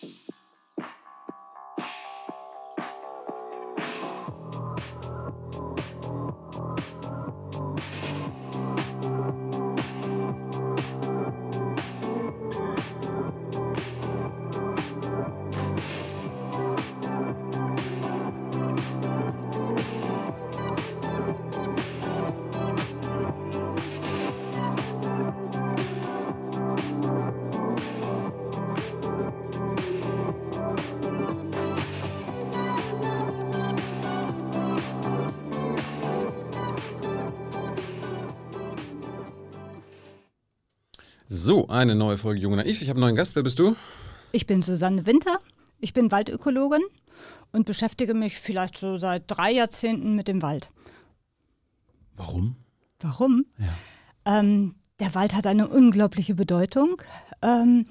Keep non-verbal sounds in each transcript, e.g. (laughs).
Thank you. So, eine neue Folge Junge Naiv. Ich habe einen neuen Gast. Wer bist du? Ich bin Susanne Winter. Ich bin Waldökologin und beschäftige mich vielleicht so seit drei Jahrzehnten mit dem Wald. Warum? Warum? Ja. Ähm, der Wald hat eine unglaubliche Bedeutung. Ähm,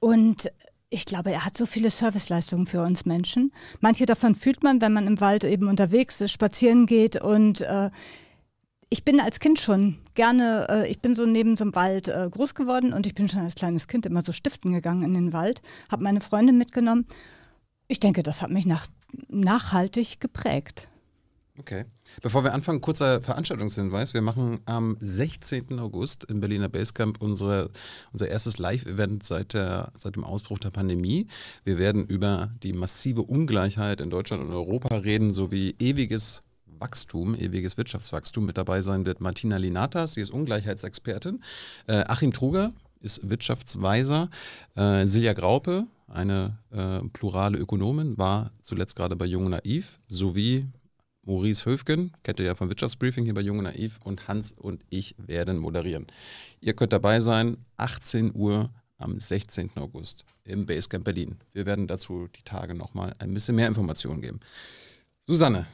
und ich glaube, er hat so viele Serviceleistungen für uns Menschen. Manche davon fühlt man, wenn man im Wald eben unterwegs ist, spazieren geht und äh, ich bin als Kind schon gerne, äh, ich bin so neben so einem Wald äh, groß geworden und ich bin schon als kleines Kind immer so stiften gegangen in den Wald, habe meine Freundin mitgenommen. Ich denke, das hat mich nach, nachhaltig geprägt. Okay. Bevor wir anfangen, kurzer Veranstaltungshinweis. Wir machen am 16. August im Berliner Basecamp unsere, unser erstes Live-Event seit, seit dem Ausbruch der Pandemie. Wir werden über die massive Ungleichheit in Deutschland und Europa reden, sowie ewiges Wachstum, ewiges Wirtschaftswachstum mit dabei sein wird Martina Linatas, sie ist Ungleichheitsexpertin, äh, Achim Truger ist Wirtschaftsweiser, äh, Silja Graupe, eine äh, plurale Ökonomin, war zuletzt gerade bei Jung Naiv, sowie Maurice Höfgen, kennt ihr ja vom Wirtschaftsbriefing hier bei Jung Naiv, und Hans und ich werden moderieren. Ihr könnt dabei sein, 18 Uhr am 16. August im Basecamp Berlin. Wir werden dazu die Tage nochmal ein bisschen mehr Informationen geben. Susanne,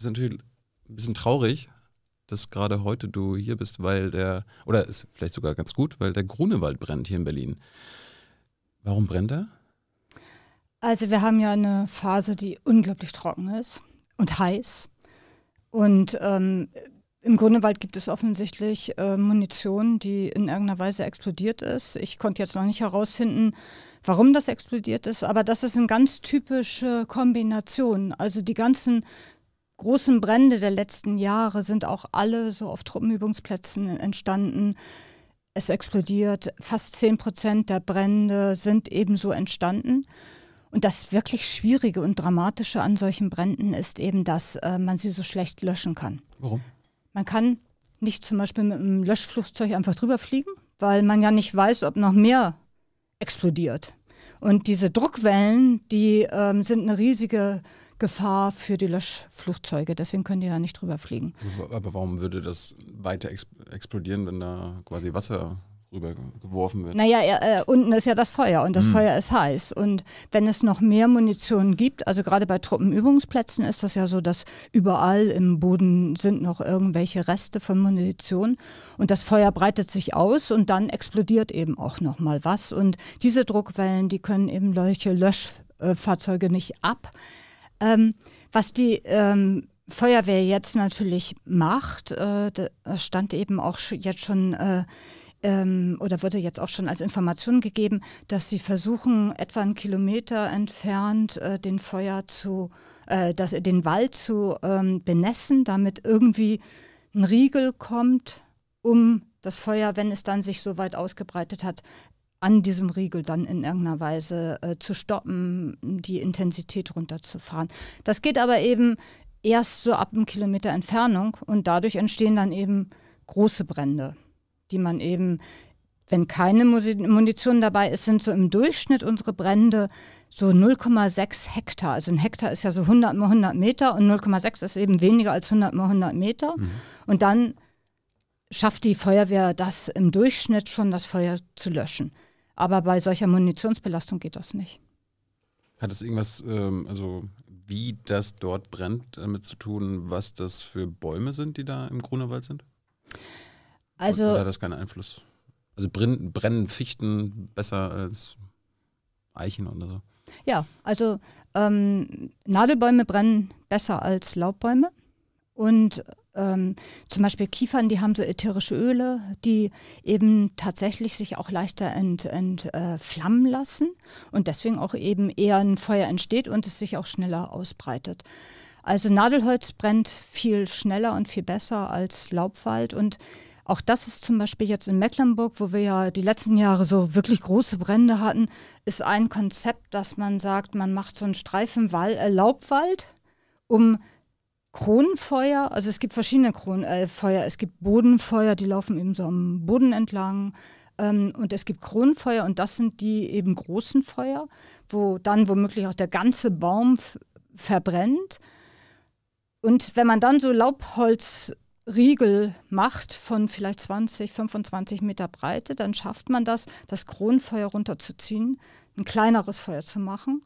ist natürlich ein bisschen traurig, dass gerade heute du hier bist, weil der, oder ist vielleicht sogar ganz gut, weil der Grunewald brennt hier in Berlin. Warum brennt er? Also wir haben ja eine Phase, die unglaublich trocken ist und heiß. Und ähm, im Grunewald gibt es offensichtlich äh, Munition, die in irgendeiner Weise explodiert ist. Ich konnte jetzt noch nicht herausfinden, warum das explodiert ist, aber das ist eine ganz typische Kombination. Also die ganzen großen Brände der letzten Jahre sind auch alle so auf Truppenübungsplätzen entstanden. Es explodiert. Fast 10 Prozent der Brände sind ebenso entstanden. Und das wirklich Schwierige und Dramatische an solchen Bränden ist eben, dass äh, man sie so schlecht löschen kann. Warum? Man kann nicht zum Beispiel mit einem Löschflugzeug einfach drüber fliegen, weil man ja nicht weiß, ob noch mehr explodiert. Und diese Druckwellen, die ähm, sind eine riesige Gefahr für die Löschflugzeuge. Deswegen können die da nicht drüber fliegen. Aber warum würde das weiter explodieren, wenn da quasi Wasser rübergeworfen wird. Naja, äh, unten ist ja das Feuer und das mhm. Feuer ist heiß. Und wenn es noch mehr Munition gibt, also gerade bei Truppenübungsplätzen ist das ja so, dass überall im Boden sind noch irgendwelche Reste von Munition und das Feuer breitet sich aus und dann explodiert eben auch nochmal was. Und diese Druckwellen, die können eben solche Löschfahrzeuge äh, nicht ab. Ähm, was die ähm, Feuerwehr jetzt natürlich macht, äh, stand eben auch sch jetzt schon äh, ähm, oder wurde jetzt auch schon als Information gegeben, dass sie versuchen, etwa einen Kilometer entfernt äh, den Feuer zu, äh, dass, den Wald zu ähm, benessen, damit irgendwie ein Riegel kommt, um das Feuer, wenn es dann sich so weit ausgebreitet hat, an diesem Riegel dann in irgendeiner Weise äh, zu stoppen, die Intensität runterzufahren. Das geht aber eben erst so ab einem Kilometer Entfernung und dadurch entstehen dann eben große Brände, die man eben, wenn keine Munition dabei ist, sind so im Durchschnitt unsere Brände so 0,6 Hektar. Also ein Hektar ist ja so 100 mal 100 Meter und 0,6 ist eben weniger als 100 mal 100 Meter. Mhm. Und dann schafft die Feuerwehr das im Durchschnitt schon, das Feuer zu löschen. Aber bei solcher Munitionsbelastung geht das nicht. Hat es irgendwas, ähm, also wie das dort brennt, damit zu tun, was das für Bäume sind, die da im Grunewald sind? Also Oder hat das keinen Einfluss? Also brennen, brennen Fichten besser als Eichen oder so? Ja, also ähm, Nadelbäume brennen besser als Laubbäume. Und ähm, zum Beispiel Kiefern, die haben so ätherische Öle, die eben tatsächlich sich auch leichter entflammen ent, äh, lassen und deswegen auch eben eher ein Feuer entsteht und es sich auch schneller ausbreitet. Also Nadelholz brennt viel schneller und viel besser als Laubwald und auch das ist zum Beispiel jetzt in Mecklenburg, wo wir ja die letzten Jahre so wirklich große Brände hatten, ist ein Konzept, dass man sagt, man macht so einen Streifen Wall, äh, Laubwald, um Kronfeuer, also es gibt verschiedene Kronfeuer. Äh, es gibt Bodenfeuer, die laufen eben so am Boden entlang. Ähm, und es gibt Kronfeuer und das sind die eben großen Feuer, wo dann womöglich auch der ganze Baum verbrennt. Und wenn man dann so Laubholzriegel macht von vielleicht 20, 25 Meter Breite, dann schafft man das, das Kronfeuer runterzuziehen, ein kleineres Feuer zu machen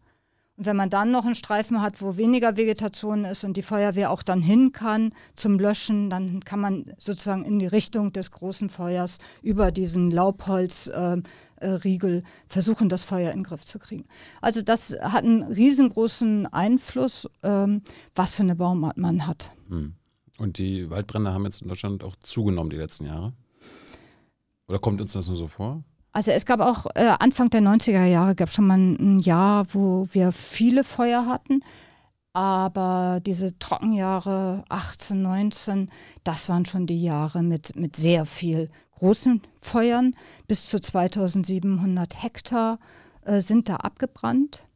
und wenn man dann noch einen Streifen hat, wo weniger Vegetation ist und die Feuerwehr auch dann hin kann zum Löschen, dann kann man sozusagen in die Richtung des großen Feuers über diesen Laubholzriegel äh, äh, versuchen, das Feuer in den Griff zu kriegen. Also das hat einen riesengroßen Einfluss, ähm, was für eine Baumart man hat. Hm. Und die Waldbrände haben jetzt in Deutschland auch zugenommen die letzten Jahre? Oder kommt uns das nur so vor? Also es gab auch äh, Anfang der 90er Jahre gab schon mal ein Jahr, wo wir viele Feuer hatten. Aber diese Trockenjahre 18, 19, das waren schon die Jahre mit, mit sehr viel großen Feuern. Bis zu 2700 Hektar äh, sind da abgebrannt.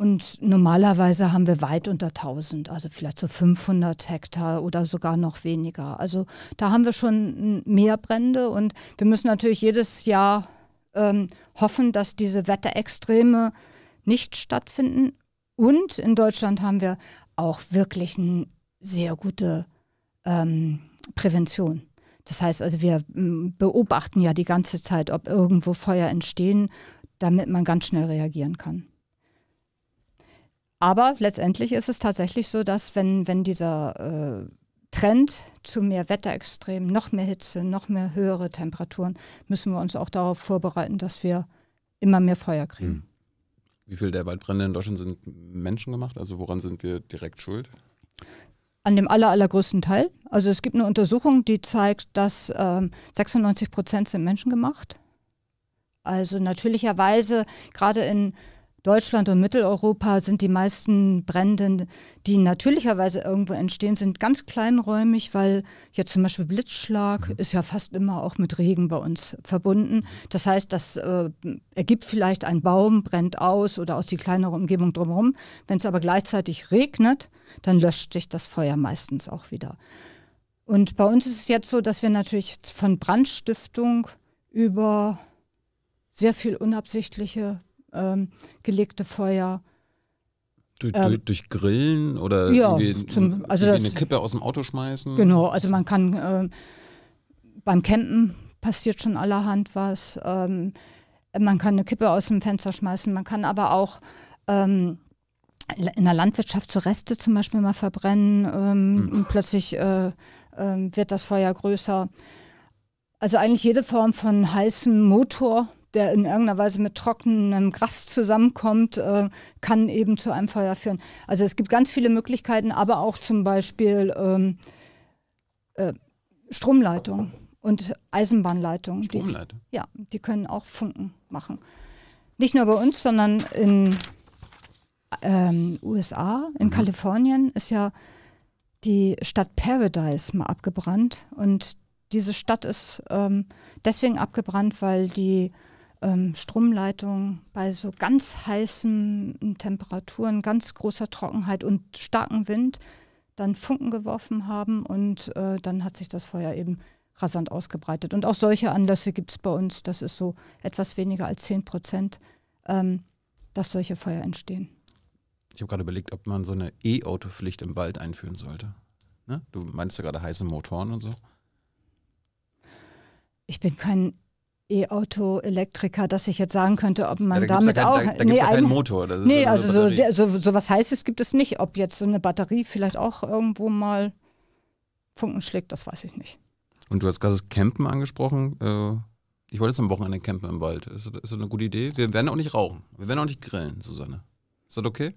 Und normalerweise haben wir weit unter 1000, also vielleicht so 500 Hektar oder sogar noch weniger. Also da haben wir schon mehr Brände und wir müssen natürlich jedes Jahr ähm, hoffen, dass diese Wetterextreme nicht stattfinden. Und in Deutschland haben wir auch wirklich eine sehr gute ähm, Prävention. Das heißt also, wir beobachten ja die ganze Zeit, ob irgendwo Feuer entstehen, damit man ganz schnell reagieren kann. Aber letztendlich ist es tatsächlich so, dass wenn, wenn dieser äh, Trend zu mehr Wetterextremen, noch mehr Hitze, noch mehr höhere Temperaturen, müssen wir uns auch darauf vorbereiten, dass wir immer mehr Feuer kriegen. Hm. Wie viel der Waldbrände in Deutschland sind menschengemacht? Also woran sind wir direkt schuld? An dem aller, allergrößten Teil. Also es gibt eine Untersuchung, die zeigt, dass ähm, 96 Prozent sind menschengemacht. Also natürlicherweise, gerade in Deutschland und Mitteleuropa sind die meisten Brände, die natürlicherweise irgendwo entstehen, sind ganz kleinräumig, weil jetzt zum Beispiel Blitzschlag mhm. ist ja fast immer auch mit Regen bei uns verbunden. Das heißt, das äh, ergibt vielleicht ein Baum, brennt aus oder aus die kleinere Umgebung drumherum. Wenn es aber gleichzeitig regnet, dann löscht sich das Feuer meistens auch wieder. Und bei uns ist es jetzt so, dass wir natürlich von Brandstiftung über sehr viel unabsichtliche ähm, gelegte Feuer. Durch, ähm, durch, Grillen oder ja, irgendwie, zum, also irgendwie das, eine Kippe aus dem Auto schmeißen? Genau, also man kann ähm, beim Campen passiert schon allerhand was. Ähm, man kann eine Kippe aus dem Fenster schmeißen, man kann aber auch ähm, in der Landwirtschaft so Reste zum Beispiel mal verbrennen. Ähm, hm. Plötzlich äh, äh, wird das Feuer größer. Also eigentlich jede Form von heißem Motor der in irgendeiner Weise mit trockenem Gras zusammenkommt, äh, kann eben zu einem Feuer führen. Also es gibt ganz viele Möglichkeiten, aber auch zum Beispiel ähm, äh, Stromleitung und Eisenbahnleitung. Stromleitung? Die, ja, die können auch Funken machen. Nicht nur bei uns, sondern in ähm, USA, in mhm. Kalifornien ist ja die Stadt Paradise mal abgebrannt und diese Stadt ist ähm, deswegen abgebrannt, weil die ähm, Stromleitung bei so ganz heißen Temperaturen, ganz großer Trockenheit und starkem Wind dann Funken geworfen haben und äh, dann hat sich das Feuer eben rasant ausgebreitet. Und auch solche Anlässe gibt es bei uns, das ist so etwas weniger als 10 Prozent, ähm, dass solche Feuer entstehen. Ich habe gerade überlegt, ob man so eine E-Auto-Pflicht im Wald einführen sollte. Ne? Du meinst ja gerade heiße Motoren und so. Ich bin kein E-Auto-Elektriker, dass ich jetzt sagen könnte, ob man ja, da damit kein, auch. Da, da nee, ja keinen Motor. Das nee, also so, so, so was Heißes gibt es nicht. Ob jetzt so eine Batterie vielleicht auch irgendwo mal Funken schlägt, das weiß ich nicht. Und du hast gerade das Campen angesprochen. Äh, ich wollte jetzt am Wochenende campen im Wald. Ist das, ist das eine gute Idee? Wir werden auch nicht rauchen. Wir werden auch nicht grillen, Susanne. Ist das okay?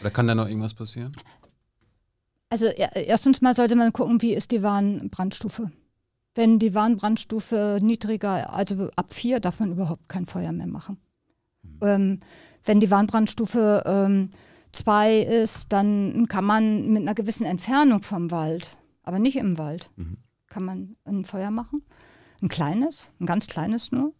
Oder kann da noch irgendwas passieren? Also erstens mal sollte man gucken, wie ist die Warnbrandstufe wenn die Warnbrandstufe niedriger, also ab vier, darf man überhaupt kein Feuer mehr machen. Mhm. Ähm, wenn die Warnbrandstufe ähm, zwei ist, dann kann man mit einer gewissen Entfernung vom Wald, aber nicht im Wald, mhm. kann man ein Feuer machen. Ein kleines, ein ganz kleines nur.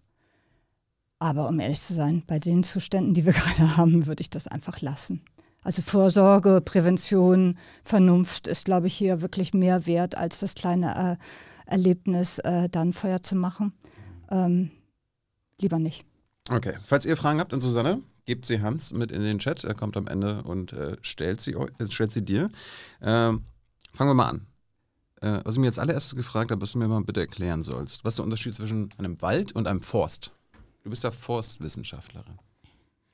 Aber um ehrlich zu sein, bei den Zuständen, die wir (laughs) gerade haben, würde ich das einfach lassen. Also Vorsorge, Prävention, Vernunft ist, glaube ich, hier wirklich mehr wert als das kleine äh, Erlebnis, äh, dann Feuer zu machen. Ähm, lieber nicht. Okay, falls ihr Fragen habt an Susanne, gebt sie Hans mit in den Chat. Er kommt am Ende und äh, stellt, sie, äh, stellt sie dir. Ähm, fangen wir mal an. Äh, was ich mir jetzt allererstes gefragt habe, was du mir mal bitte erklären sollst. Was ist der Unterschied zwischen einem Wald und einem Forst? Du bist ja Forstwissenschaftlerin.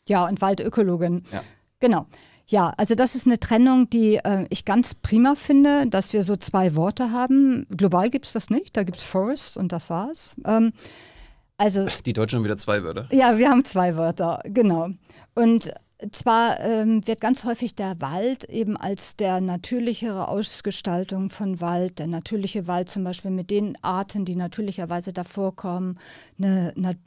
Ja, und Waldökologin. Ja. Genau. Ja, also das ist eine Trennung, die äh, ich ganz prima finde, dass wir so zwei Worte haben. Global gibt es das nicht, da gibt es Forest und das war's. Ähm, also, die Deutschen haben wieder zwei Wörter. Ja, wir haben zwei Wörter, genau. Und zwar ähm, wird ganz häufig der Wald eben als der natürlichere Ausgestaltung von Wald, der natürliche Wald zum Beispiel mit den Arten, die natürlicherweise davor kommen, eine, eine,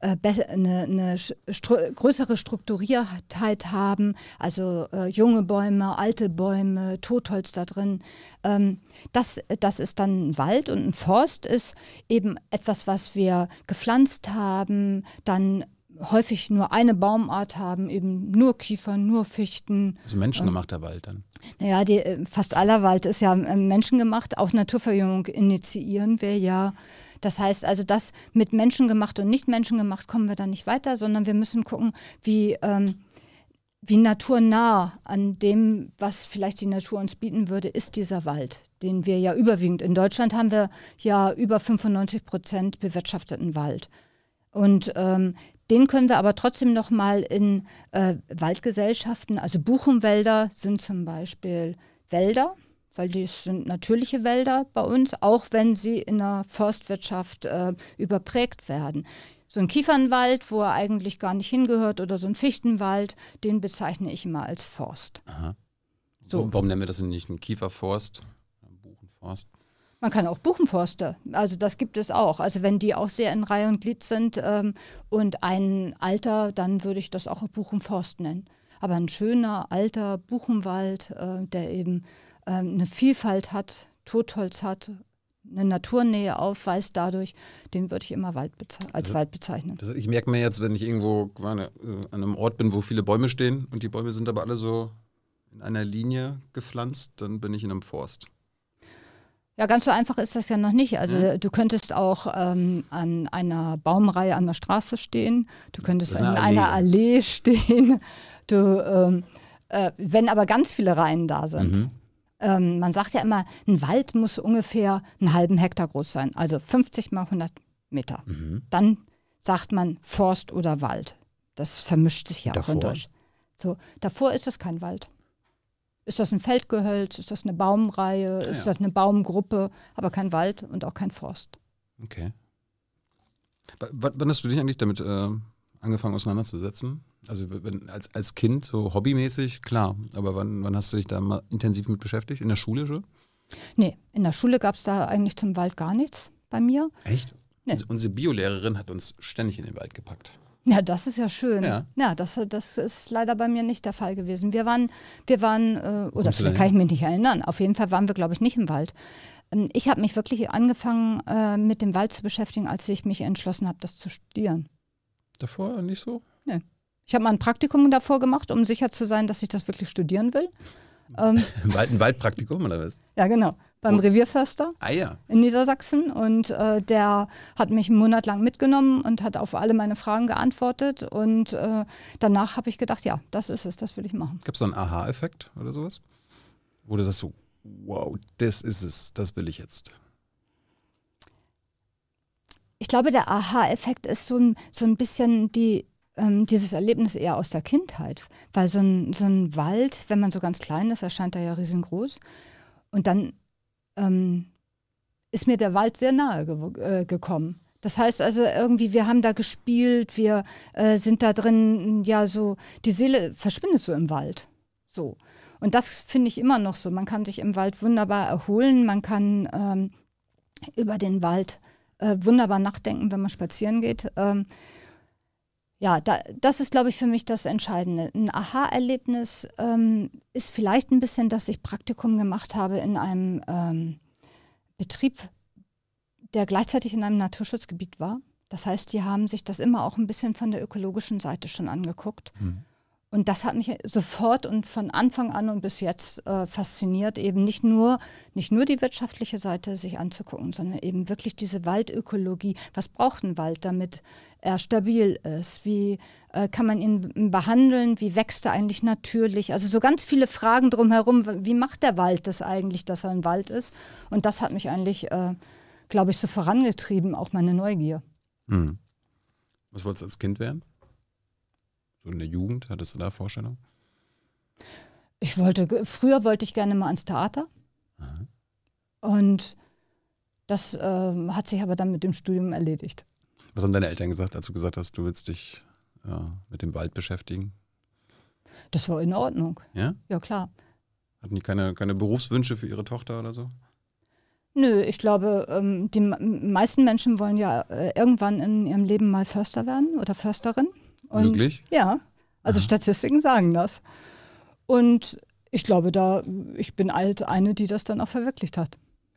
äh, eine, eine stru größere Strukturiertheit haben, also äh, junge Bäume, alte Bäume, Totholz da drin. Ähm, das, das ist dann ein Wald und ein Forst ist eben etwas, was wir gepflanzt haben, dann häufig nur eine Baumart haben, eben nur Kiefern, nur Fichten. Also menschengemachter ähm, Wald dann? Naja, die, äh, fast aller Wald ist ja ähm, menschengemacht. Auch Naturverjüngung initiieren wir ja. Das heißt also, das mit menschengemacht und nicht menschengemacht kommen wir dann nicht weiter, sondern wir müssen gucken, wie, ähm, wie naturnah an dem, was vielleicht die Natur uns bieten würde, ist dieser Wald, den wir ja überwiegend in Deutschland haben wir ja über 95 Prozent bewirtschafteten Wald. Und ähm, den können wir aber trotzdem nochmal in äh, Waldgesellschaften, also Buchenwälder sind zum Beispiel Wälder, weil die sind natürliche Wälder bei uns, auch wenn sie in der Forstwirtschaft äh, überprägt werden. So ein Kiefernwald, wo er eigentlich gar nicht hingehört, oder so ein Fichtenwald, den bezeichne ich immer als Forst. Aha. So. Warum nennen wir das denn nicht einen Kieferforst, einen Buchenforst? Man kann auch Buchenforster, also das gibt es auch. Also wenn die auch sehr in Reihe und Glied sind ähm, und ein alter, dann würde ich das auch Buchenforst nennen. Aber ein schöner, alter Buchenwald, äh, der eben äh, eine Vielfalt hat, Totholz hat, eine Naturnähe aufweist dadurch, den würde ich immer Wald als also, Wald bezeichnen. Das, ich merke mir jetzt, wenn ich irgendwo äh, an einem Ort bin, wo viele Bäume stehen und die Bäume sind aber alle so in einer Linie gepflanzt, dann bin ich in einem Forst. Ja, ganz so einfach ist das ja noch nicht. Also mhm. du könntest auch ähm, an einer Baumreihe an der Straße stehen, du könntest in eine einer Allee (laughs) stehen, du, ähm, äh, wenn aber ganz viele Reihen da sind. Mhm. Ähm, man sagt ja immer, ein Wald muss ungefähr einen halben Hektar groß sein, also 50 mal 100 Meter. Mhm. Dann sagt man Forst oder Wald. Das vermischt sich ja davor. auch in Deutsch. So, davor ist es kein Wald. Ist das ein Feldgehölz? Ist das eine Baumreihe? Ist ja. das eine Baumgruppe? Aber kein Wald und auch kein Forst. Okay. W wann hast du dich eigentlich damit äh, angefangen auseinanderzusetzen? Also wenn, als, als Kind, so hobbymäßig, klar. Aber wann, wann hast du dich da mal intensiv mit beschäftigt? In der Schule schon? Nee, in der Schule gab es da eigentlich zum Wald gar nichts bei mir. Echt? Nee. Also unsere Biolehrerin hat uns ständig in den Wald gepackt. Ja, das ist ja schön. Ja, ja das, das ist leider bei mir nicht der Fall gewesen. Wir waren, wir waren, äh, oder vielleicht kann ich mich nicht erinnern, auf jeden Fall waren wir, glaube ich, nicht im Wald. Ähm, ich habe mich wirklich angefangen, äh, mit dem Wald zu beschäftigen, als ich mich entschlossen habe, das zu studieren. Davor nicht so? Nee. Ich habe mal ein Praktikum davor gemacht, um sicher zu sein, dass ich das wirklich studieren will. Ähm, (laughs) ein Waldpraktikum oder was? Ja, genau beim oh. Revierförster ah, ja. in Niedersachsen. Und äh, der hat mich einen Monat lang mitgenommen und hat auf alle meine Fragen geantwortet. Und äh, danach habe ich gedacht, ja, das ist es, das will ich machen. Gab es da einen Aha-Effekt oder sowas? Wo du sagst so, wow, das ist es, das will ich jetzt. Ich glaube, der Aha-Effekt ist so ein, so ein bisschen die, ähm, dieses Erlebnis eher aus der Kindheit. Weil so ein, so ein Wald, wenn man so ganz klein ist, erscheint er ja riesengroß. Und dann ähm, ist mir der Wald sehr nahe ge äh, gekommen. Das heißt also irgendwie, wir haben da gespielt, wir äh, sind da drin, ja so, die Seele verschwindet so im Wald. So. Und das finde ich immer noch so. Man kann sich im Wald wunderbar erholen, man kann ähm, über den Wald äh, wunderbar nachdenken, wenn man spazieren geht. Ähm, ja, da, das ist, glaube ich, für mich das Entscheidende. Ein Aha-Erlebnis ähm, ist vielleicht ein bisschen, dass ich Praktikum gemacht habe in einem ähm, Betrieb, der gleichzeitig in einem Naturschutzgebiet war. Das heißt, die haben sich das immer auch ein bisschen von der ökologischen Seite schon angeguckt. Mhm. Und das hat mich sofort und von Anfang an und bis jetzt äh, fasziniert, eben nicht nur, nicht nur die wirtschaftliche Seite sich anzugucken, sondern eben wirklich diese Waldökologie. Was braucht ein Wald, damit er stabil ist? Wie äh, kann man ihn behandeln? Wie wächst er eigentlich natürlich? Also so ganz viele Fragen drumherum. Wie macht der Wald das eigentlich, dass er ein Wald ist? Und das hat mich eigentlich, äh, glaube ich, so vorangetrieben, auch meine Neugier. Hm. Was wolltest du als Kind werden? So in der Jugend, hattest du da Vorstellungen? Ich wollte, früher wollte ich gerne mal ans Theater. Aha. Und das äh, hat sich aber dann mit dem Studium erledigt. Was haben deine Eltern gesagt, als du gesagt hast, du willst dich äh, mit dem Wald beschäftigen? Das war in Ordnung. Ja? Ja, klar. Hatten die keine, keine Berufswünsche für ihre Tochter oder so? Nö, ich glaube, ähm, die meisten Menschen wollen ja äh, irgendwann in ihrem Leben mal Förster werden oder Försterin. Und, Wirklich? Ja. Also Aha. Statistiken sagen das. Und ich glaube, da, ich bin alt eine, die das dann auch verwirklicht hat.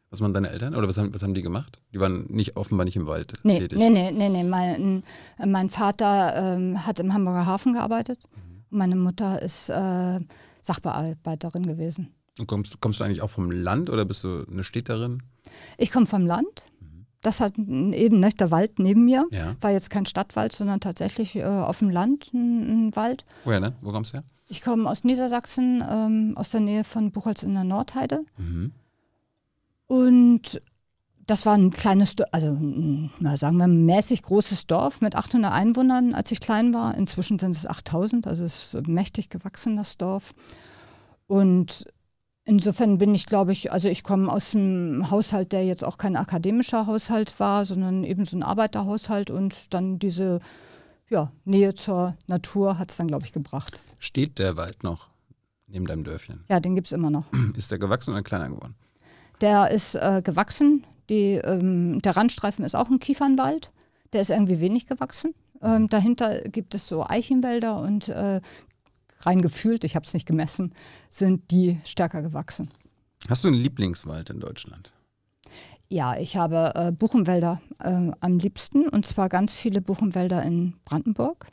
Was waren deine Eltern oder was haben, was haben die gemacht? Die waren nicht offenbar nicht im Wald nee, tätig. Nee, nee, nee, nee. Mein, mein Vater ähm, hat im Hamburger Hafen gearbeitet mhm. und meine Mutter ist äh, Sachbearbeiterin gewesen. Und kommst, kommst du eigentlich auch vom Land oder bist du eine Städterin? Ich komme vom Land das hat eben nicht ne, der Wald neben mir. Ja. War jetzt kein Stadtwald, sondern tatsächlich äh, auf dem Land ein, ein Wald. Woher ne? Wo kommst du her? Ich komme aus Niedersachsen, ähm, aus der Nähe von Buchholz in der Nordheide. Mhm. Und das war ein kleines, also na, sagen wir mäßig großes Dorf mit 800 Einwohnern, als ich klein war. Inzwischen sind es 8000, also es ist mächtig gewachsen, das Dorf. Und Insofern bin ich, glaube ich, also ich komme aus einem Haushalt, der jetzt auch kein akademischer Haushalt war, sondern eben so ein Arbeiterhaushalt und dann diese ja, Nähe zur Natur hat es dann, glaube ich, gebracht. Steht der Wald noch neben deinem Dörfchen? Ja, den gibt es immer noch. (clears throat) Ist der gewachsen oder kleiner geworden? Der ist äh, gewachsen. Die, ähm, der Randstreifen ist auch ein Kiefernwald. Der ist irgendwie wenig gewachsen. Ähm, dahinter gibt es so Eichenwälder und äh, rein gefühlt, ich habe es nicht gemessen, sind die stärker gewachsen. Hast du einen Lieblingswald in Deutschland? Ja, ich habe äh, Buchenwälder äh, am liebsten und zwar ganz viele Buchenwälder in Brandenburg.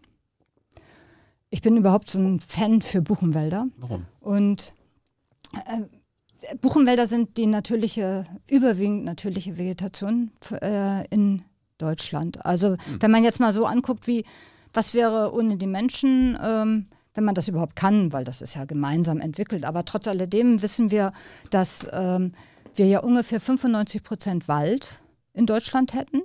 Ich bin überhaupt so ein Fan für Buchenwälder. Warum? Und äh, Buchenwälder sind die natürliche, überwiegend natürliche Vegetation äh, in Deutschland. Also hm. wenn man jetzt mal so anguckt, wie was wäre ohne die Menschen, ähm, wenn man das überhaupt kann, weil das ist ja gemeinsam entwickelt. Aber trotz alledem wissen wir, dass ähm, wir ja ungefähr 95 Prozent Wald in Deutschland hätten.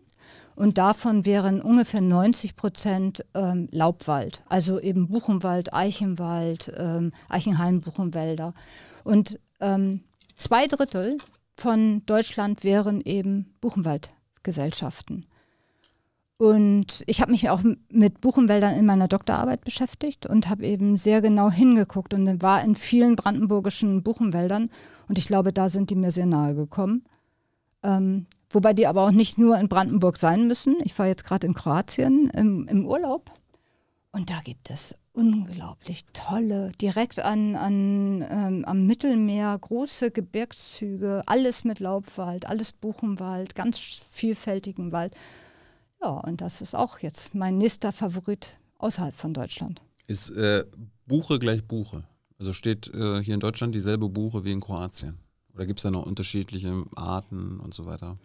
Und davon wären ungefähr 90 Prozent ähm, Laubwald, also eben Buchenwald, Eichenwald, ähm, Eichenhain, Buchenwälder. Und ähm, zwei Drittel von Deutschland wären eben Buchenwaldgesellschaften. Und ich habe mich auch mit Buchenwäldern in meiner Doktorarbeit beschäftigt und habe eben sehr genau hingeguckt und war in vielen brandenburgischen Buchenwäldern. Und ich glaube, da sind die mir sehr nahe gekommen. Ähm, wobei die aber auch nicht nur in Brandenburg sein müssen. Ich war jetzt gerade in Kroatien im, im, Urlaub und da gibt es unglaublich tolle, direkt an, an, ähm, am Mittelmeer, große Gebirgszüge, alles mit Laubwald, alles Buchenwald, ganz vielfältigen Wald. Ja, und das ist auch jetzt mein nächster Favorit außerhalb von Deutschland. Ist äh, Buche gleich Buche? Also steht äh, hier in Deutschland dieselbe Buche wie in Kroatien? Oder gibt es da noch unterschiedliche Arten und so weiter?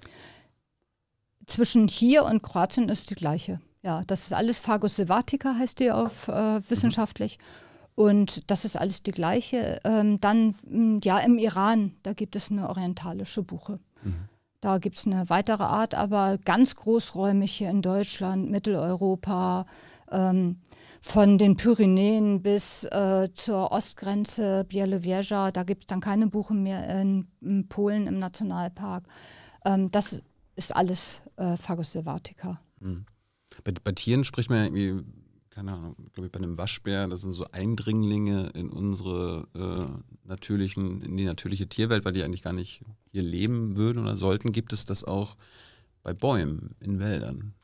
Zwischen hier und Kroatien ist die gleiche. Ja, das ist alles Phagos silvatica, heißt die auf äh, wissenschaftlich. Mhm. Und das ist alles die gleiche. Ähm, dann, ja, im Iran, da gibt es eine orientalische Buche. Mhm. Da gibt es eine weitere Art, aber ganz großräumig hier in Deutschland, Mitteleuropa, ähm, von den Pyrenäen bis äh, zur Ostgrenze Bielowieża. Da gibt es dann keine Buche mehr in, in Polen im Nationalpark. Ähm, das ist alles äh, Phagos sylvatica. Mhm. Bei, bei, Tieren spricht man ja irgendwie keine Ahnung, glaube ich, bei einem Waschbär, das sind so Eindringlinge in unsere äh, natürlichen, in die natürliche Tierwelt, weil die eigentlich gar nicht hier leben würden oder sollten, gibt es das auch bei Bäumen in Wäldern.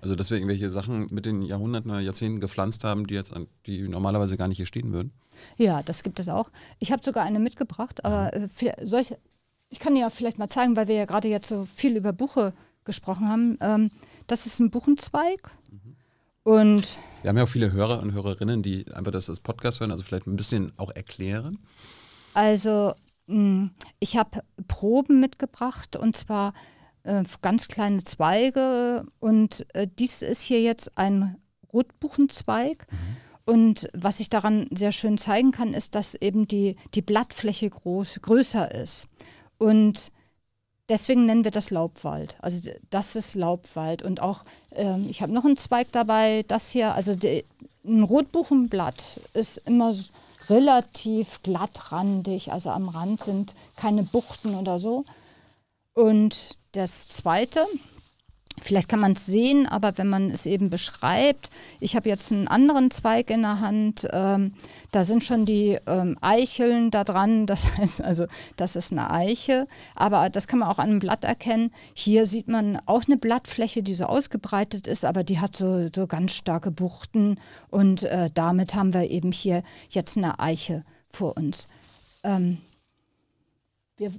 Also dass wir irgendwelche Sachen mit den Jahrhunderten oder Jahrzehnten gepflanzt haben, die jetzt die normalerweise gar nicht hier stehen würden. Ja, das gibt es auch. Ich habe sogar eine mitgebracht, aber mhm. äh, solche, ich kann ja vielleicht mal zeigen, weil wir ja gerade jetzt so viel über Buche gesprochen haben. Ähm, das ist ein Buchenzweig. Mhm und Wir haben ja auch viele Hörer und Hörerinnen, die einfach das als Podcast hören, also vielleicht ein bisschen auch erklären. Also hm, ich habe Proben mitgebracht und zwar äh, ganz kleine Zweige und äh, dies ist hier jetzt ein Rotbuchenzweig. Mhm. Und was ich daran sehr schön zeigen kann, ist, dass eben die, die Blattfläche groß, größer ist. Und deswegen nennen wir das Laubwald. Also das ist Laubwald. Und auch, ähm, ich habe noch einen Zweig dabei, das hier, also die, ein Rotbuchenblatt ist immer relativ glattrandig, also am Rand sind keine Buchten oder so. Und das zweite, vielleicht kann man es sehen, aber wenn man es eben beschreibt, ich habe jetzt einen anderen Zweig in der Hand, ähm, da sind schon die ähm, Eicheln da dran, (laughs) das heißt also, das ist eine Eiche, aber das kann man auch an einem Blatt erkennen. Hier sieht man auch eine Blattfläche, die so ausgebreitet ist, aber die hat so, so ganz starke Buchten und äh, damit haben wir eben hier jetzt eine Eiche vor uns. Ähm, wir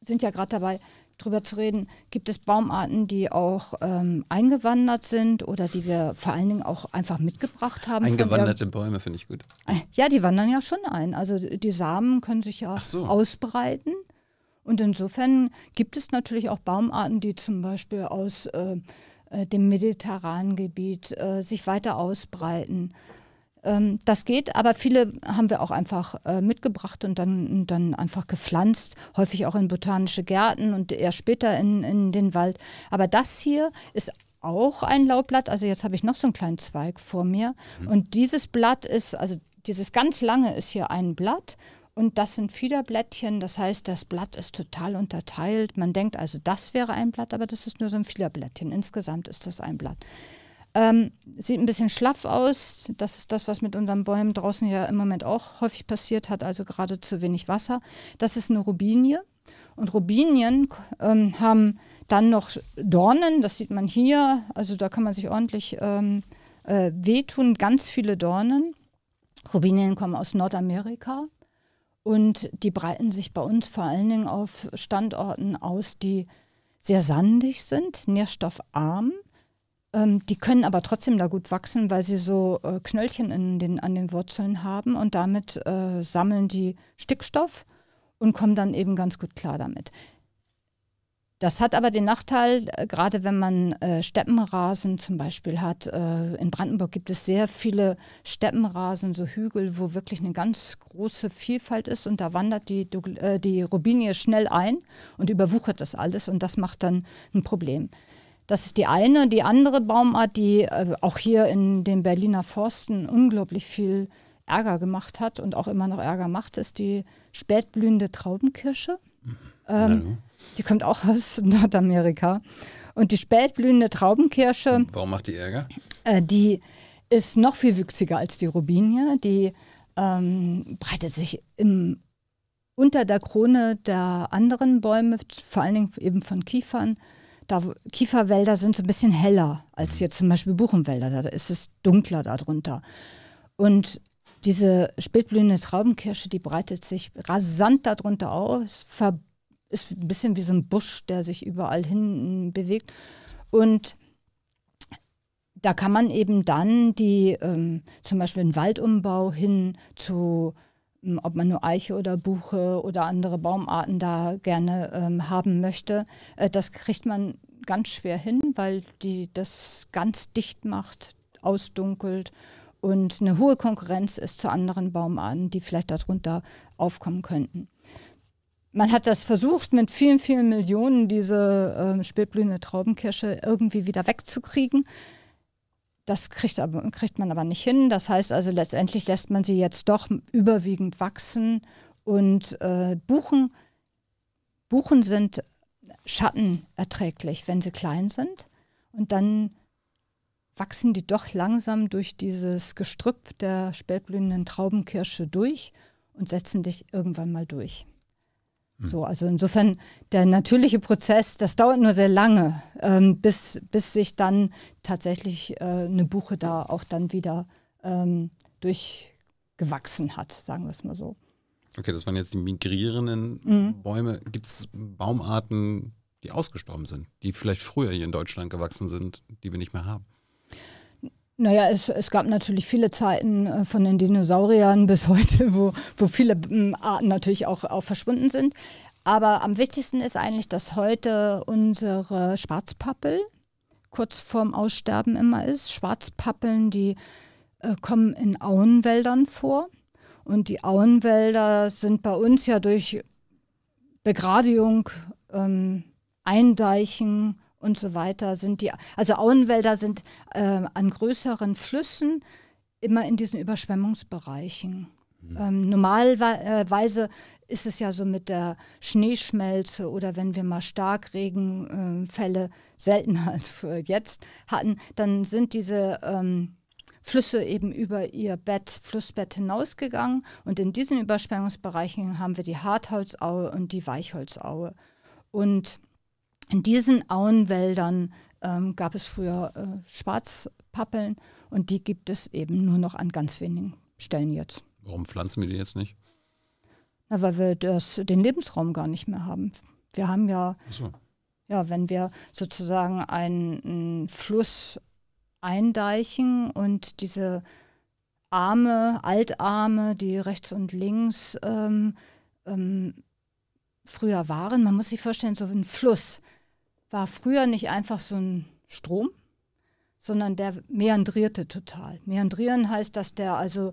sind ja gerade dabei, drüber zu reden, gibt es Baumarten, die auch ähm, eingewandert sind oder die wir vor allen Dingen auch einfach mitgebracht haben? Eingewanderte Bäume finde ich gut. Äh, ja, die wandern ja schon ein. Also die Samen können sich ja so. ausbreiten. Und insofern gibt es natürlich auch Baumarten, die zum Beispiel aus äh, äh dem mediterranen Gebiet äh, sich weiter ausbreiten. Ähm, das geht, aber viele haben wir auch einfach äh, mitgebracht und dann, dann einfach gepflanzt, häufig auch in botanische Gärten und eher später in, in den Wald. Aber das hier ist auch ein Laubblatt. Also jetzt habe ich noch so einen kleinen Zweig vor mir. Mhm. Und dieses Blatt ist, also dieses ganz lange ist hier ein Blatt und das sind Fiederblättchen, das heißt, das Blatt ist total unterteilt. Man denkt also, das wäre ein Blatt, aber das ist nur so ein Fiederblättchen. Insgesamt ist das ein Blatt. Ähm, sieht ein bisschen schlaff aus. Das ist das, was mit unseren Bäumen draußen ja im Moment auch häufig passiert hat, also gerade zu wenig Wasser. Das ist eine Rubinie. Und Rubinien ähm, haben dann noch Dornen, das sieht man hier. Also da kann man sich ordentlich ähm, äh, wehtun, ganz viele Dornen. Rubinien kommen aus Nordamerika und die breiten sich bei uns vor allen Dingen auf Standorten aus, die sehr sandig sind, nährstoffarm ähm, die können aber trotzdem da gut wachsen, weil sie so äh, Knöllchen in den, an den Wurzeln haben und damit äh, sammeln die Stickstoff und kommen dann eben ganz gut klar damit. Das hat aber den Nachteil, äh, gerade wenn man äh, Steppenrasen zum Beispiel hat. Äh, in Brandenburg gibt es sehr viele Steppenrasen, so Hügel, wo wirklich eine ganz große Vielfalt ist und da wandert die, äh, die Robinie schnell ein und überwuchert das alles und das macht dann ein Problem. Das ist die eine. Die andere Baumart, die äh, auch hier in den Berliner Forsten unglaublich viel Ärger gemacht hat und auch immer noch Ärger macht, ist die spätblühende Traubenkirsche. Ähm, die kommt auch aus (laughs) Nordamerika. Und die spätblühende Traubenkirsche. Warum macht die Ärger? Äh, die ist noch viel wüchsiger als die Robinie. Die ähm, breitet sich im, unter der Krone der anderen Bäume, vor allen Dingen eben von Kiefern, da Kieferwälder sind so ein bisschen heller als hier zum Beispiel Buchenwälder. Da ist es dunkler darunter. Und diese spätblühende Traubenkirsche, die breitet sich rasant darunter aus, ist ein bisschen wie so ein Busch, der sich überall hin bewegt. Und da kann man eben dann die ähm, zum Beispiel einen Waldumbau hin zu ähm, ob man nur Eiche oder Buche oder andere Baumarten da gerne ähm, haben möchte, äh, das kriegt man ganz schwer hin, weil die das ganz dicht macht, ausdunkelt und eine hohe Konkurrenz ist zu anderen Baumarten, die vielleicht darunter aufkommen könnten. Man hat das versucht, mit vielen, vielen Millionen diese äh, spätblühende Traubenkirsche irgendwie wieder wegzukriegen. Das kriegt, aber, kriegt man aber nicht hin. Das heißt also, letztendlich lässt man sie jetzt doch überwiegend wachsen und äh, Buchen, Buchen sind schattenerträglich, wenn sie klein sind. Und dann wachsen die doch langsam durch dieses Gestrüpp der spätblühenden Traubenkirsche durch und setzen dich irgendwann mal durch. Mhm. So, also insofern der natürliche Prozess, das dauert nur sehr lange, ähm, bis, bis sich dann tatsächlich äh, eine Buche da auch dann wieder ähm, durchgewachsen hat, sagen wir es mal so. Okay, das waren jetzt die migrierenden mhm. Bäume. Gibt es Baumarten, die ausgestorben sind, die vielleicht früher hier in Deutschland gewachsen sind, die wir nicht mehr haben? Naja, es, es gab natürlich viele Zeiten äh, von den Dinosauriern (laughs) bis heute, wo, wo viele hm, Arten natürlich auch, auch verschwunden sind. Aber am wichtigsten ist eigentlich, dass heute unsere Schwarzpappel kurz vorm Aussterben immer ist. Schwarzpappeln, die äh, kommen in Auenwäldern vor. Und die Auenwälder sind bei uns ja durch Begradigung, ähm, Eindeichen, und so weiter sind die, also Auenwälder sind äh, an größeren Flüssen immer in diesen Überschwemmungsbereichen. Mhm. Ähm, normalerweise äh, ist es ja so mit der Schneeschmelze oder wenn wir mal Starkregenfälle ähm, äh, seltener (laughs) als jetzt hatten, dann sind diese ähm, Flüsse eben über ihr Bett, Flussbett hinausgegangen. Und in diesen Überschwemmungsbereichen haben wir die Hartholzaue und die Weichholzaue. Und in diesen Auenwäldern ähm, gab es früher äh, Schwarzpappeln und die gibt es eben nur noch an ganz wenigen Stellen jetzt. Warum pflanzen wir die jetzt nicht? Na, weil wir das, den Lebensraum gar nicht mehr haben. Wir haben ja, so. ja wenn wir sozusagen einen, einen Fluss eindeichen und diese Arme, Altarme, die rechts und links ähm, ähm, früher waren. Man muss sich vorstellen, so ein Fluss, war früher nicht einfach so ein Strom, sondern der meandrierte total. Meandrieren heißt, dass der also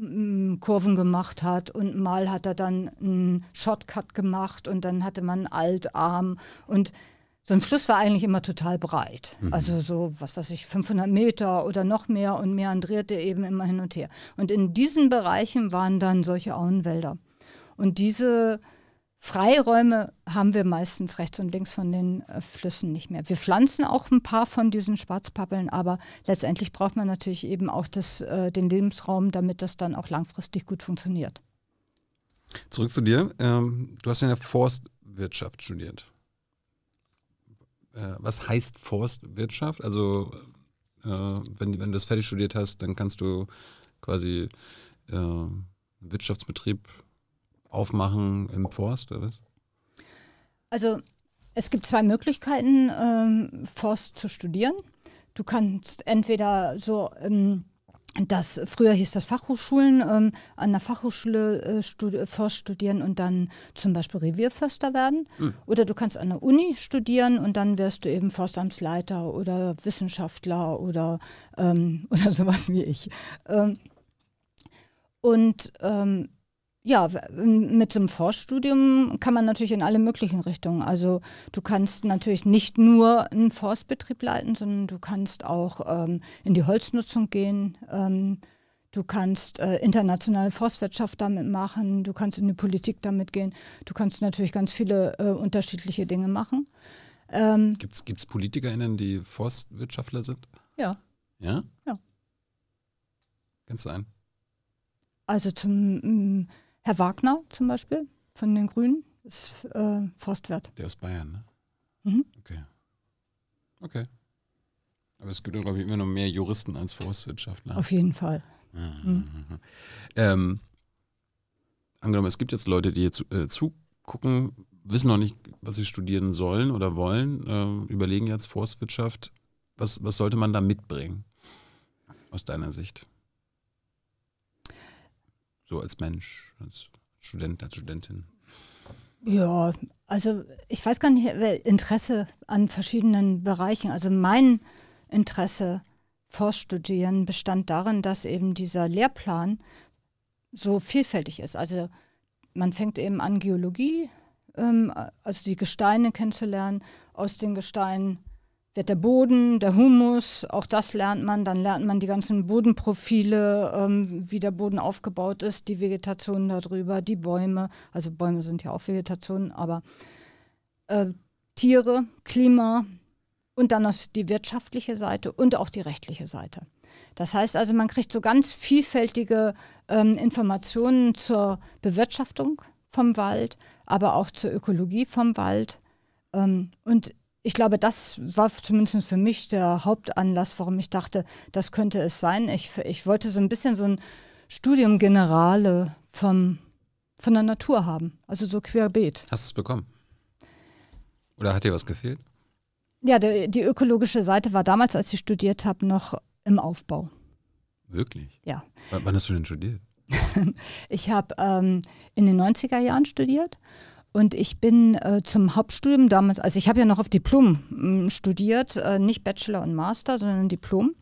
Kurven gemacht hat und mal hat er dann einen Shortcut gemacht und dann hatte man einen Altarm und so ein Fluss war eigentlich immer total breit. Mhm. Also so, was weiß ich, 500 Meter oder noch mehr und meandrierte eben immer hin und her. Und in diesen Bereichen waren dann solche Auenwälder. Und diese Freiräume haben wir meistens rechts und links von den äh, Flüssen nicht mehr. Wir pflanzen auch ein paar von diesen Schwarzpappeln, aber letztendlich braucht man natürlich eben auch das, äh, den Lebensraum, damit das dann auch langfristig gut funktioniert. Zurück zu dir. Ähm, du hast ja in der Forstwirtschaft studiert. Äh, was heißt Forstwirtschaft? Also, äh, wenn, wenn du das fertig studiert hast, dann kannst du quasi einen äh, Wirtschaftsbetrieb aufmachen im Forst oder was? Also es gibt zwei Möglichkeiten, ähm, Forst zu studieren. Du kannst entweder so ähm, das früher hieß das Fachhochschulen, ähm, an der Fachhochschule äh, studi äh, Forst studieren und dann zum Beispiel Revierförster werden. Mhm. Oder du kannst an der Uni studieren und dann wirst du eben Forstamtsleiter oder Wissenschaftler oder, ähm, (laughs) oder sowas wie ich. Ähm, und ähm, ja, mit so einem Forststudium kann man natürlich in alle möglichen Richtungen. Also du kannst natürlich nicht nur einen Forstbetrieb leiten, sondern du kannst auch ähm, in die Holznutzung gehen. Ähm, du kannst äh, internationale Forstwirtschaft damit machen. Du kannst in die Politik damit gehen. Du kannst natürlich ganz viele äh, unterschiedliche Dinge machen. Ähm, Gibt es PolitikerInnen, die Forstwirtschaftler sind? Ja. Ja? Ja. Kennst du einen? Also zum... Herr Wagner zum Beispiel von den Grünen ist äh, Forstwirt. Der ist Bayern, ne? Mhm. Okay. Okay. Aber es gibt, glaube ich, immer noch mehr Juristen als Forstwirtschaftler. Auf jeden Fall. Mhm. Mhm. Ähm, angenommen, es gibt jetzt Leute, die jetzt äh, zugucken, wissen noch nicht, was sie studieren sollen oder wollen, äh, überlegen jetzt Forstwirtschaft. Was, was sollte man da mitbringen, aus deiner Sicht? So als Mensch, als Student, als Studentin? Ja, also ich weiß gar nicht, Interesse an verschiedenen Bereichen. Also mein Interesse vorstudieren bestand darin, dass eben dieser Lehrplan so vielfältig ist. Also man fängt eben an, Geologie, ähm, also die Gesteine kennenzulernen, aus den Gesteinen der Boden, der Humus, auch das lernt man. Dann lernt man die ganzen Bodenprofile, ähm, wie der Boden aufgebaut ist, die Vegetation darüber, die Bäume. Also Bäume sind ja auch Vegetation, aber äh, Tiere, Klima und dann noch die wirtschaftliche Seite und auch die rechtliche Seite. Das heißt also, man kriegt so ganz vielfältige ähm, Informationen zur Bewirtschaftung vom Wald, aber auch zur Ökologie vom Wald. Ähm, und ich glaube, das war zumindest für mich der Hauptanlass, warum ich dachte, das könnte es sein. Ich, ich wollte so ein bisschen so ein Studium Generale vom, von der Natur haben, also so querbeet. Hast du es bekommen? Oder hat dir was gefehlt? Ja, der, die ökologische Seite war damals, als ich studiert habe, noch im Aufbau. Wirklich? Ja. W wann hast du denn studiert? (laughs) ich habe ähm, in den 90er Jahren studiert und ich bin äh, zum Hauptstudium damals, also ich habe ja noch auf Diplom mh, hm, studiert, äh, nicht Bachelor und Master, sondern Diplom.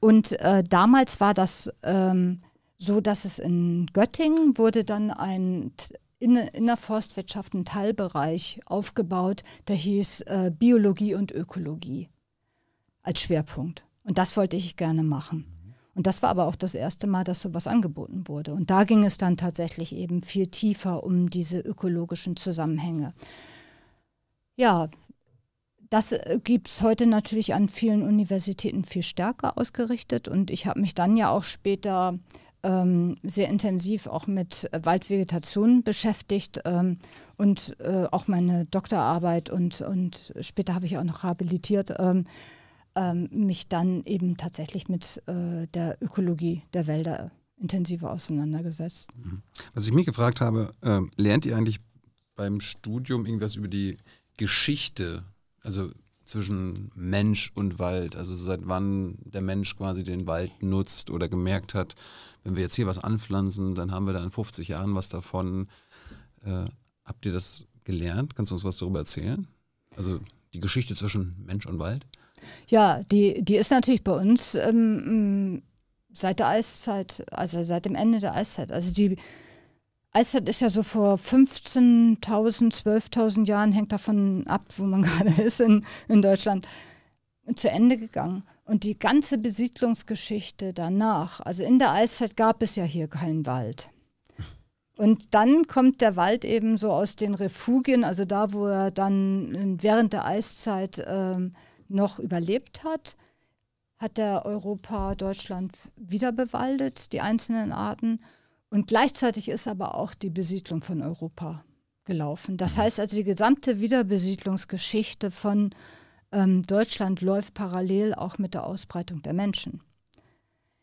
Und äh, damals war das ähm, so, dass es in Göttingen wurde dann ein in, in der Forstwirtschaft ein Teilbereich aufgebaut, der hieß äh, Biologie und Ökologie als Schwerpunkt. Und das wollte ich gerne machen. Und das war aber auch das erste Mal, dass sowas angeboten wurde. Und da ging es dann tatsächlich eben viel tiefer um diese ökologischen Zusammenhänge. Ja, das äh, gibt es heute natürlich an vielen Universitäten viel stärker ausgerichtet. Und ich habe mich dann ja auch später ähm, sehr intensiv auch mit äh, Waldvegetation beschäftigt ähm, und äh, auch meine Doktorarbeit und, und später habe ich auch noch habilitiert. Ähm, ähm, mich dann eben tatsächlich mit äh, der Ökologie der Wälder intensiver auseinandergesetzt. Mhm. Was ich mich gefragt habe, äh, lernt ihr eigentlich beim Studium irgendwas über die Geschichte, also zwischen Mensch und Wald, also seit wann der Mensch quasi den Wald nutzt oder gemerkt hat, wenn wir jetzt hier was anpflanzen, dann haben wir da in 50 Jahren was davon. Äh, habt ihr das gelernt? Kannst du uns was darüber erzählen? Also die Geschichte zwischen Mensch und Wald? Ja, die, die ist natürlich bei uns ähm, mm, seit der Eiszeit, also seit dem Ende der Eiszeit. Also die Eiszeit ist ja so vor 15.000, 12.000 Jahren, hängt davon ab, wo man (laughs) gerade ist in, in Deutschland, zu Ende gegangen. Und die ganze Besiedlungsgeschichte danach, also in der Eiszeit gab es ja hier keinen Wald. Und dann kommt der Wald eben so aus den Refugien, also da, wo er dann ähm, während der Eiszeit ähm, noch überlebt hat, hat er Europa, Deutschland wieder bewaldet, die einzelnen Arten. Und gleichzeitig ist aber auch die Besiedlung von Europa gelaufen. Das heißt also, die gesamte Wiederbesiedlungsgeschichte von ähm, Deutschland läuft parallel auch mit der Ausbreitung der Menschen.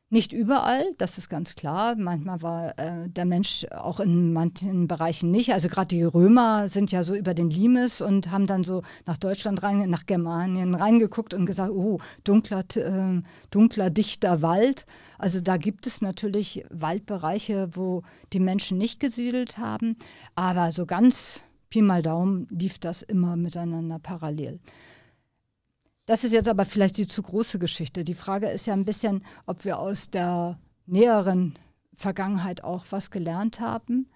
Nicht überall, das ist ganz klar. Manchmal war äh, der Mensch auch in manchen Bereichen nicht. Also gerade die Römer sind ja so über den Limes und haben dann so nach Deutschland rein, nach Germanien reingeguckt und gesagt, oh, dunkler, äh, dunkler, dichter Wald. Also da gibt es natürlich Waldbereiche, wo die Menschen nicht gesiedelt haben. Aber so ganz Pi mal Daumen lief das immer miteinander parallel. Das ist jetzt aber vielleicht die zu große Geschichte. Die Frage ist ja ein bisschen, ob wir aus der näheren Vergangenheit auch was gelernt haben.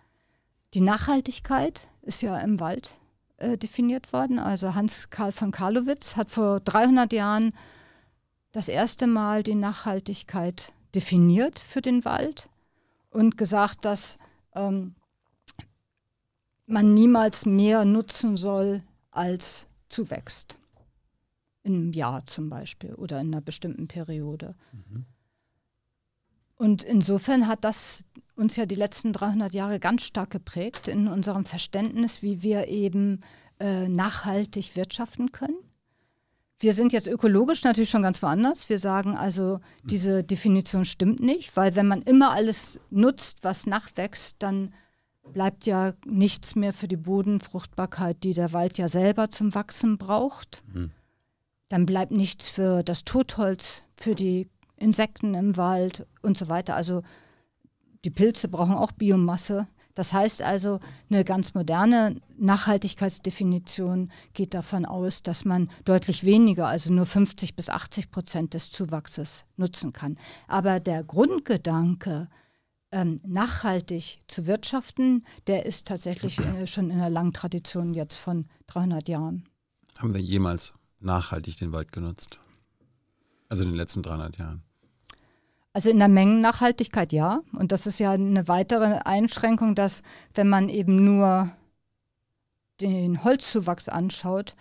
Die Nachhaltigkeit ist ja im Wald äh, definiert worden. Also Hans Karl von Karlowitz hat vor 300 Jahren das erste Mal die Nachhaltigkeit definiert für den Wald und gesagt, dass ähm, man niemals mehr nutzen soll als zuwächst in einem Jahr zum Beispiel oder in einer bestimmten Periode. Mhm. Und insofern hat das uns ja die letzten 300 Jahre ganz stark geprägt in unserem Verständnis, wie wir eben äh, nachhaltig wirtschaften können. Wir sind jetzt ökologisch natürlich schon ganz woanders. Wir sagen also, mhm. diese Definition stimmt nicht, weil wenn man immer alles nutzt, was nachwächst, dann bleibt ja nichts mehr für die Bodenfruchtbarkeit, die der Wald ja selber zum Wachsen braucht. Mhm dann bleibt nichts für das Totholz, für die Insekten im Wald und so weiter. Also die Pilze brauchen auch Biomasse. Das heißt also, eine ganz moderne Nachhaltigkeitsdefinition geht davon aus, dass man deutlich weniger, also nur 50 bis 80 Prozent des Zuwachses nutzen kann. Aber der Grundgedanke, ähm, nachhaltig zu wirtschaften, der ist tatsächlich äh, schon in einer langen Tradition jetzt von 300 Jahren. Haben wir jemals nachhaltig den Wald genutzt? Also in den letzten 300 Jahren. Also in der Mengennachhaltigkeit ja. Und das ist ja eine weitere Einschränkung, dass wenn man eben nur den Holzzuwachs anschaut,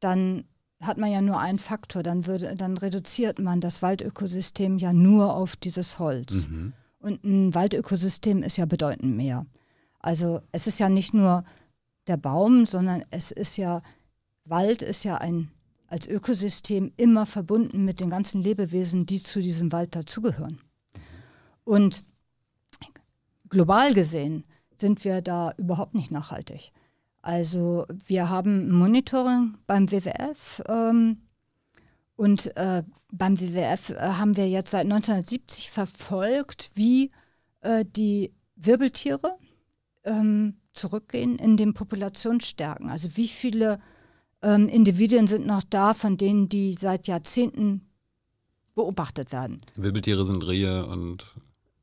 dann hat man ja nur einen Faktor, dann, würde, dann reduziert man das Waldökosystem ja nur auf dieses Holz. Mhm. Und ein Waldökosystem ist ja bedeutend mehr. Also es ist ja nicht nur der Baum, sondern es ist ja, Wald ist ja ein als Ökosystem immer verbunden mit den ganzen Lebewesen, die zu diesem Wald dazugehören. Und global gesehen sind wir da überhaupt nicht nachhaltig. Also wir haben Monitoring beim WWF ähm, und äh, beim WWF äh, haben wir jetzt seit 1970 verfolgt, wie äh, die Wirbeltiere ähm, zurückgehen in den Populationsstärken. Also wie viele ähm, Individuen sind noch da, von denen die seit Jahrzehnten beobachtet werden. Wirbeltiere sind Rehe und.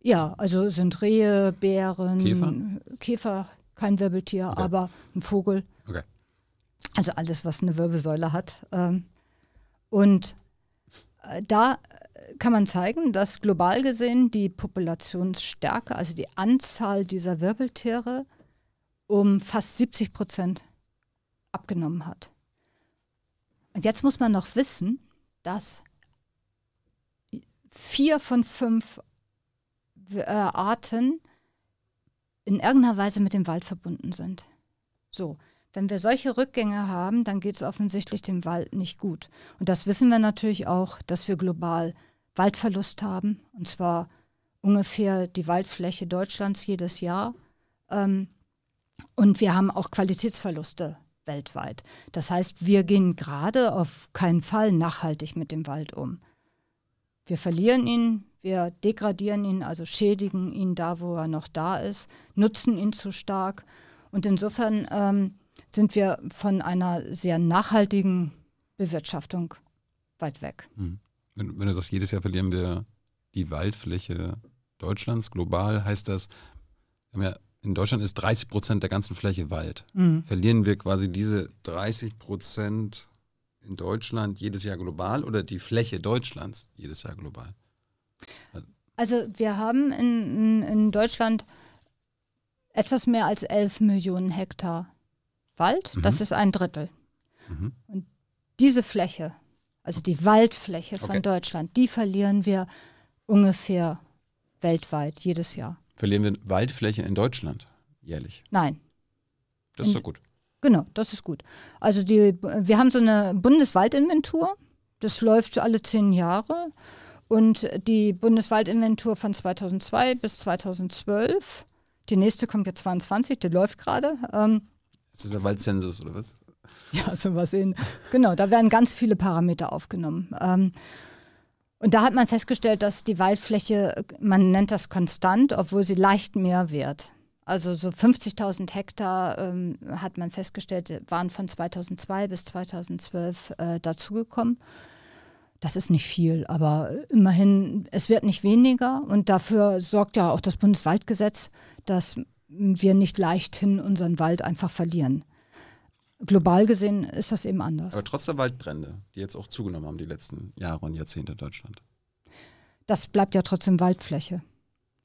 Ja, also sind Rehe, Bären, Käfer, Käfer kein Wirbeltier, okay. aber ein Vogel. Okay. Also alles, was eine Wirbelsäule hat. Ähm, und äh, da äh, kann man zeigen, dass global gesehen die Populationsstärke, also die Anzahl dieser Wirbeltiere, um fast 70 Prozent abgenommen hat. Und jetzt muss man noch wissen, dass vier von fünf äh, Arten in irgendeiner Weise mit dem Wald verbunden sind. So, wenn wir solche Rückgänge haben, dann geht es offensichtlich dem Wald nicht gut. Und das wissen wir natürlich auch, dass wir global Waldverlust haben, und zwar ungefähr die Waldfläche Deutschlands jedes Jahr. Ähm, und wir haben auch Qualitätsverluste weltweit. Das heißt, wir gehen gerade auf keinen Fall nachhaltig mit dem Wald um. Wir verlieren ihn, wir degradieren ihn, also schädigen ihn da, wo er noch da ist, nutzen ihn zu stark. Und insofern ähm, sind wir von einer sehr nachhaltigen Bewirtschaftung weit weg. Hm. Wenn, wenn du sagst, jedes Jahr verlieren wir die Waldfläche Deutschlands global, heißt das, wir haben ja in Deutschland ist 30 Prozent der ganzen Fläche Wald. Mhm. Verlieren wir quasi diese 30 Prozent in Deutschland jedes Jahr global oder die Fläche Deutschlands jedes Jahr global? Also wir haben in, in Deutschland etwas mehr als 11 Millionen Hektar Wald. Mhm. Das ist ein Drittel. Mhm. Und diese Fläche, also die Waldfläche okay. von Deutschland, die verlieren wir ungefähr weltweit jedes Jahr. Verlieren wir Waldfläche in Deutschland jährlich? Nein. Das ist doch gut. Genau, das ist gut. Also die, wir haben so eine Bundeswaldinventur. Das läuft alle zehn Jahre. Und die Bundeswaldinventur von 2002 bis 2012, die nächste kommt jetzt 22, die läuft gerade. Ähm, ist der Waldzensus oder was? (laughs) Ja, sowas in. Genau, da werden ganz viele Parameter aufgenommen. Ähm, und da hat man festgestellt, dass die Waldfläche, man nennt das konstant, obwohl sie leicht mehr wird. Also so 50.000 Hektar ähm, hat man festgestellt, waren von 2002 bis 2012 äh, dazugekommen. Das ist nicht viel, aber immerhin, es wird nicht weniger. Und dafür sorgt ja auch das Bundeswaldgesetz, dass wir nicht leichthin unseren Wald einfach verlieren global gesehen ist das eben anders. Aber trotz der Waldbrände, die jetzt auch zugenommen haben die letzten Jahre und Jahrzehnte in Deutschland. Das bleibt ja trotzdem Waldfläche.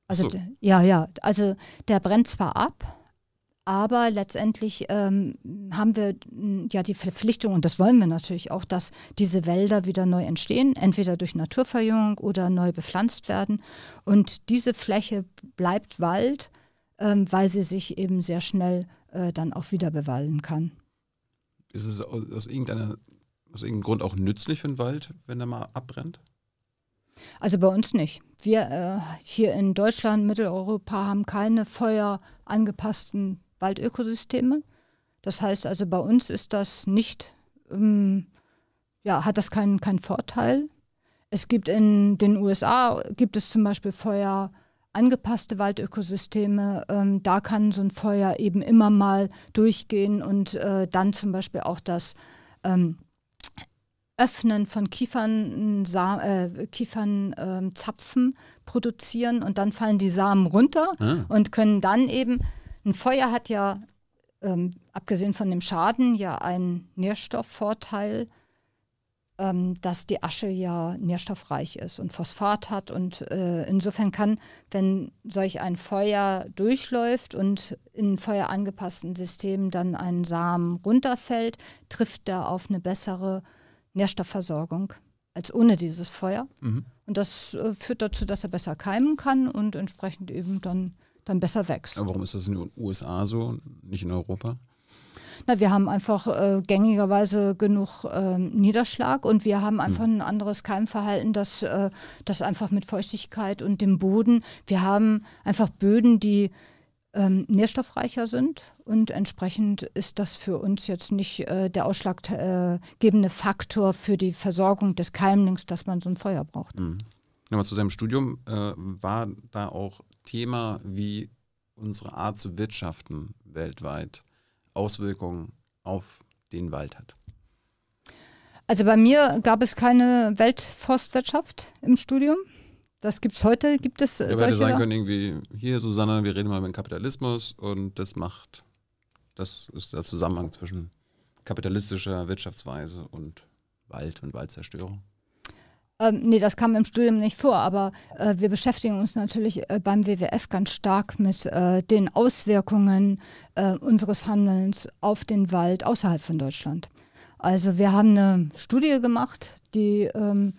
Also so. ja, ja. Also der brennt zwar ab, aber letztendlich ähm, haben wir ja die Verpflichtung, und das wollen wir natürlich auch, dass diese Wälder wieder neu entstehen, entweder durch Naturverjüngung oder neu bepflanzt werden. Und diese Fläche bleibt Wald, ähm, weil sie sich eben sehr schnell äh, dann auch wieder bewallen kann ist es aus, irgendeiner, aus irgendeinem Grund auch nützlich für den Wald, wenn er mal abbrennt? Also bei uns nicht. Wir äh, hier in Deutschland, Mitteleuropa haben keine feuerangepassten Waldökosysteme. Das heißt also, bei uns ist das nicht, ähm, ja, hat das keinen kein Vorteil. Es gibt in den USA, gibt es zum Beispiel Feuer, angepasste Waldökosysteme, ähm, da kann so ein Feuer eben immer mal durchgehen und äh, dann zum Beispiel auch das ähm, Öffnen von Kiefern, äh, Kiefernzapfen ähm, äh, produzieren und dann fallen die Samen runter ah. und können dann eben, ein Feuer hat ja ähm, abgesehen von dem Schaden ja einen Nährstoffvorteil ähm, dass die Asche ja nährstoffreich ist und Phosphat hat. Und äh, insofern kann, wenn solch ein Feuer durchläuft und in feuerangepassten Systemen dann ein Samen runterfällt, trifft er auf eine bessere Nährstoffversorgung als ohne dieses Feuer. Mhm. Und das äh, führt dazu, dass er besser keimen kann und entsprechend eben dann, dann besser wächst. Aber warum ist das in den USA so, nicht in Europa? Na, wir haben einfach äh, gängigerweise genug äh, Niederschlag und wir haben einfach mhm. ein anderes Keimverhalten, das, äh, das einfach mit Feuchtigkeit und dem Boden. Wir haben einfach Böden, die ähm, nährstoffreicher sind und entsprechend ist das für uns jetzt nicht äh, der ausschlaggebende Faktor für die Versorgung des Keimlings, dass man so ein Feuer braucht. Mhm. Nochmal zu seinem Studium. Äh, war da auch Thema, wie unsere Art zu wirtschaften weltweit Auswirkungen auf den Wald hat? Also bei mir gab es keine Weltforstwirtschaft im Studium. Das gibt es heute, gibt es ja, solche... hätte sein können, irgendwie, hier Susanne, wir reden mal über den Kapitalismus und das macht, das ist der Zusammenhang zwischen kapitalistischer Wirtschaftsweise und Wald und Waldzerstörung. Ähm, nee, das kam im Studium nicht vor, aber äh, wir beschäftigen uns natürlich äh, beim WWF ganz stark mit äh, den Auswirkungen äh, unseres Handelns auf den Wald außerhalb von Deutschland. Also wir haben eine Studie gemacht, die ähm,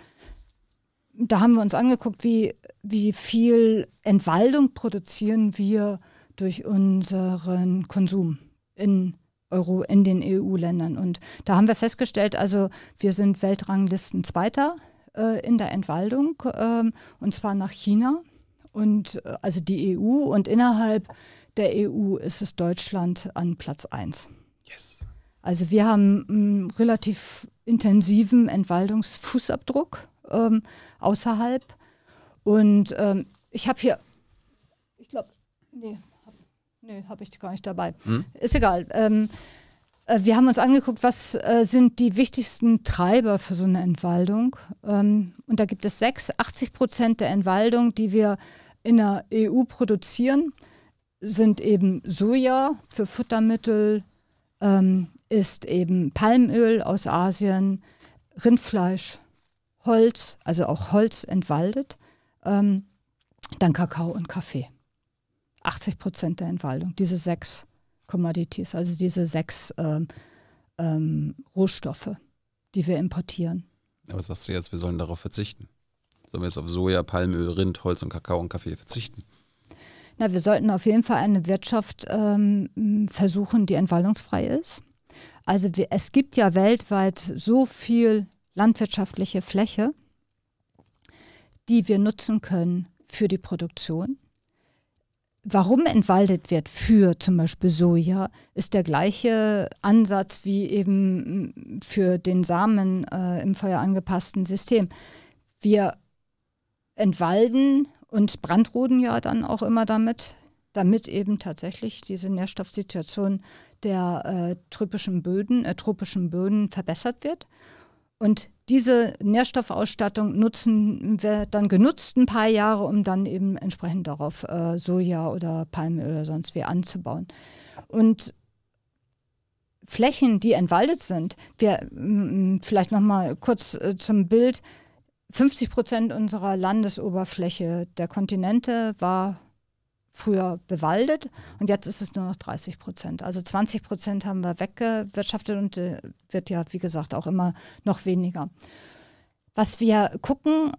da haben wir uns angeguckt, wie, wie viel Entwaldung produzieren wir durch unseren Konsum in Euro in den EU-Ländern. Und da haben wir festgestellt, also wir sind Weltranglisten Zweiter äh, in der Entwaldung ähm, und zwar nach China und äh, also die EU und innerhalb der EU ist es Deutschland an Platz 1. Yes. Also wir haben einen relativ intensiven Entwaldungsfußabdruck ähm, außerhalb und ähm, ich habe hier, ich glaube, nee, hab, nee, habe ich gar nicht dabei. Hm? Ist egal. Ähm, äh, wir haben uns angeguckt, was äh, sind die wichtigsten Treiber für so eine Entwaldung. Ähm, und da gibt es sechs. 80 Prozent der Entwaldung, die wir in der EU produzieren, sind eben Soja für Futtermittel, ähm, ist eben Palmöl aus Asien, Rindfleisch, Holz, also auch Holz entwaldet, ähm, dann Kakao und Kaffee. 80 Prozent der Entwaldung, diese sechs Commodities, also diese sechs ähm, ähm, Rohstoffe, die wir importieren. Aber sagst du jetzt, wir sollen darauf verzichten? Sollen wir jetzt auf Soja, Palmöl, Rind, Holz und Kakao und Kaffee verzichten? Na, wir sollten auf jeden Fall eine Wirtschaft ähm, versuchen, die entwaldungsfrei ist. Also wir, es gibt ja weltweit so viel landwirtschaftliche Fläche, die wir nutzen können für die Produktion warum entwaldet wird für zum Beispiel Soja, ist der gleiche Ansatz wie eben mm, für den Samen äh, im Feuer angepassten System. Wir entwalden und brandroden ja dann auch immer damit, damit eben tatsächlich diese Nährstoffsituation der äh, tropischen Böden, äh, tropischen Böden verbessert wird. Und diese Nährstoffausstattung nutzen wir dann genutzt ein paar Jahre, um dann eben entsprechend darauf äh, Soja oder Palmöl oder sonst wie anzubauen. Und Flächen, die entwaldet sind, wir vielleicht nochmal kurz äh, zum Bild. 50 Prozent unserer Landesoberfläche der Kontinente war früher bewaldet und jetzt ist es nur noch 30 Prozent. Also 20 Prozent haben wir weggewirtschaftet und äh, wird ja, wie gesagt, auch immer noch weniger. Was wir gucken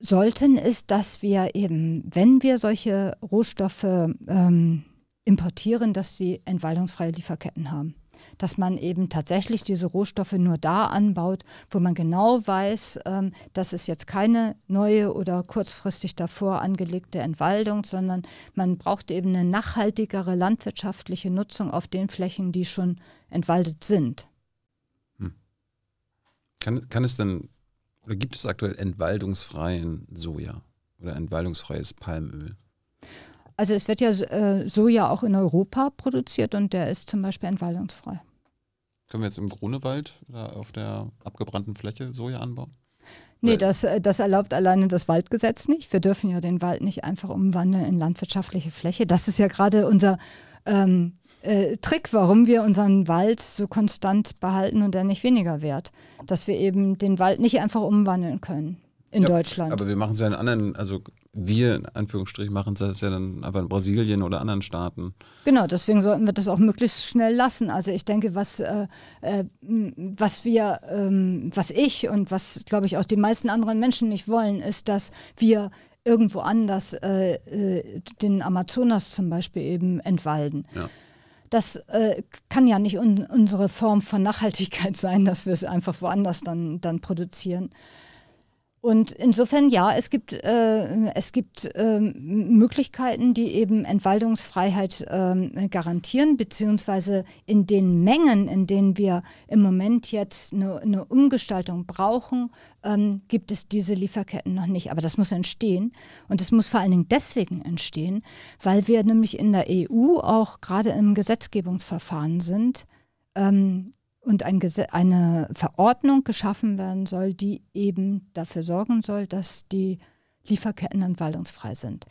sollten, ist, dass wir eben, wenn wir solche Rohstoffe ähm, importieren, dass sie entwaldungsfreie Lieferketten haben dass man eben tatsächlich diese Rohstoffe nur da anbaut, wo man genau weiß, ähm, dass es jetzt keine neue oder kurzfristig davor angelegte Entwaldung, sondern man braucht eben eine nachhaltigere landwirtschaftliche Nutzung auf den Flächen, die schon entwaldet sind. Hm. Kann, kann es denn oder gibt es aktuell entwaldungsfreien Soja oder entwaldungsfreies Palmöl? Also es wird ja Soja äh, auch in Europa produziert und der ist zum Beispiel entwaldungsfrei. Können wir jetzt im Grunewald auf der abgebrannten Fläche Soja anbauen? Nee, das, äh, das erlaubt alleine das Waldgesetz nicht. Wir dürfen ja den Wald nicht einfach umwandeln in landwirtschaftliche Fläche. Das ist ja gerade unser ähm, äh, Trick, warum wir unseren Wald so konstant behalten und er nicht weniger wird. Dass wir eben den Wald nicht einfach umwandeln können in ja, Deutschland. Aber wir machen es ja in anderen, also wir in Anführungsstrichen machen das ja dann einfach in Brasilien oder anderen Staaten. Genau, deswegen sollten wir das auch möglichst schnell lassen. Also ich denke, was, äh, äh was wir, ähm, was ich und was, glaube ich, auch die meisten anderen Menschen nicht wollen, ist, dass wir irgendwo anders äh, äh den Amazonas zum Beispiel eben entwalden. Ja das äh, kann ja nicht un unsere Form von Nachhaltigkeit (laughs) sein, dass wir es einfach woanders dann, dann produzieren. Und insofern ja, es gibt, äh, es gibt äh, Möglichkeiten, die eben Entwaldungsfreiheit äh, garantieren, beziehungsweise in den Mengen, in denen wir im Moment jetzt eine, eine Umgestaltung brauchen, ähm, gibt es diese Lieferketten noch nicht. Aber das muss entstehen. Und es muss vor allen Dingen deswegen entstehen, weil wir nämlich in der EU auch gerade im Gesetzgebungsverfahren sind. Ähm, und ein eine Verordnung geschaffen werden soll, die eben dafür sorgen soll, dass die Lieferketten entwaldungsfrei sind.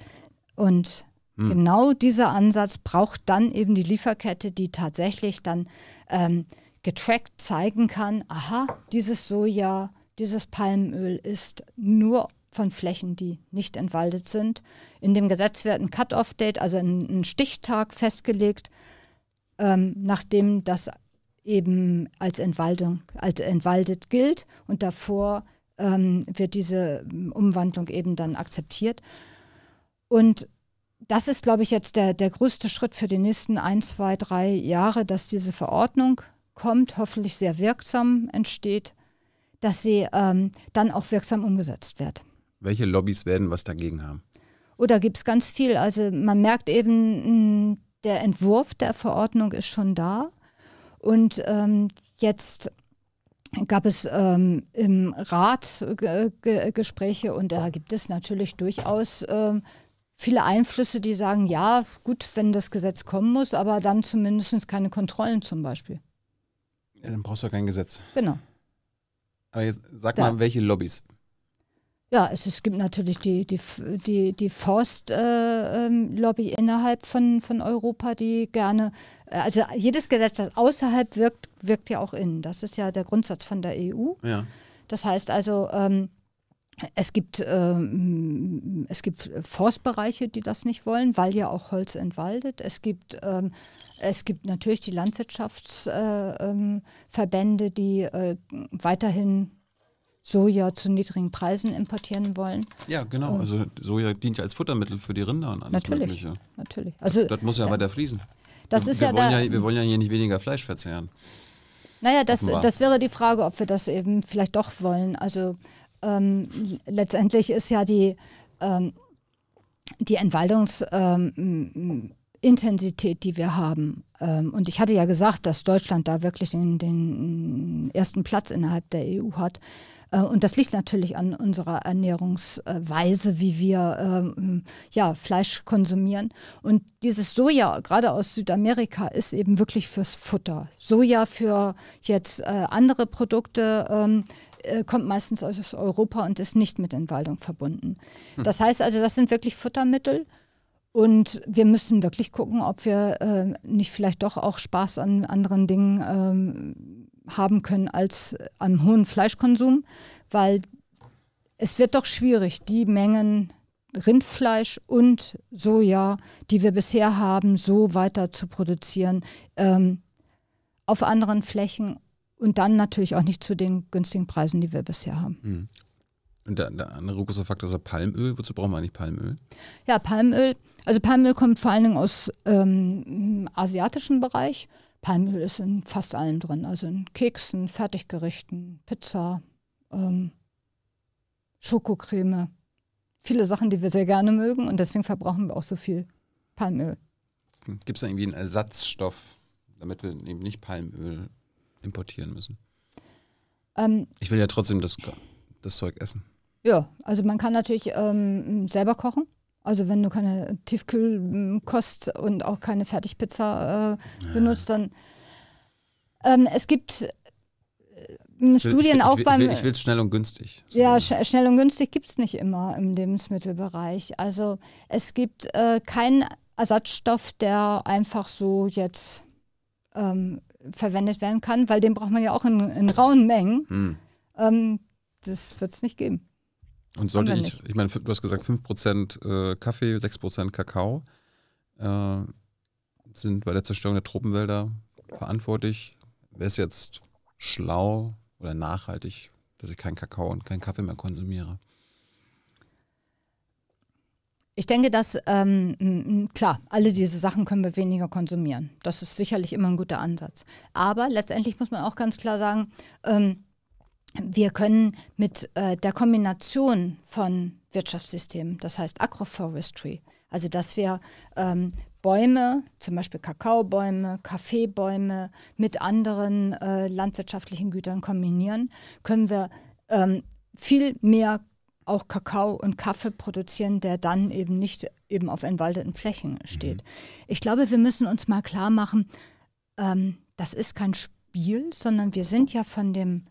Und hm. genau dieser Ansatz braucht dann eben die Lieferkette, die tatsächlich dann ähm, getrackt zeigen kann, aha, dieses Soja, dieses Palmöl ist nur von Flächen, die nicht entwaldet sind. In dem Gesetz wird ein Cut-off-Date, also ein, ein Stichtag festgelegt, ähm, nachdem das eben als Entwaldung, als entwaldet gilt und davor ähm, wird diese ähm, Umwandlung eben dann akzeptiert. Und das ist, glaube ich, jetzt der, der größte Schritt für die nächsten ein, zwei, drei Jahre, dass diese Verordnung kommt, hoffentlich sehr wirksam entsteht, dass sie ähm, dann auch wirksam umgesetzt wird. Welche Lobbys werden was dagegen haben? Oder oh, gibt es ganz viel? Also man merkt eben, der Entwurf der Verordnung ist schon da. Und ähm, jetzt gab es ähm, im Rat Gespräche und da gibt es natürlich durchaus ähm, viele Einflüsse, die sagen, ja, gut, wenn das Gesetz kommen muss, aber dann zumindest keine Kontrollen zum Beispiel. Ja, dann brauchst du ja kein Gesetz. Genau. Aber jetzt sag da. mal, welche Lobbys? Ja, es, es, gibt natürlich die, die, die, die Forstlobby äh, ähm, innerhalb von, von Europa, die gerne, äh, also jedes Gesetz, das außerhalb wirkt, wirkt ja auch innen. Das ist ja der Grundsatz von der EU. Ja. Das heißt also, ähm, es gibt, ähm, es gibt Forstbereiche, die das nicht wollen, weil ja auch Holz entwaldet. Es gibt, ähm, es gibt natürlich die Landwirtschaftsverbände, äh, ähm, die äh, weiterhin Soja zu niedrigen Preisen importieren wollen. Ja, genau. also Soja dient ja als Futtermittel für die Rinder und alles natürlich, Mögliche. Natürlich. Also, das, das muss ja da, weiter fließen. Das ist wir ja, da, ja Wir wollen ja hier nicht weniger Fleisch verzehren. Naja, das, das wäre die Frage, ob wir das eben vielleicht doch wollen. Also ähm, letztendlich ist ja die, ähm, die Entwaldungsintensität, ähm, die wir haben. Ähm, und ich hatte ja gesagt, dass Deutschland da wirklich den, den ersten Platz innerhalb der EU hat. Äh, und das liegt natürlich an unserer Ernährungsweise, wie wir ähm, ja, Fleisch konsumieren. Und dieses Soja, gerade aus Südamerika, ist eben wirklich fürs Futter. Soja für jetzt äh, andere Produkte. Ähm, äh, kommt meistens aus Europa und ist nicht mit Entwaldung verbunden. Hm. Das heißt also, das sind wirklich Futtermittel. Und wir müssen wirklich gucken, ob wir äh, nicht vielleicht doch auch Spaß an anderen Dingen ähm, haben können als äh, am hohen Fleischkonsum, weil es wird doch schwierig, die Mengen Rindfleisch und Soja, die wir bisher haben, so weiter zu produzieren ähm, auf anderen Flächen und dann natürlich auch nicht zu den günstigen Preisen, die wir bisher haben. Mhm. Und der, der andere große Faktor ist Palmöl. Wozu brauchen wir eigentlich Palmöl? Ja, Palmöl. Also Palmöl kommt vor allen Dingen aus ähm, asiatischen Bereich. Palmöl ist in fast allem drin, also in Keksen, Fertiggerichten, Pizza, ähm, Schokocreme. Viele Sachen, die wir sehr gerne mögen und deswegen verbrauchen wir auch so viel Palmöl. Gibt es da irgendwie einen Ersatzstoff, damit wir eben nicht Palmöl importieren müssen? Ähm, ich will ja trotzdem das, das Zeug essen. Ja, also man kann natürlich ähm, selber kochen. Also wenn du keine Tiefkühlkost und auch keine Fertigpizza äh, ja. benutzt, dann ähm, es gibt äh, Studien ich, auch ich, beim. Ich will es schnell und günstig. Ja, sch schnell und günstig gibt es nicht immer im Lebensmittelbereich. Also es gibt äh, keinen Ersatzstoff, der einfach so jetzt ähm, verwendet werden kann, weil den braucht man ja auch in, in rauen Mengen. Hm. Ähm, das wird es nicht geben. Und sollte ich, ich meine, du hast gesagt, 5% äh, Kaffee, 6% Kakao äh, sind bei der Zerstörung der Tropenwälder verantwortlich. Wäre es jetzt schlau oder nachhaltig, dass ich keinen Kakao und keinen Kaffee mehr konsumiere? Ich denke, dass, ähm, klar, alle diese Sachen können wir weniger konsumieren. Das ist sicherlich immer ein guter Ansatz. Aber letztendlich muss man auch ganz klar sagen, ähm, wir können mit äh, der Kombination von Wirtschaftssystemen, das heißt Agroforestry, also dass wir ähm, Bäume, zum Beispiel Kakaobäume, Kaffeebäume mit anderen äh, landwirtschaftlichen Gütern kombinieren, können wir ähm, viel mehr auch Kakao und Kaffee produzieren, der dann eben nicht eben auf entwaldeten Flächen steht. Mhm. Ich glaube, wir müssen uns mal klar machen, ähm, das ist kein Spiel, sondern wir sind ja von dem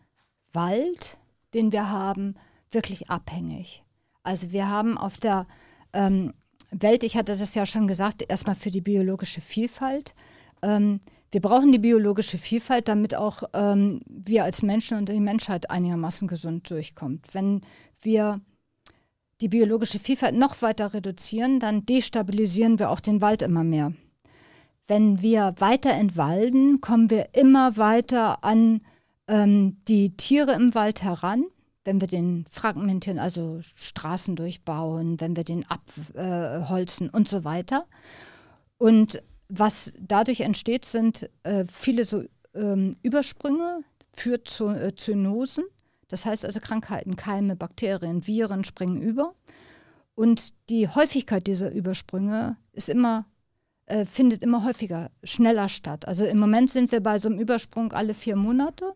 Wald, den wir haben, wirklich abhängig. Also wir haben auf der ähm, Welt, ich hatte das ja schon gesagt, erstmal für die biologische Vielfalt. Ähm, wir brauchen die biologische Vielfalt, damit auch ähm, wir als Menschen und die Menschheit einigermaßen gesund durchkommt. Wenn wir die biologische Vielfalt noch weiter reduzieren, dann destabilisieren wir auch den Wald immer mehr. Wenn wir weiter entwalden, kommen wir immer weiter an ähm, die Tiere im Wald heran, wenn wir den fragmentieren, also Straßen durchbauen, wenn wir den abholzen äh, und so weiter. Und was dadurch entsteht, sind äh, viele so ähm, Übersprünge, führt zu äh, Zoonosen. Das heißt also Krankheiten, Keime, Bakterien, Viren springen über. Und die Häufigkeit dieser Übersprünge ist immer, äh, findet immer häufiger, schneller statt. Also im Moment sind wir bei so einem Übersprung alle vier Monate.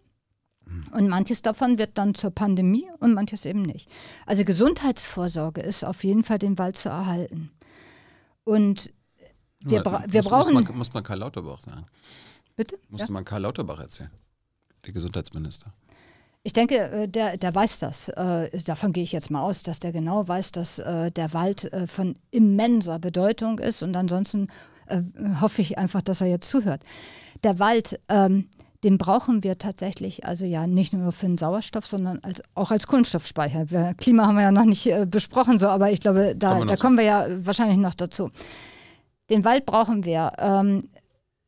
Und manches davon wird dann zur Pandemie und manches eben nicht. Also Gesundheitsvorsorge ist auf jeden Fall den Wald zu erhalten. Und wir, bra wir brauchen. Muss man, muss man Karl Lauterbach sagen. Bitte? Musste ja? man Karl Lauterbach erzählen, der Gesundheitsminister. Ich denke, äh, der, der weiß das. Äh, davon gehe ich jetzt mal aus, dass der genau weiß, dass äh, der Wald von immenser Bedeutung ist. Und ansonsten hoffe ich einfach, dass er jetzt zuhört. Der Wald ähm, den brauchen wir tatsächlich, also ja nicht nur für den Sauerstoff, sondern als, auch als Kohlenstoffspeicher. Wir, Klima haben wir ja noch nicht äh, besprochen, so, aber ich glaube, da, kommen da kommen wir ja wahrscheinlich noch dazu. Den Wald brauchen wir ähm,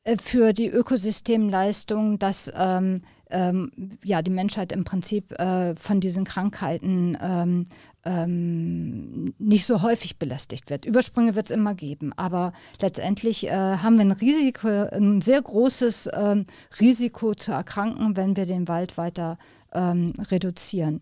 äh, für die Ökosystemleistung, dass ähm, ähm, ja, die Menschheit im Prinzip äh, von diesen Krankheiten ähm, ähm, nicht so häufig belästigt wird. Übersprünge wird es immer geben, aber letztendlich äh, haben wir ein, Risiko, ein sehr großes ähm, Risiko zu erkranken, wenn wir den Wald weiter ähm, reduzieren.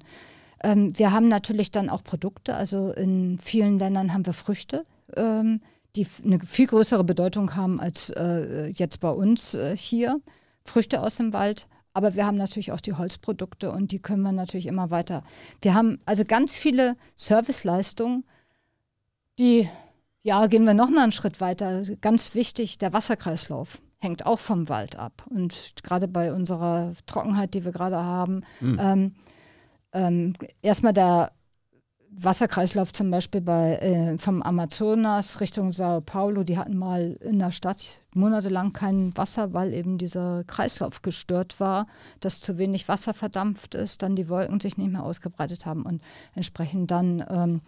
Ähm, wir haben natürlich dann auch Produkte, also in vielen Ländern haben wir Früchte. Ähm, die eine viel größere Bedeutung haben als äh, jetzt bei uns äh, hier. Früchte aus dem Wald aber wir haben natürlich auch die Holzprodukte und die können wir natürlich immer weiter. Wir haben also ganz viele Serviceleistungen, die, ja, gehen wir nochmal einen Schritt weiter. Ganz wichtig, der Wasserkreislauf hängt auch vom Wald ab. Und gerade bei unserer Trockenheit, die wir gerade haben, mhm. ähm, ähm, erstmal der Wasserkreislauf zum Beispiel bei, äh, vom Amazonas Richtung Sao Paulo, die hatten mal in der Stadt monatelang kein Wasser, weil eben dieser Kreislauf gestört war, dass zu wenig Wasser verdampft ist, dann die Wolken sich nicht mehr ausgebreitet haben und entsprechend dann ähm,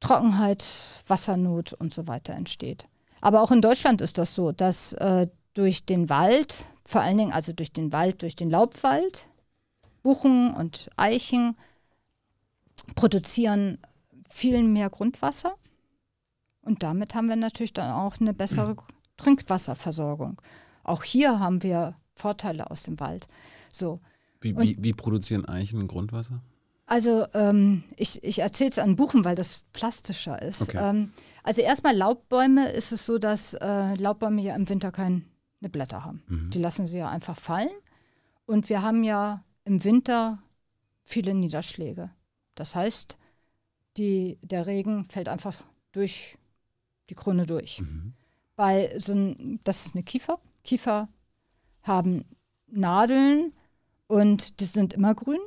Trockenheit, Wassernot und so weiter entsteht. Aber auch in Deutschland ist das so, dass äh, durch den Wald, vor allen Dingen also durch den Wald, durch den Laubwald, Buchen und Eichen, produzieren viel mehr Grundwasser und damit haben wir natürlich dann auch eine bessere Trinkwasserversorgung. Auch hier haben wir Vorteile aus dem Wald. So. Wie, wie, wie produzieren Eichen Grundwasser? Also ähm, ich, ich erzähle es an Buchen, weil das plastischer ist. Okay. Ähm, also erstmal Laubbäume ist es so, dass äh, Laubbäume ja im Winter keine Blätter haben. Mhm. Die lassen sie ja einfach fallen. Und wir haben ja im Winter viele Niederschläge. Das heißt, die, der Regen fällt einfach durch die Krone durch. Mhm. Bei so ein, das ist eine Kiefer. Kiefer haben Nadeln und die sind immer grün,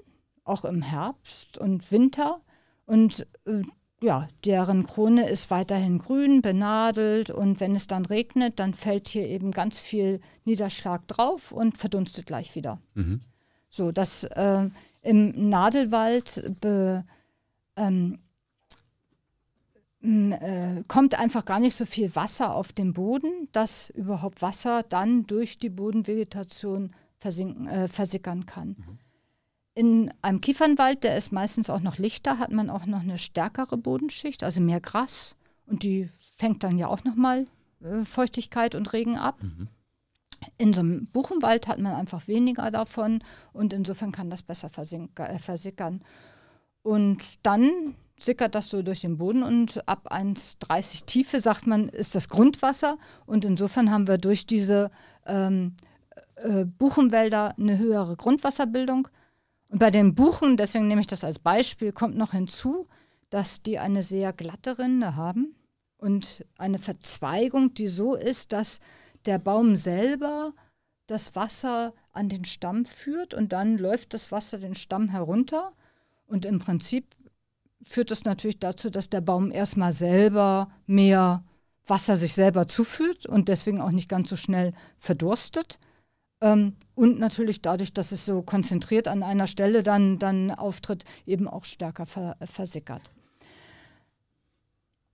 auch im Herbst und Winter. Und äh, ja, deren Krone ist weiterhin grün, benadelt und wenn es dann regnet, dann fällt hier eben ganz viel Niederschlag drauf und verdunstet gleich wieder. Mhm. So, das äh, im Nadelwald be, ähm, äh, kommt einfach gar nicht so viel Wasser auf den Boden, dass überhaupt Wasser dann durch die Bodenvegetation versinken, äh, versickern kann. Mhm. In einem Kiefernwald, der ist meistens auch noch lichter, hat man auch noch eine stärkere Bodenschicht, also mehr Gras. Und die fängt dann ja auch nochmal äh, Feuchtigkeit und Regen ab. Mhm. In so einem Buchenwald hat man einfach weniger davon und insofern kann das besser äh, versickern. Und dann sickert das so durch den Boden und ab 1,30 Tiefe, sagt man, ist das Grundwasser. Und insofern haben wir durch diese ähm, äh, Buchenwälder eine höhere Grundwasserbildung. Und bei den Buchen, deswegen nehme ich das als Beispiel, kommt noch hinzu, dass die eine sehr glatte Rinde haben und eine Verzweigung, die so ist, dass der Baum selber das Wasser an den Stamm führt und dann läuft das Wasser den Stamm herunter und im Prinzip führt das natürlich dazu, dass der Baum erstmal selber mehr Wasser sich selber zuführt und deswegen auch nicht ganz so schnell verdurstet. Ähm, und natürlich dadurch, dass es so konzentriert an einer Stelle dann, dann auftritt, eben auch stärker ver versickert.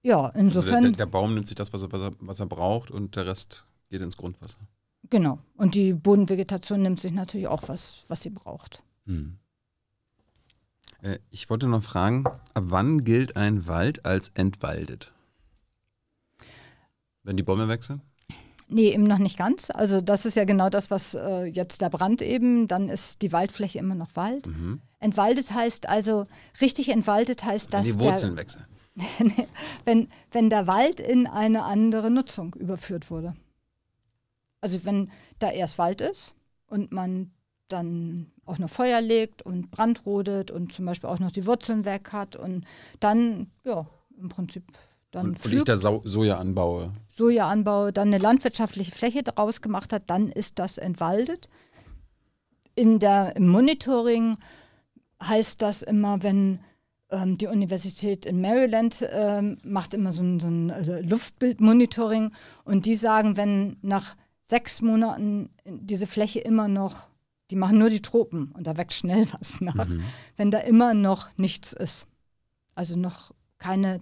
Ja, insofern. Also der, der, Baum nimmt sich das, was er, was er braucht, und der Rest geht ins Grundwasser. Genau. Und die Bodenvegetation nimmt sich natürlich auch was, was sie braucht. Hm. Äh, ich wollte noch fragen, ab wann gilt ein Wald als entwaldet? Wenn die Bäume weg Nee, eben noch nicht ganz. Also das ist ja genau das, was äh, jetzt der Brand eben, dann ist die Waldfläche immer noch Wald. Mhm. Entwaldet heißt also, richtig entwaldet heißt, dass. Wenn die Wurzeln der, wechseln. (laughs) wenn, wenn der Wald in eine andere Nutzung überführt wurde. Also wenn da erst Wald ist und man dann auch noch Feuer legt und Brand rodet und zum Beispiel auch noch die Wurzeln weg hat und dann, ja, im Prinzip dann. Und, pflügt, und ich da Soja anbaue. Soja anbaue, dann eine landwirtschaftliche Fläche daraus gemacht hat, dann ist das entwaldet. In der, Im Monitoring heißt das immer, wenn ähm, die Universität in Maryland ähm, macht immer so ein, so ein äh, Luftbildmonitoring und die sagen, wenn nach sechs Monaten diese Fläche immer noch, die machen nur die Tropen und da wächst schnell (laughs) was nach, mhm. wenn da immer noch nichts ist. Also noch keine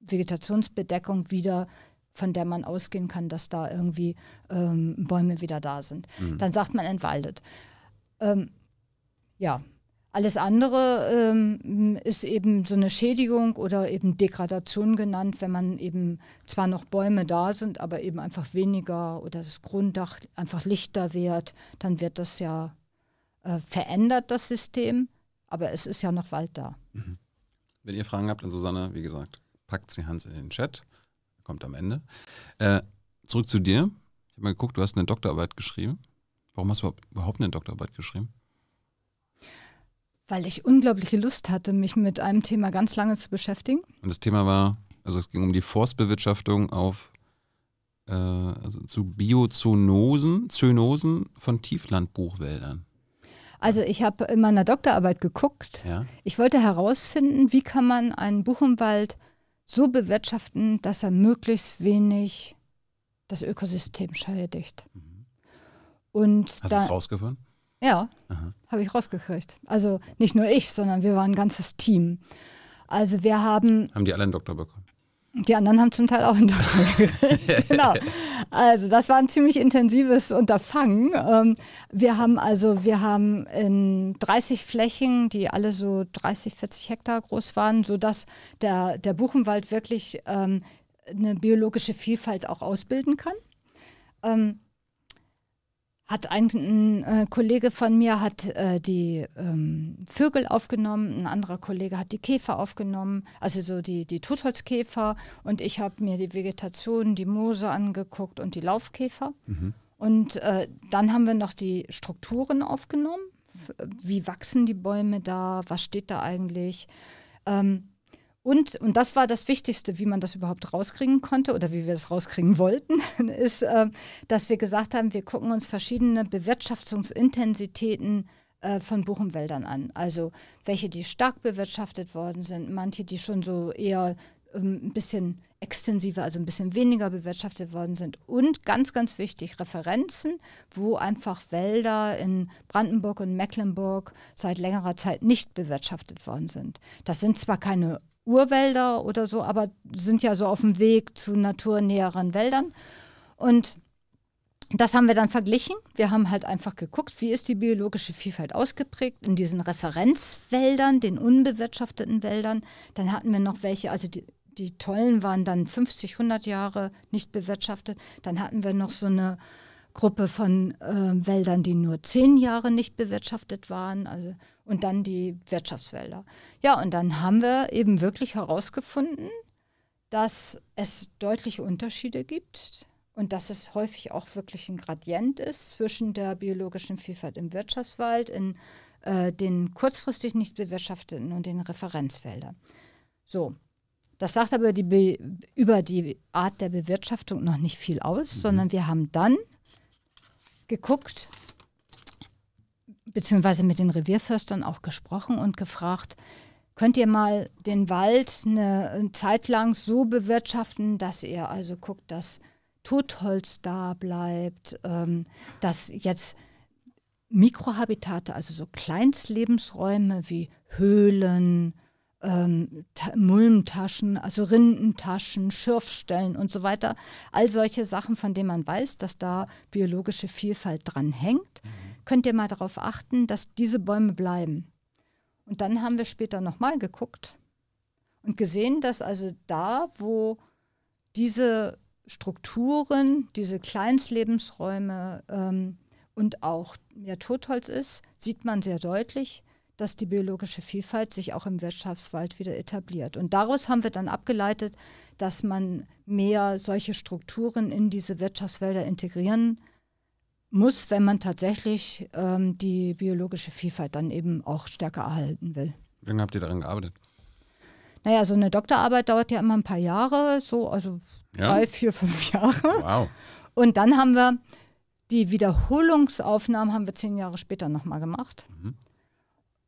Vegetationsbedeckung wieder, von der man ausgehen kann, dass da irgendwie ähm, Bäume wieder da sind. Mhm. Dann sagt man entwaldet. Ähm, ja, alles andere ähm, ist eben so eine Schädigung oder eben Degradation genannt, wenn man eben zwar noch Bäume da sind, aber eben einfach weniger oder das Grunddach einfach lichter wird, dann wird das ja äh, verändert, das System, aber es ist ja noch Wald da. Mhm. Wenn ihr Fragen habt an Susanne, wie gesagt, packt sie Hans in den Chat, kommt am Ende. Äh, zurück zu dir. Ich habe mal geguckt, du hast eine Doktorarbeit geschrieben. Warum hast du überhaupt eine Doktorarbeit geschrieben? Weil ich unglaubliche Lust hatte, mich mit einem Thema ganz lange zu beschäftigen. Und das Thema war, also es ging um die Forstbewirtschaftung auf, äh, also zu Biozonosen, Zönosen von Tieflandbuchwäldern. Also ich habe in meiner Doktorarbeit geguckt. Ja. Ich wollte herausfinden, wie kann man einen Buchenwald so bewirtschaften, dass er möglichst wenig das Ökosystem schädigt. Mhm. Und Hast du es rausgefunden? Ja, habe ich rausgekriegt. Also nicht nur ich, sondern wir waren ein ganzes Team. Also wir haben. Haben die alle einen Doktor bekommen? Die anderen haben zum Teil auch einen Doktor (laughs) gekriegt. genau. Also das war ein ziemlich intensives Unterfangen. Ähm, wir haben also, wir haben in 30 Flächen, die alle so 30, 40 Hektar groß waren, sodass der, der Buchenwald wirklich ähm, eine biologische Vielfalt auch ausbilden kann. Ähm, hat ein, ein äh, Kollege von mir hat äh, die ähm, Vögel aufgenommen, ein anderer Kollege hat die Käfer aufgenommen, also so die, die Totholzkäfer und ich habe mir die Vegetation, die Moose angeguckt und die Laufkäfer. Mhm. Und äh, dann haben wir noch die Strukturen aufgenommen. Wie wachsen die Bäume da? Was steht da eigentlich? Ähm, und, und das war das Wichtigste, wie man das überhaupt rauskriegen konnte oder wie wir das rauskriegen wollten, (laughs) ist, äh, dass wir gesagt haben, wir gucken uns verschiedene Bewirtschaftungsintensitäten äh, von Buchenwäldern an. Also welche, die stark bewirtschaftet worden sind, manche, die schon so eher ähm, ein bisschen extensiver, also ein bisschen weniger bewirtschaftet worden sind. Und ganz, ganz wichtig, Referenzen, wo einfach Wälder in Brandenburg und Mecklenburg seit längerer Zeit nicht bewirtschaftet worden sind. Das sind zwar keine Urwälder oder so, aber sind ja so auf dem Weg zu naturnäheren Wäldern. Und das haben wir dann verglichen. Wir haben halt einfach geguckt, wie ist die biologische Vielfalt ausgeprägt in diesen Referenzwäldern, den unbewirtschafteten Wäldern. Dann hatten wir noch welche, also die, die tollen waren dann 50, 100 Jahre nicht bewirtschaftet. Dann hatten wir noch so eine Gruppe von äh, Wäldern, die nur zehn Jahre nicht bewirtschaftet waren, also und dann die Wirtschaftswälder. Ja, und dann haben wir eben wirklich herausgefunden, dass es deutliche Unterschiede gibt und dass es häufig auch wirklich ein Gradient ist zwischen der biologischen Vielfalt im Wirtschaftswald, in äh, den kurzfristig nicht bewirtschafteten und den Referenzwäldern. So, das sagt aber die über die Art der Bewirtschaftung noch nicht viel aus, mhm. sondern wir haben dann geguckt, beziehungsweise mit den Revierförstern auch gesprochen und gefragt, könnt ihr mal den Wald eine Zeit lang so bewirtschaften, dass ihr also guckt, dass Totholz da bleibt, ähm, dass jetzt Mikrohabitate, also so Kleinstlebensräume wie Höhlen, ähm, Mulmtaschen, also Rindentaschen, Schürfstellen und so weiter. All solche Sachen, von denen man weiß, dass da biologische Vielfalt dran hängt, mhm. könnt ihr mal darauf achten, dass diese Bäume bleiben. Und dann haben wir später nochmal geguckt und gesehen, dass also da, wo diese Strukturen, diese Kleinstlebensräume ähm, und auch mehr Totholz ist, sieht man sehr deutlich, dass die biologische Vielfalt sich auch im Wirtschaftswald wieder etabliert. Und daraus haben wir dann abgeleitet, dass man mehr solche Strukturen in diese Wirtschaftswälder integrieren muss, wenn man tatsächlich ähm, die biologische Vielfalt dann eben auch stärker erhalten will. Wie lange habt ihr daran gearbeitet? Naja, so eine Doktorarbeit dauert ja immer ein paar Jahre, so also ja. drei, vier, fünf Jahre. Wow. Und dann haben wir die Wiederholungsaufnahmen haben wir zehn Jahre später nochmal gemacht. Mhm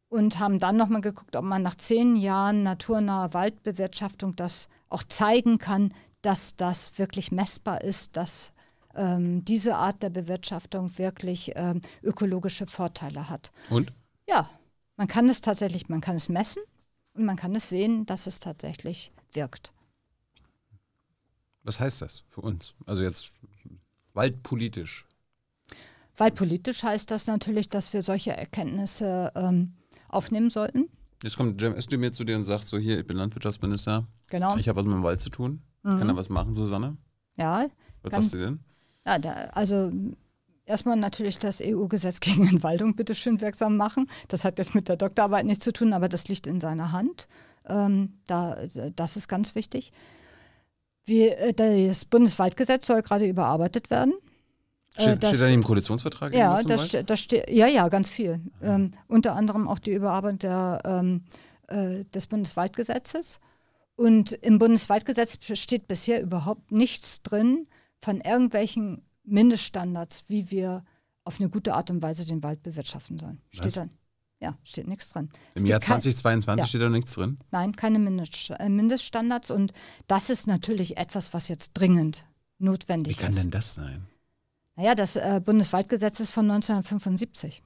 und haben dann nochmal geguckt, ob man nach zehn Jahren naturnaher Waldbewirtschaftung das auch zeigen kann, dass das wirklich messbar ist, dass ähm, diese Art der Bewirtschaftung wirklich ähm, ökologische Vorteile hat. Und? Ja, man kann es tatsächlich, man kann es messen und man kann es sehen, dass es tatsächlich wirkt. Was heißt das für uns? Also jetzt waldpolitisch. Waldpolitisch heißt das natürlich, dass wir solche Erkenntnisse ähm, aufnehmen sollten. Jetzt kommt Jem Özdemir zu dir und sagt so, hier, ich bin Landwirtschaftsminister. Genau. Ich habe was mit dem Wald zu tun. Mhm. Kann er was machen, Susanne? Ja. Was kann, sagst du denn? Ja, da, also erstmal natürlich das EU-Gesetz (laughs) gegen Entwaldung bitte schön wirksam machen. Das hat jetzt mit der Doktorarbeit nichts zu tun, aber das liegt in seiner Hand. Ähm, da, das ist ganz wichtig. Wie, äh, das Bundeswaldgesetz soll gerade überarbeitet werden. Äh, steht, das, steht dann im Koalitionsvertrag? Ja, das, das steht, ja, ja, ganz viel. Mhm. Ähm, unter anderem auch die Überarbeitung der, ähm, äh, des Bundeswaldgesetzes. Und im Bundeswaldgesetz steht bisher überhaupt nichts drin von irgendwelchen Mindeststandards, wie wir auf eine gute Art und Weise den Wald bewirtschaften sollen. Steht Was? dann. Ja, steht nichts drin. Im Jahr 2022 ja. steht da nichts drin? Nein, keine äh, Mindeststandards. Und das ist natürlich etwas, was jetzt dringend notwendig ist. Wie kann ist. denn das sein? Naja, das äh, Bundeswaldgesetz ist von 1975.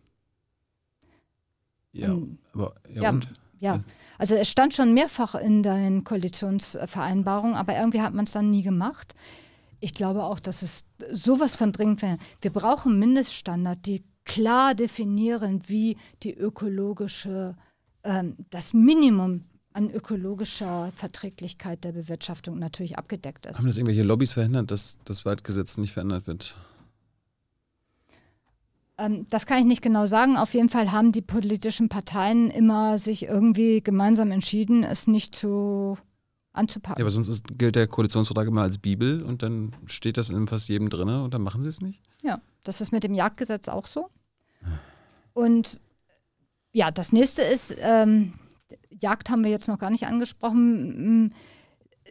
Ja, und, aber ja, ja, und? ja, also es stand schon mehrfach in deinen Koalitionsvereinbarungen, aber irgendwie hat man es dann nie gemacht. Ich glaube auch, dass es sowas von dringend wäre. Wir brauchen Mindeststandards, die klar definieren, wie die ökologische, ähm, das Minimum an ökologischer Verträglichkeit der Bewirtschaftung natürlich abgedeckt ist. Haben das irgendwelche Lobbys verhindert, dass das Waldgesetz nicht verändert wird? Ähm, das kann ich nicht genau sagen. Auf jeden Fall haben die politischen Parteien immer sich irgendwie gemeinsam entschieden, es nicht zu anzupacken. Ja, aber sonst ist, gilt der Koalitionsvertrag immer als Bibel und dann steht das in fast jedem drin und dann machen sie es nicht? Ja, das ist mit dem Jagdgesetz auch so. Und ja, das nächste ist, ähm, Jagd haben wir jetzt noch gar nicht angesprochen. Mm,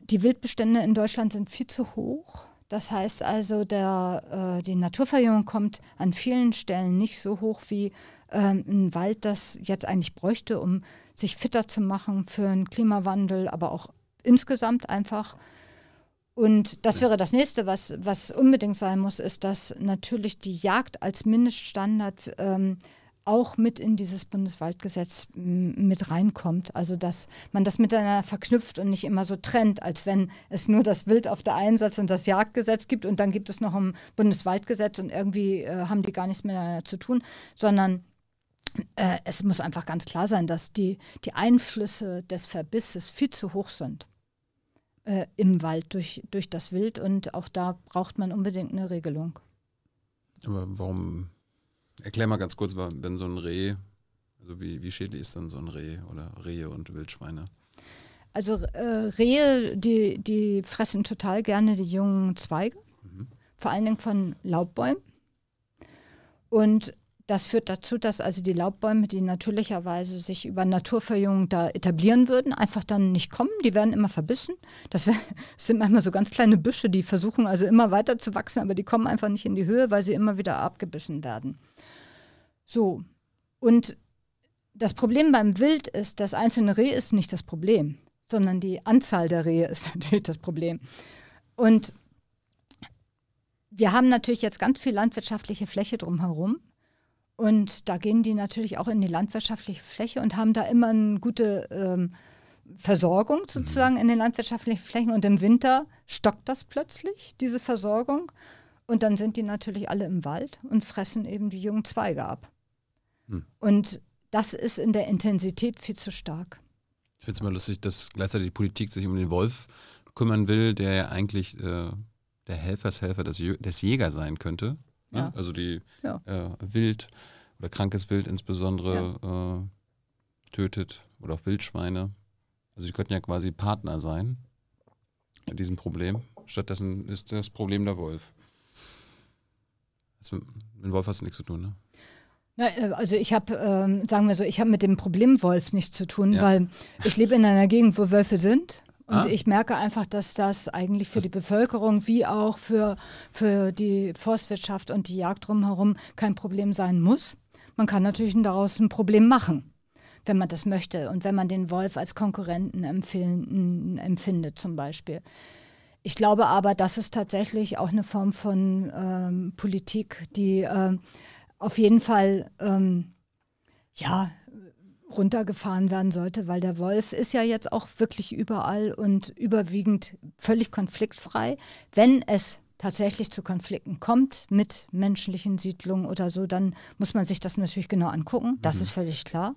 die Wildbestände in Deutschland sind viel zu hoch. Das heißt also, der, äh, die Naturverjüngung kommt an vielen Stellen nicht so hoch wie ähm, ein Wald, das jetzt eigentlich bräuchte, um sich fitter zu machen für den Klimawandel, aber auch insgesamt einfach. Und das wäre das nächste, was, was unbedingt sein muss, ist, dass natürlich die Jagd als Mindeststandard ähm, auch mit in dieses Bundeswaldgesetz mit reinkommt. Also dass man das miteinander verknüpft und nicht immer so trennt, als wenn es nur das Wild auf der einen Seite und das Jagdgesetz gibt und dann gibt es noch ein Bundeswaldgesetz und irgendwie äh, haben die gar nichts miteinander zu tun, sondern äh, es muss einfach ganz klar sein, dass die, die Einflüsse des Verbisses viel zu hoch sind äh, im Wald durch, durch das Wild und auch da braucht man unbedingt eine Regelung. Aber warum Erklär mal ganz kurz, wenn so ein Reh, also wie, wie schädlich ist dann so ein Reh oder Rehe und Wildschweine? Also äh, Rehe, die, die fressen total gerne die jungen Zweige, mhm. vor allen Dingen von Laubbäumen. Und das führt dazu, dass also die Laubbäume, die natürlicherweise sich über Naturverjüngung da etablieren würden, einfach dann nicht kommen. Die werden immer verbissen. Das, wär, das (laughs) sind manchmal so ganz kleine Büsche, die versuchen also immer weiter zu wachsen, aber die kommen einfach nicht in die Höhe, weil sie immer wieder abgebissen werden. So. Und das Problem beim Wild ist, das einzelne Reh ist nicht das Problem, sondern die Anzahl der Rehe ist (laughs) natürlich das Problem. Und wir haben natürlich jetzt ganz viel landwirtschaftliche Fläche drumherum. Und da gehen die natürlich auch in die landwirtschaftliche Fläche und haben da immer eine gute ähm, Versorgung mhm. sozusagen in den landwirtschaftlichen Flächen. Und im Winter stockt das plötzlich, diese Versorgung. Und dann sind die natürlich alle im Wald und fressen eben die jungen Zweige ab. Hm. Und das ist in der Intensität viel zu stark. Ich finde es immer lustig, dass gleichzeitig die Politik sich um den Wolf kümmern will, der ja eigentlich äh, der Helfershelfer des, Jö des Jäger sein könnte. Ne? Ja. Also die ja. äh, Wild oder krankes Wild insbesondere ja. äh, tötet oder auch Wildschweine. Also die könnten ja quasi Partner sein in diesem Problem. Stattdessen ist das Problem der Wolf. Also mit dem Wolf hast du nichts zu tun, ne? Äh, also ich habe, ähm, sagen wir so, ich habe mit dem Problem Wolf nichts zu tun, ja. weil ich lebe in einer Gegend, wo Wölfe sind. Und ah. ich merke einfach, dass das eigentlich für das die Bevölkerung wie auch für, für die Forstwirtschaft und die Jagd drumherum kein Problem sein muss. Man kann natürlich daraus ein Problem machen, wenn man das möchte und wenn man den Wolf als Konkurrenten empfindet zum Beispiel. Ich glaube aber, das ist tatsächlich auch eine Form von ähm, Politik, die... Äh, auf jeden Fall ähm, ja runtergefahren werden sollte, weil der Wolf ist ja jetzt auch wirklich überall und überwiegend völlig konfliktfrei. Wenn es tatsächlich zu Konflikten kommt mit menschlichen Siedlungen oder so, dann muss man sich das natürlich genau angucken. Das mhm. ist völlig klar.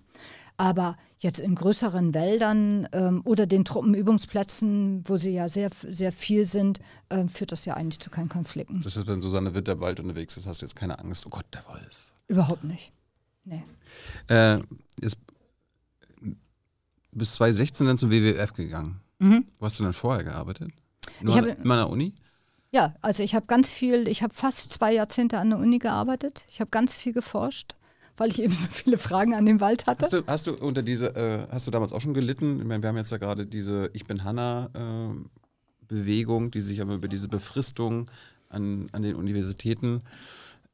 Aber jetzt in größeren Wäldern ähm, oder den Truppenübungsplätzen, wo sie ja sehr, sehr viel sind, äh, führt das ja eigentlich zu keinen Konflikten. Das ist, wenn Susanne Witterwald unterwegs ist, hast du jetzt keine Angst, oh Gott, der Wolf. Überhaupt nicht. Nee. Äh, jetzt bis 2016 dann zum WWF gegangen. Mhm. Wo hast du dann vorher gearbeitet? Nur ich in meiner Uni? Ja, also ich habe ganz viel, ich habe fast zwei Jahrzehnte an der Uni gearbeitet. Ich habe ganz viel geforscht weil ich eben so viele Fragen an den Wald hatte. Hast du, hast du unter diese, äh, hast du damals auch schon gelitten? Ich meine, wir haben jetzt ja gerade diese Ich bin Hanna äh, Bewegung, die sich aber über diese Befristung an, an den Universitäten,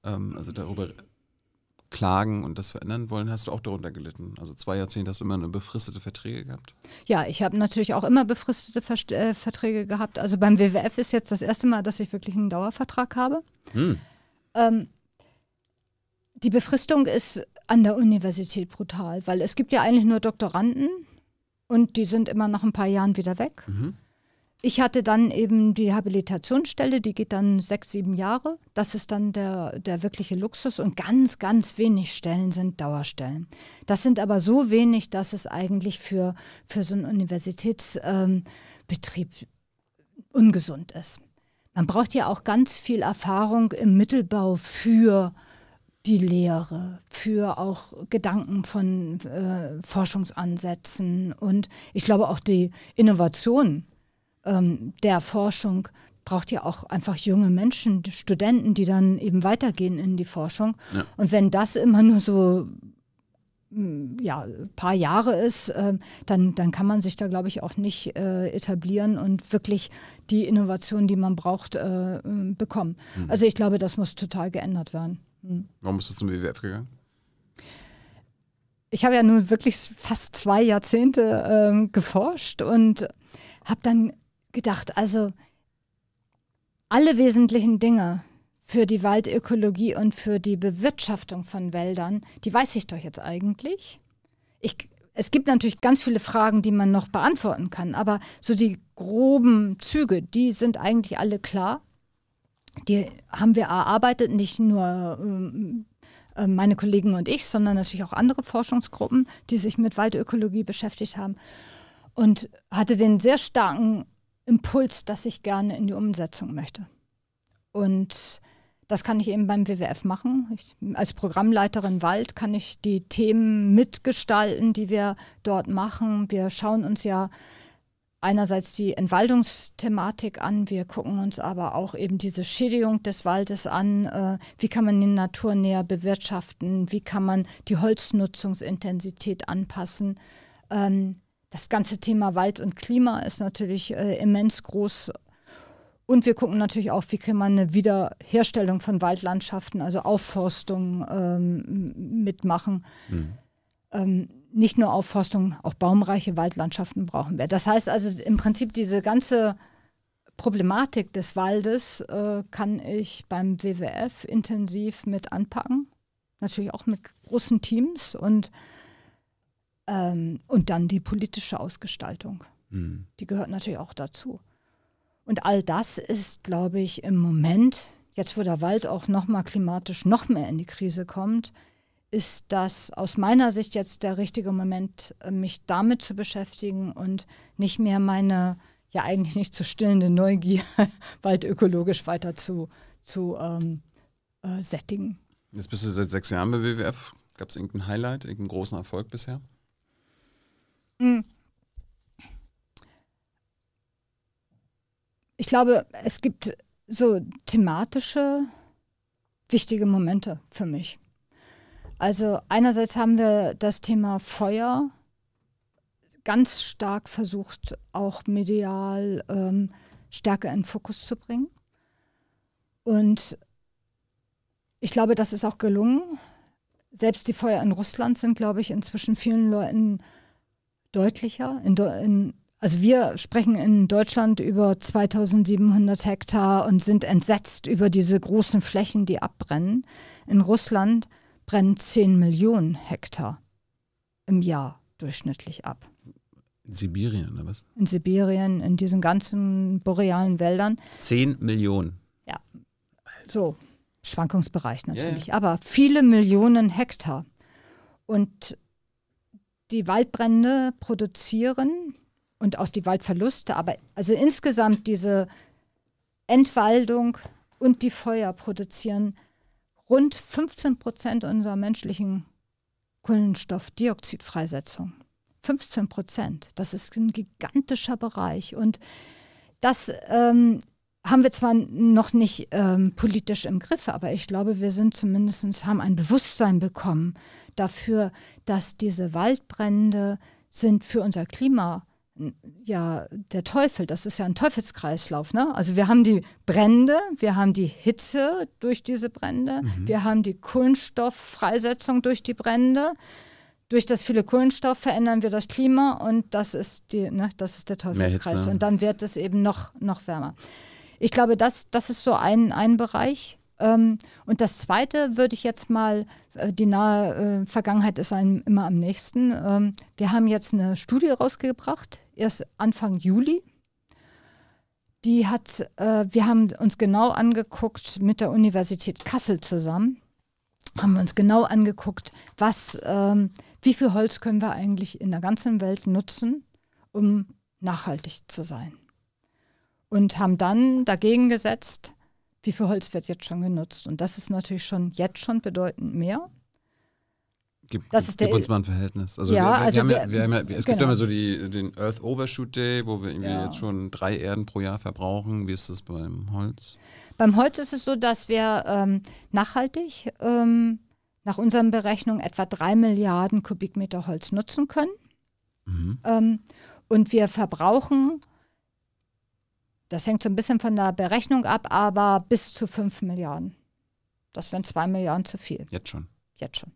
ähm, also darüber klagen und das verändern wollen, hast du auch darunter gelitten. Also zwei Jahrzehnte hast du immer nur befristete Verträge gehabt? Ja, ich habe natürlich auch immer befristete Ver äh, Verträge gehabt. Also beim WWF ist jetzt das erste Mal, dass ich wirklich einen Dauervertrag habe. Hm. Ähm, die Befristung ist an der Universität brutal, weil es gibt ja eigentlich nur Doktoranden und die sind immer nach ein paar Jahren wieder weg. Mhm. Ich hatte dann eben die Habilitationsstelle, die geht dann sechs, sieben Jahre. Das ist dann der, der wirkliche Luxus und ganz, ganz wenig Stellen sind Dauerstellen. Das sind aber so wenig, dass es eigentlich für, für so einen Universitätsbetrieb ähm, ungesund ist. Man braucht ja auch ganz viel Erfahrung im Mittelbau für die Lehre, für auch Gedanken von äh, Forschungsansätzen und ich glaube auch die Innovation ähm, der Forschung braucht ja auch einfach junge Menschen, Studenten, die dann eben weitergehen in die Forschung. Ja. Und wenn das immer nur so hm, ja, ein paar Jahre ist, äh, dann, dann kann man sich da, glaube ich, auch nicht äh, etablieren und wirklich die Innovation, die man braucht, äh, hm, bekommen. Mhm. Also ich glaube, das muss total geändert werden. Hm. Warum bist du zum WWF gegangen? Ich habe ja nun wirklich fast zwei Jahrzehnte ähm, geforscht und habe dann gedacht, also alle wesentlichen Dinge für die Waldökologie und für die Bewirtschaftung von Wäldern, die weiß ich doch jetzt eigentlich. Ich, es gibt natürlich ganz viele Fragen, die man noch beantworten kann, aber so die groben Züge, die sind eigentlich alle klar die haben wir erarbeitet, nicht nur ähm, äh, meine Kollegen und ich, sondern natürlich auch andere Forschungsgruppen, die sich mit Waldökologie beschäftigt haben. Und hatte den sehr starken Impuls, dass ich gerne in die Umsetzung möchte. Und das kann ich eben beim WWF machen. Ich, als Programmleiterin Wald kann ich die Themen mitgestalten, die wir dort machen. Wir schauen uns ja einerseits die Entwaldungsthematik an, wir gucken uns aber auch eben diese Schädigung des Waldes an, äh, wie kann man die Natur näher bewirtschaften, wie kann man die Holznutzungsintensität anpassen. Ähm, das ganze Thema Wald und Klima ist natürlich äh, immens groß. Und wir gucken natürlich auch, wie kann man eine Wiederherstellung von Waldlandschaften, also Aufforstung ähm, mitmachen. Mhm. Ähm, nicht nur Aufforstung, auch baumreiche Waldlandschaften brauchen wir. Das heißt also im Prinzip diese ganze Problematik des Waldes äh, kann ich beim WWF intensiv mit anpacken. Natürlich auch mit großen Teams und, ähm, und dann die politische Ausgestaltung. Mhm. Die gehört natürlich auch dazu. Und all das ist, glaube ich, im Moment, jetzt wo der Wald auch nochmal klimatisch noch mehr in die Krise kommt, ist das aus meiner Sicht jetzt der richtige Moment, äh, mich damit zu beschäftigen und nicht mehr meine ja eigentlich nicht zu stillende Neugier bald (laughs) ökologisch weiter zu, zu ähm, äh, sättigen. Jetzt bist du seit sechs Jahren bei WWF. Gab es irgendein Highlight, irgendeinen großen Erfolg bisher? Hm. Ich glaube, es gibt so thematische wichtige Momente für mich. Also einerseits haben wir das Thema Feuer ganz stark versucht, auch medial ähm, stärker in Fokus zu bringen. Und ich glaube, das ist auch gelungen. Selbst die Feuer in Russland sind, glaube ich, inzwischen vielen Leuten deutlicher. In, in, also wir sprechen in Deutschland über 2700 Hektar und sind entsetzt über diese großen Flächen, die abbrennen. In Russland brennen 10 Millionen Hektar im Jahr durchschnittlich ab. In Sibirien oder was? In Sibirien, in diesen ganzen borealen Wäldern. 10 Millionen. Ja. So, Schwankungsbereich natürlich, yeah. aber viele Millionen Hektar. Und die Waldbrände produzieren und auch die Waldverluste, aber also insgesamt diese Entwaldung und die Feuer produzieren rund 15 Prozent unserer menschlichen Kohlenstoffdioxidfreisetzung. 15 Prozent. Das ist ein gigantischer Bereich. Und das ähm, haben wir zwar noch nicht ähm, politisch im Griff, aber ich glaube, wir sind zumindest haben ein Bewusstsein bekommen dafür, dass diese Waldbrände sind für unser Klima ja der Teufel, das ist ja ein Teufelskreislauf. Ne? Also wir haben die Brände, wir haben die Hitze durch diese Brände, mhm. wir haben die Kohlenstofffreisetzung durch die Brände. Durch das viele Kohlenstoff verändern wir das Klima und das ist, die, ne, das ist der Teufelskreis. Und dann wird es eben noch, noch wärmer. Ich glaube, das, das ist so ein, ein Bereich. Ähm, und das Zweite würde ich jetzt mal, äh, die nahe äh, Vergangenheit ist einem immer am nächsten. Ähm, wir haben jetzt eine Studie rausgebracht, erst Anfang Juli. Die hat, äh, wir haben uns genau angeguckt mit der Universität Kassel zusammen, haben wir uns genau angeguckt, was, ähm, wie viel Holz können wir eigentlich in der ganzen Welt nutzen, um nachhaltig zu sein. Und haben dann dagegen gesetzt, wie viel Holz wird jetzt schon genutzt. Und das ist natürlich schon jetzt schon bedeutend mehr. Gib, das ist gib der, uns mal ein Verhältnis. Also, ja, wir, wir, also haben wir, ja, wir, haben ja, es genau. gibt ja immer so die, den Earth Overshoot Day, wo wir irgendwie ja. jetzt schon drei Erden pro Jahr verbrauchen. Wie ist das beim Holz? Beim Holz ist es so, dass wir ähm, nachhaltig ähm, nach unseren Berechnungen etwa drei Milliarden Kubikmeter Holz nutzen können. Mhm. Ähm, und wir verbrauchen, das hängt so ein bisschen von der Berechnung ab, aber bis zu fünf Milliarden. Das wären zwei Milliarden zu viel. Jetzt schon. Jetzt schon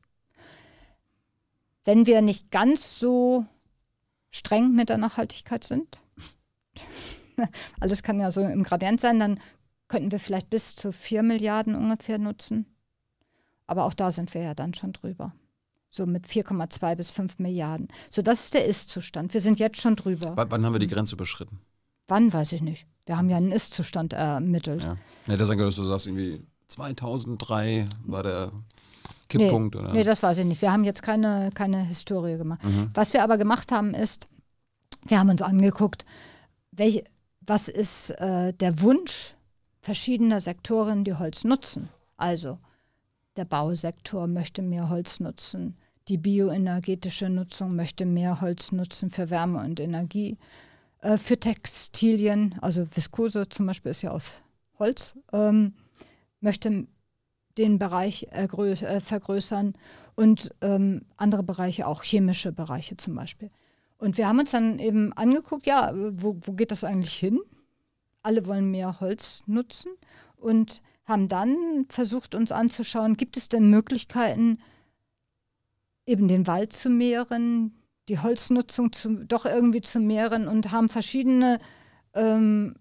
wenn wir nicht ganz so streng mit der Nachhaltigkeit sind, (laughs) alles kann ja so im Gradient sein, dann könnten wir vielleicht bis zu 4 Milliarden ungefähr nutzen. Aber auch da sind wir ja dann schon drüber. So mit 4,2 bis 5 Milliarden. So, das ist der Ist-Zustand. Wir sind jetzt schon drüber. W wann haben wir die Grenze überschritten? Wann, weiß ich nicht. Wir haben ja einen Ist-Zustand ermittelt. Ja. ja, das sein könnte, dass du sagst, irgendwie 2003 war der Kipppunkt? Nee, oder? nee, das weiß ich nicht. Wir haben jetzt keine, keine Historie gemacht. Mhm. Was wir aber gemacht haben, ist, wir haben uns angeguckt, welche, was ist äh, der Wunsch verschiedener Sektoren, die Holz nutzen. Also der Bausektor möchte mehr Holz nutzen, die bioenergetische Nutzung möchte mehr Holz nutzen für Wärme und Energie, äh, für Textilien, also Viskose zum Beispiel ist ja aus Holz, ähm, möchte den Bereich äh, äh, vergrößern und ähm, andere Bereiche, auch chemische Bereiche zum Beispiel. Und wir haben uns dann eben angeguckt, ja, wo, wo geht das eigentlich hin? Alle wollen mehr Holz nutzen und haben dann versucht, uns anzuschauen, gibt es denn Möglichkeiten, eben den Wald zu mehren, die Holznutzung zu, doch irgendwie zu mehren und haben verschiedene ähm,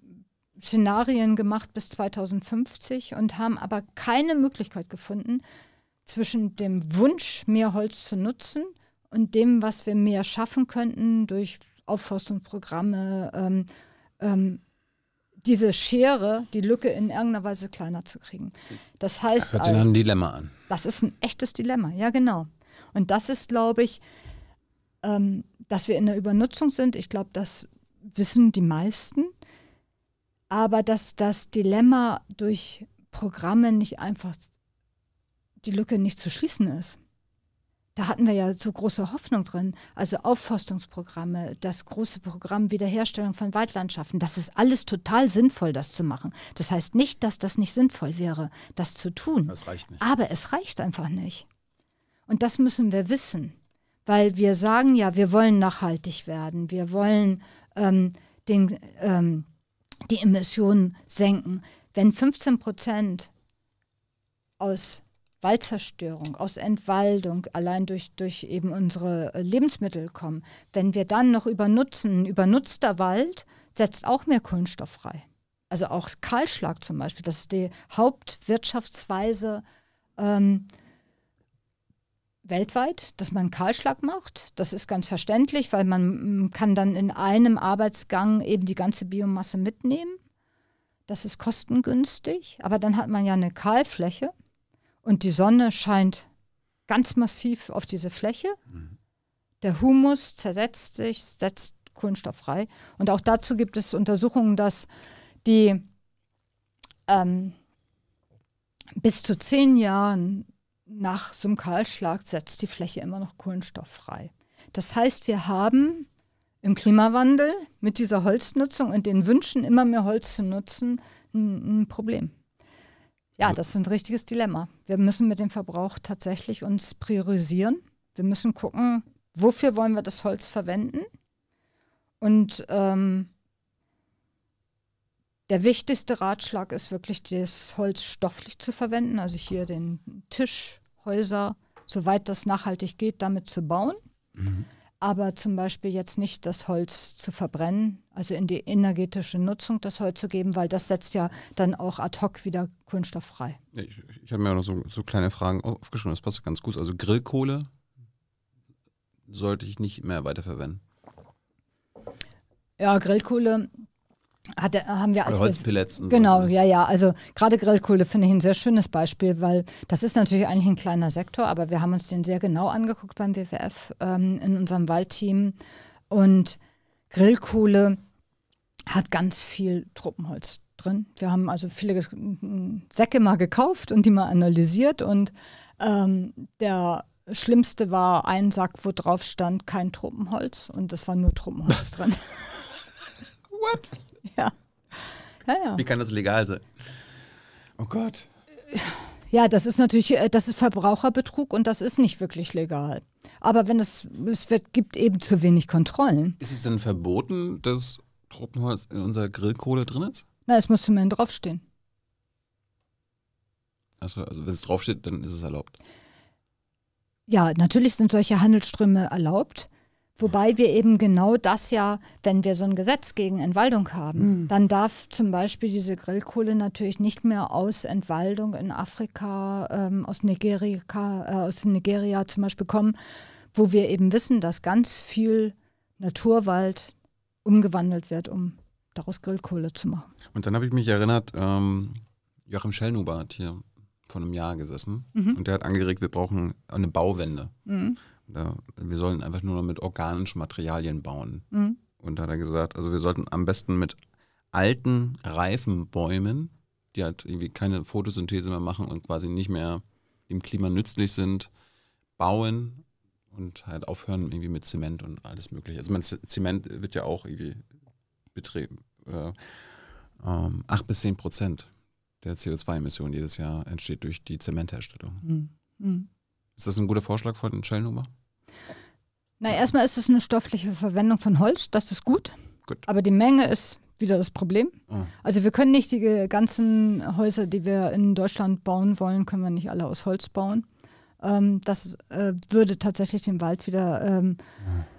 Szenarien gemacht bis 2050 und haben aber keine Möglichkeit gefunden zwischen dem Wunsch, mehr Holz zu nutzen und dem, was wir mehr schaffen könnten durch Aufforstungsprogramme, ähm, ähm, diese Schere, die Lücke in irgendeiner Weise kleiner zu kriegen. Das heißt. Das hört sich nach Dilemma an. Das ist ein echtes Dilemma, ja, genau. Und das ist, glaube ich, ähm, dass wir in der Übernutzung sind. Ich glaube, das wissen die meisten aber dass das Dilemma durch Programme nicht einfach die Lücke nicht zu schließen ist. Da hatten wir ja so große Hoffnung drin. Also Aufforstungsprogramme, das große Programm Wiederherstellung von Waldlandschaften. Das ist alles total sinnvoll, das zu machen. Das heißt nicht, dass das nicht sinnvoll wäre, das zu tun. Das reicht nicht. Aber es reicht einfach nicht. Und das müssen wir wissen. Weil wir sagen ja, wir wollen nachhaltig werden. Wir wollen ähm, den, ähm, die Emissionen senken. Wenn 15 Prozent aus Waldzerstörung, aus Entwaldung, allein durch, durch eben unsere äh, Lebensmittel kommen, wenn wir dann noch übernutzen, übernutzter Wald setzt auch mehr Kohlenstoff frei. Also auch Kahlschlag zum Beispiel, das ist die Hauptwirtschaftsweise ähm, weltweit, dass man einen Kahlschlag macht. Das ist ganz verständlich, weil man mm, kann dann in einem Arbeitsgang eben die ganze Biomasse mitnehmen. Das ist kostengünstig, aber dann hat man ja eine Kahlfläche und die Sonne scheint ganz massiv auf diese Fläche. Mhm. Der Humus zersetzt sich, setzt Kohlenstoff frei. Und auch dazu gibt es Untersuchungen, dass die ähm, bis zu zehn Jahren nach so einem Kahlschlag setzt die Fläche immer noch Kohlenstoff frei. Das heißt, wir haben im Klimawandel mit dieser Holznutzung und den Wünschen, immer mehr Holz zu nutzen, ein, ein Problem. Ja, das ist ein richtiges Dilemma. Wir müssen mit dem Verbrauch tatsächlich uns priorisieren. Wir müssen gucken, wofür wollen wir das Holz verwenden. Und ähm, der wichtigste Ratschlag ist wirklich, das Holz stofflich zu verwenden, also hier den Tisch Häuser, soweit das nachhaltig geht, damit zu bauen. Mhm. Aber zum Beispiel jetzt nicht das Holz zu verbrennen, also in die energetische Nutzung das Holz zu geben, weil das setzt ja dann auch ad hoc wieder Kunststoff frei. Ich, ich habe mir auch noch so, so kleine Fragen aufgeschrieben, das passt ganz gut. Also Grillkohle sollte ich nicht mehr weiterverwenden. Ja, Grillkohle hat, haben wir als Oder Holzpellets. Und genau, so. ja, ja. Also gerade Grillkohle finde ich ein sehr schönes Beispiel, weil das ist natürlich eigentlich ein kleiner Sektor, aber wir haben uns den sehr genau angeguckt beim WWF ähm, in unserem Waldteam. Und Grillkohle hat ganz viel Truppenholz drin. Wir haben also viele Säcke mal gekauft und die mal analysiert. Und ähm, der schlimmste war ein Sack, wo drauf stand kein Truppenholz und das war nur Truppenholz drin. (laughs) (laughs) What? Ja. ja, ja. Wie kann das legal sein? Oh Gott. Ja, das ist natürlich, äh, das ist Verbraucherbetrug und das ist nicht wirklich legal. Aber wenn es, es wird, gibt eben zu wenig Kontrollen. Ist es denn verboten, dass Tropenholz in unserer Grillkohle drin ist? Na, es muss zumindest draufstehen. Achso, also wenn es draufsteht, dann ist es erlaubt. Ja, natürlich sind solche Handelsströme erlaubt, Wobei wir eben genau das ja, wenn wir so ein Gesetz gegen Entwaldung haben, mhm. dann darf zum Beispiel diese Grillkohle natürlich nicht mehr aus Entwaldung in Afrika, ähm, aus, Nigerika, äh, aus Nigeria zum Beispiel kommen, wo wir eben wissen, dass ganz viel Naturwald umgewandelt wird, um daraus Grillkohle zu machen. Und dann habe ich mich erinnert, ähm, Joachim Schellnuber hat hier vor einem Jahr gesessen mhm. und der hat angeregt, wir brauchen eine Bauwende. Mhm. Ja, wir sollen einfach nur noch mit organischen Materialien bauen. Mhm. Und da hat er gesagt, also wir sollten am besten mit alten, reifen Bäumen, die halt irgendwie keine Photosynthese mehr machen und quasi nicht mehr dem Klima nützlich sind, bauen und halt aufhören irgendwie mit Zement und alles mögliche. Also man, Zement wird ja auch irgendwie betrieben. Äh, ähm, 8 bis 10 Prozent der CO2-Emissionen jedes Jahr entsteht durch die Zementherstellung. Mhm. Mhm. Ist das ein guter Vorschlag von Schellnummer? Na, erstmal ist es eine stoffliche Verwendung von Holz, das ist gut. gut. Aber die Menge ist wieder das Problem. Mhm. Also wir können nicht die ganzen Häuser, die wir in Deutschland bauen wollen, können wir nicht alle aus Holz bauen. Ähm, das äh, würde tatsächlich den Wald wieder ähm, mhm.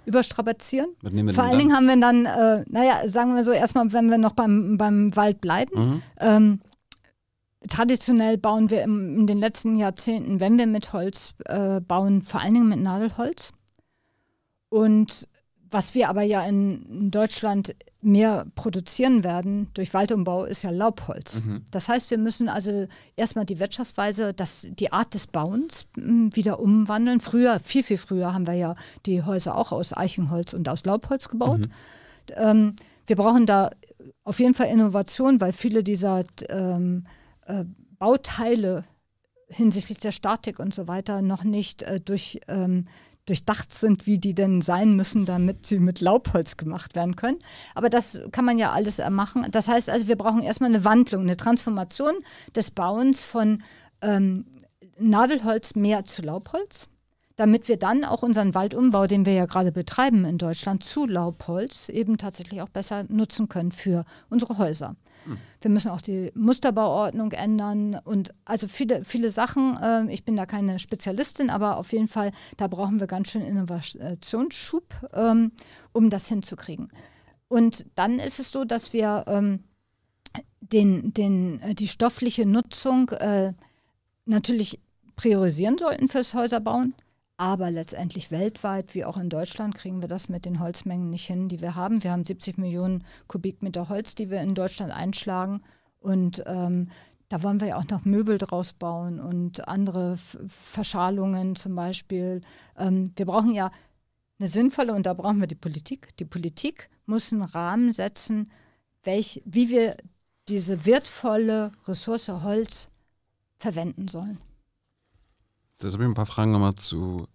überstrapazieren. Vor allen Dingen haben wir dann, äh, naja, sagen wir so, erstmal, wenn wir noch beim, beim Wald bleiben, mhm. ähm, Traditionell bauen wir in den letzten Jahrzehnten, wenn wir mit Holz äh, bauen, vor allen Dingen mit Nadelholz. Und was wir aber ja in Deutschland mehr produzieren werden durch Waldumbau, ist ja Laubholz. Mhm. Das heißt, wir müssen also erstmal die Wirtschaftsweise, das, die Art des Bauens wieder umwandeln. Früher, viel, viel früher haben wir ja die Häuser auch aus Eichenholz und aus Laubholz gebaut. Mhm. Ähm, wir brauchen da auf jeden Fall Innovation, weil viele dieser ähm, äh, Bauteile hinsichtlich der Statik und so weiter noch nicht äh, durch, ähm, durchdacht sind, wie die denn sein müssen, damit sie mit Laubholz gemacht werden können. Aber das kann man ja alles machen. Das heißt also, wir brauchen erstmal eine Wandlung, eine Transformation des Bauens von ähm, Nadelholz mehr zu Laubholz damit wir dann auch unseren Waldumbau, den wir ja gerade betreiben in Deutschland, zu Laubholz eben tatsächlich auch besser nutzen können für unsere Häuser. Hm. Wir müssen auch die Musterbauordnung ändern und also viele, viele Sachen. Äh, ich bin da keine Spezialistin, aber auf jeden Fall, da brauchen wir ganz schön Innovationsschub, ähm, um das hinzukriegen. Und dann ist es so, dass wir ähm, den, den, äh, die stoffliche Nutzung äh, natürlich priorisieren sollten fürs Häuserbauen. Aber letztendlich weltweit, wie auch in Deutschland, kriegen wir das mit den Holzmengen nicht hin, die wir haben. Wir haben 70 Millionen Kubikmeter Holz, die wir in Deutschland einschlagen. Und ähm, da wollen wir ja auch noch Möbel draus bauen und andere Verschalungen zum Beispiel. Ähm, wir brauchen ja eine sinnvolle, und da brauchen wir die Politik. Die Politik muss einen Rahmen setzen, welch, wie wir diese wertvolle Ressource Holz verwenden sollen. Jetzt habe ich ein paar Fragen nochmal zu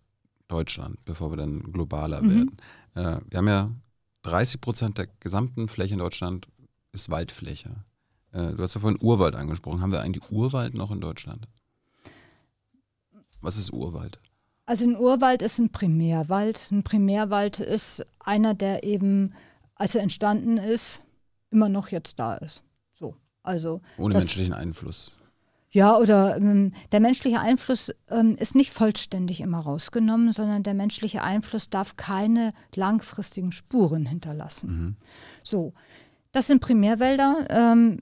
Deutschland, bevor wir dann globaler mhm. werden. Äh, wir haben ja 30 Prozent der gesamten Fläche in Deutschland ist Waldfläche. Äh, du hast ja vorhin Urwald angesprochen. Haben wir eigentlich Urwald noch in Deutschland? Was ist Urwald? Also ein Urwald ist ein Primärwald. Ein Primärwald ist einer, der eben, als er entstanden ist, immer noch jetzt da ist. So. Also, Ohne das, menschlichen Einfluss. Ja, oder ähm, der menschliche Einfluss ähm, ist nicht vollständig immer rausgenommen, sondern der menschliche Einfluss darf keine langfristigen Spuren hinterlassen. Mhm. So, das sind Primärwälder. Ähm,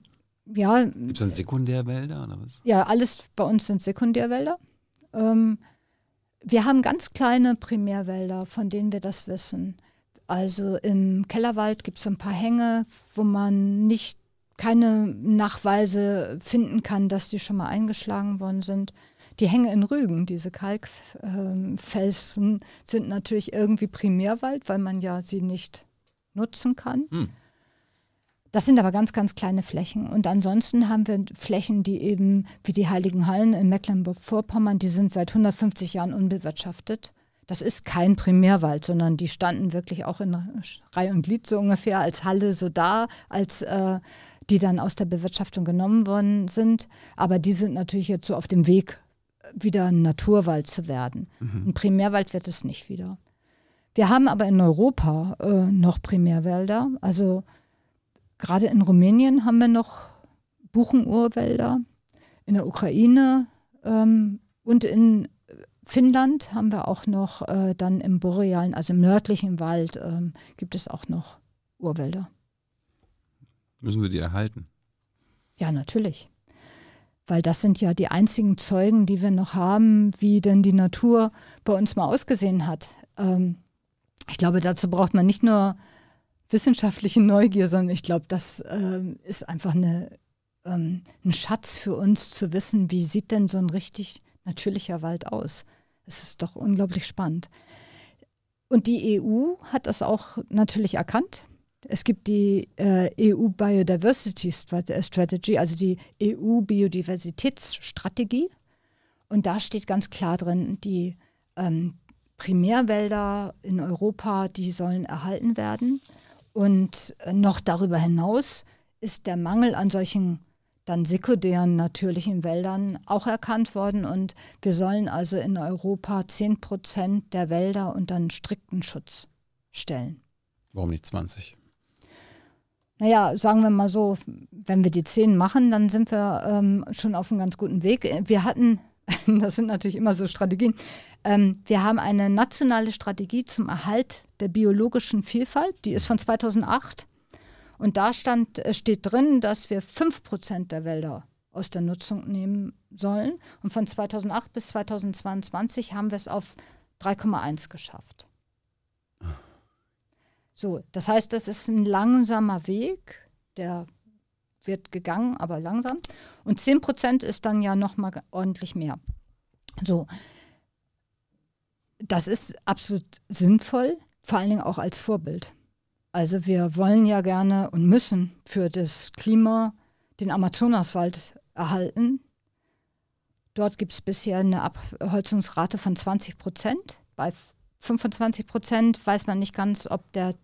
ja, Gibt es dann Sekundärwälder oder was? Ja, alles bei uns sind Sekundärwälder. Ähm, wir haben ganz kleine Primärwälder, von denen wir das wissen. Also im Kellerwald gibt es ein paar Hänge, wo man nicht keine Nachweise finden kann, dass die schon mal eingeschlagen worden sind. Die Hänge in Rügen, diese Kalkfelsen, sind natürlich irgendwie Primärwald, weil man ja sie nicht nutzen kann. Hm. Das sind aber ganz, ganz kleine Flächen. Und ansonsten haben wir Flächen, die eben wie die Heiligen Hallen in Mecklenburg-Vorpommern, die sind seit 150 Jahren unbewirtschaftet. Das ist kein Primärwald, sondern die standen wirklich auch in Reihe und Glied so ungefähr als Halle so da, als äh, die dann aus der Bewirtschaftung genommen worden sind. Aber die sind natürlich jetzt so auf dem Weg, wieder ein Naturwald zu werden. Mhm. Ein Primärwald wird es nicht wieder. Wir haben aber in Europa äh, noch Primärwälder. Also gerade in Rumänien haben wir noch Buchenurwälder, in der Ukraine ähm, und in Finnland haben wir auch noch äh, dann im borealen, also im nördlichen Wald, ähm, gibt es auch noch Urwälder. Müssen wir die erhalten? Ja, natürlich. Weil das sind ja die einzigen Zeugen, die wir noch haben, wie denn die Natur bei uns mal ausgesehen hat. Ähm, ich glaube, dazu braucht man nicht nur wissenschaftliche Neugier, sondern ich glaube, das ähm, ist einfach eine, ähm, ein Schatz für uns zu wissen, wie sieht denn so ein richtig natürlicher Wald aus. Es ist doch unglaublich spannend. Und die EU hat das auch natürlich erkannt es gibt die äh, EU Biodiversity äh, Strategy, also die EU Biodiversitätsstrategie. Und da steht ganz klar drin, die ähm, Primärwälder in Europa, die sollen erhalten werden. Und äh, noch darüber hinaus ist der Mangel an solchen dann sekundären natürlichen Wäldern auch erkannt worden. Und wir sollen also in Europa 10 Prozent der Wälder unter einen strikten Schutz stellen. Warum nicht 20? naja, sagen wir mal so, wenn wir die zehn machen, dann sind wir ähm, schon auf einem ganz guten Weg. Wir hatten, (laughs) das sind natürlich immer so Strategien, ähm, wir haben eine nationale Strategie zum Erhalt der biologischen Vielfalt, die ist von 2008. Und da stand, äh, steht drin, dass wir 5% der Wälder aus der Nutzung nehmen sollen. Und von 2008 bis 2022 haben wir es auf 3,1 geschafft. So, das heißt, das ist ein langsamer Weg, der wird gegangen, aber langsam. Und 10 ist dann ja nochmal ordentlich mehr. So, das ist absolut sinnvoll, vor allen Dingen auch als Vorbild. Also wir wollen ja gerne und müssen für das Klima den Amazonaswald erhalten. Dort gibt es bisher eine Abholzungsrate von 20 Prozent. Bei 25 Prozent weiß man nicht ganz, ob der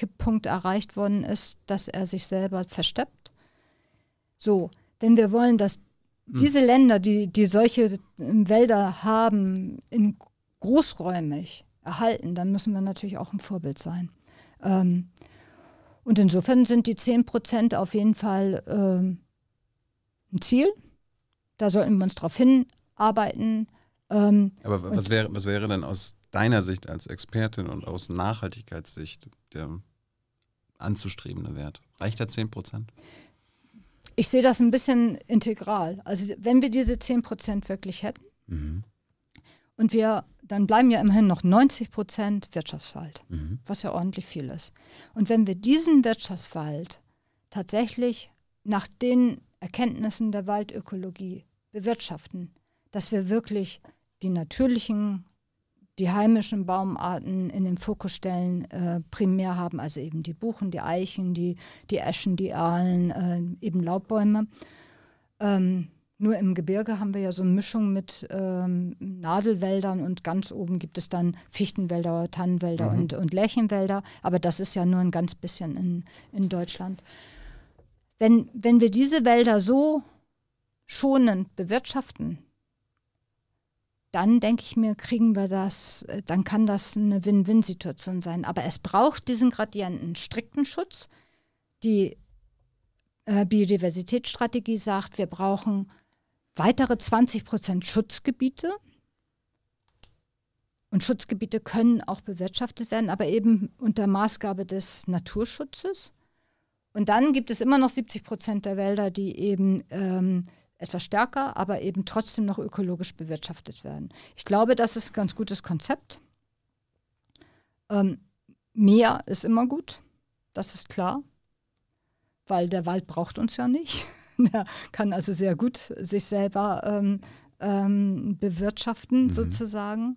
Kipppunkt erreicht worden ist, dass er sich selber versteppt. So, wenn wir wollen, dass hm. diese Länder, die, die solche äh, Wälder haben, in großräumig erhalten, dann müssen wir natürlich auch ein Vorbild sein. Ähm, und insofern sind die 10 auf jeden Fall ähm, ein Ziel. Da sollten wir uns darauf hinarbeiten. Ähm, Aber was wäre, was wäre denn aus deiner Sicht als Expertin und aus Nachhaltigkeitssicht der anzustrebender Wert? Reicht da 10 Prozent? Ich sehe das ein bisschen integral. Also wenn wir diese 10 Prozent wirklich hätten mhm. und wir, dann bleiben ja immerhin noch 90 Prozent Wirtschaftswald, mhm. was ja ordentlich viel ist. Und wenn wir diesen Wirtschaftswald tatsächlich nach den Erkenntnissen der Waldökologie bewirtschaften, dass wir wirklich die natürlichen die heimischen Baumarten in den Fokus stellen, äh, primär haben, also eben die Buchen, die Eichen, die, die Eschen, die Aalen, äh, eben Laubbäume. Ähm, nur im Gebirge haben wir ja so eine Mischung mit ähm, Nadelwäldern und ganz oben gibt es dann Fichtenwälder, Tannenwälder mhm. und, und Lärchenwälder. Aber das ist ja nur ein ganz bisschen in, in Deutschland. Wenn, wenn wir diese Wälder so schonend bewirtschaften, dann denke ich mir, kriegen wir das, äh, dann kann das eine Win-Win-Situation sein. Aber es braucht diesen Gradienten, strikten Schutz. Die äh, Biodiversitätsstrategie sagt, wir brauchen weitere 20 Prozent Schutzgebiete. Und Schutzgebiete können auch bewirtschaftet werden, aber eben unter Maßgabe des Naturschutzes. Und dann gibt es immer noch 70 Prozent der Wälder, die eben ähm, etwas stärker, aber eben trotzdem noch ökologisch bewirtschaftet werden. Ich glaube, das ist ein ganz gutes Konzept. Ähm, mehr ist immer gut, das ist klar, weil der Wald braucht uns ja nicht. (laughs) der kann also sehr gut sich selber ähm, ähm, bewirtschaften mhm. sozusagen.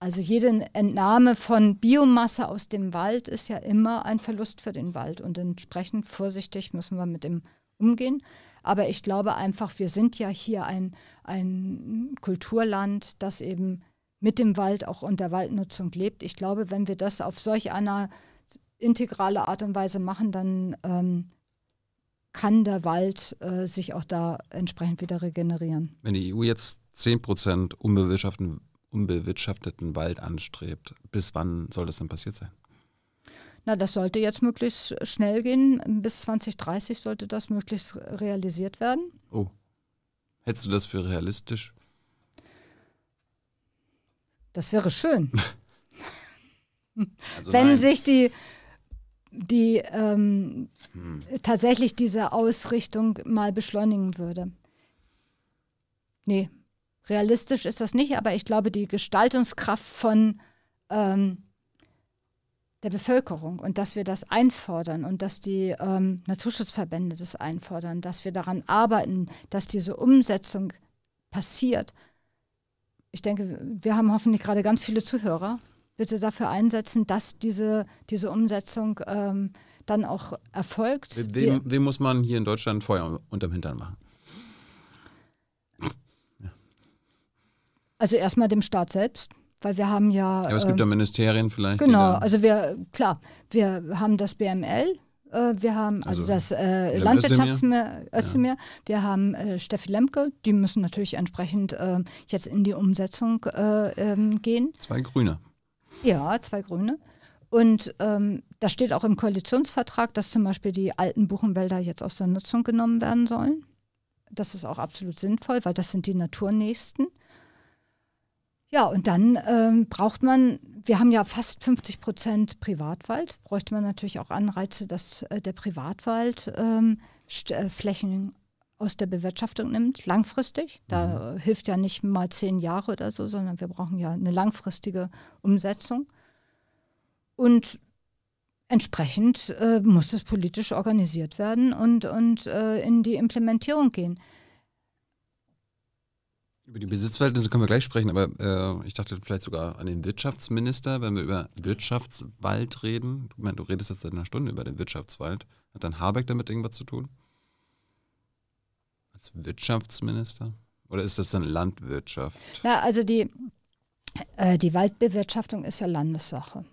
Also jede Entnahme von Biomasse aus dem Wald ist ja immer ein Verlust für den Wald und entsprechend vorsichtig müssen wir mit dem umgehen. Aber ich glaube einfach, wir sind ja hier ein, ein Kulturland, das eben mit dem Wald auch unter Waldnutzung lebt. Ich glaube, wenn wir das auf solch einer integrale Art und Weise machen, dann ähm, kann der Wald äh, sich auch da entsprechend wieder regenerieren. Wenn die EU jetzt 10 unbewirtschafteten, unbewirtschafteten Wald anstrebt, bis wann soll das denn passiert sein? Na, das sollte jetzt möglichst schnell gehen. Bis 2030 sollte das möglichst realisiert werden. Oh. Hättest du das für realistisch? Das wäre schön. (laughs) also Wenn nein. sich die, die ähm, hm. tatsächlich diese Ausrichtung mal beschleunigen würde. Nee, realistisch ist das nicht, aber ich glaube, die Gestaltungskraft von ähm, der Bevölkerung und dass wir das einfordern und dass die ähm, Naturschutzverbände das einfordern, dass wir daran arbeiten, dass diese Umsetzung passiert. Ich denke, wir haben hoffentlich gerade ganz viele Zuhörer. Bitte dafür einsetzen, dass diese, diese Umsetzung ähm, dann auch erfolgt. Wem, wem, wem muss man hier in Deutschland Feuer unterm Hintern machen? Also erstmal dem Staat selbst weil wir haben ja. Aber es gibt ähm, ja Ministerien vielleicht. Genau, also wir, klar, wir haben das BML, äh, wir haben also, also das äh, Landwirtschaftsmeer Özdemir, ja. wir haben äh, Steffi Lemke, die müssen natürlich entsprechend äh, jetzt in die Umsetzung äh, ähm, gehen. Zwei Grüne. Ja, zwei Grüne. Und ähm, da steht auch im Koalitionsvertrag, dass zum Beispiel die alten Buchenwälder jetzt aus der Nutzung genommen werden sollen. Das ist auch absolut sinnvoll, weil das sind die naturnächsten. Ja, und dann ähm, braucht man, wir haben ja fast 50 Prozent Privatwald, bräuchte man natürlich auch Anreize, dass äh, der Privatwald ähm, äh, Flächen aus der Bewirtschaftung nimmt, langfristig. Da äh, hilft ja nicht mal zehn Jahre oder so, sondern wir brauchen ja eine langfristige Umsetzung. Und entsprechend äh, muss es politisch organisiert werden und, und äh, in die Implementierung gehen. Über die Besitzverhältnisse können wir gleich sprechen, aber äh, ich dachte vielleicht sogar an den Wirtschaftsminister, wenn wir über Wirtschaftswald reden. Du, mein, du redest jetzt seit einer Stunde über den Wirtschaftswald. Hat dann Habeck damit irgendwas zu tun? Als Wirtschaftsminister? Oder ist das dann Landwirtschaft? Ja, also die, äh, die Waldbewirtschaftung ist ja Landessache.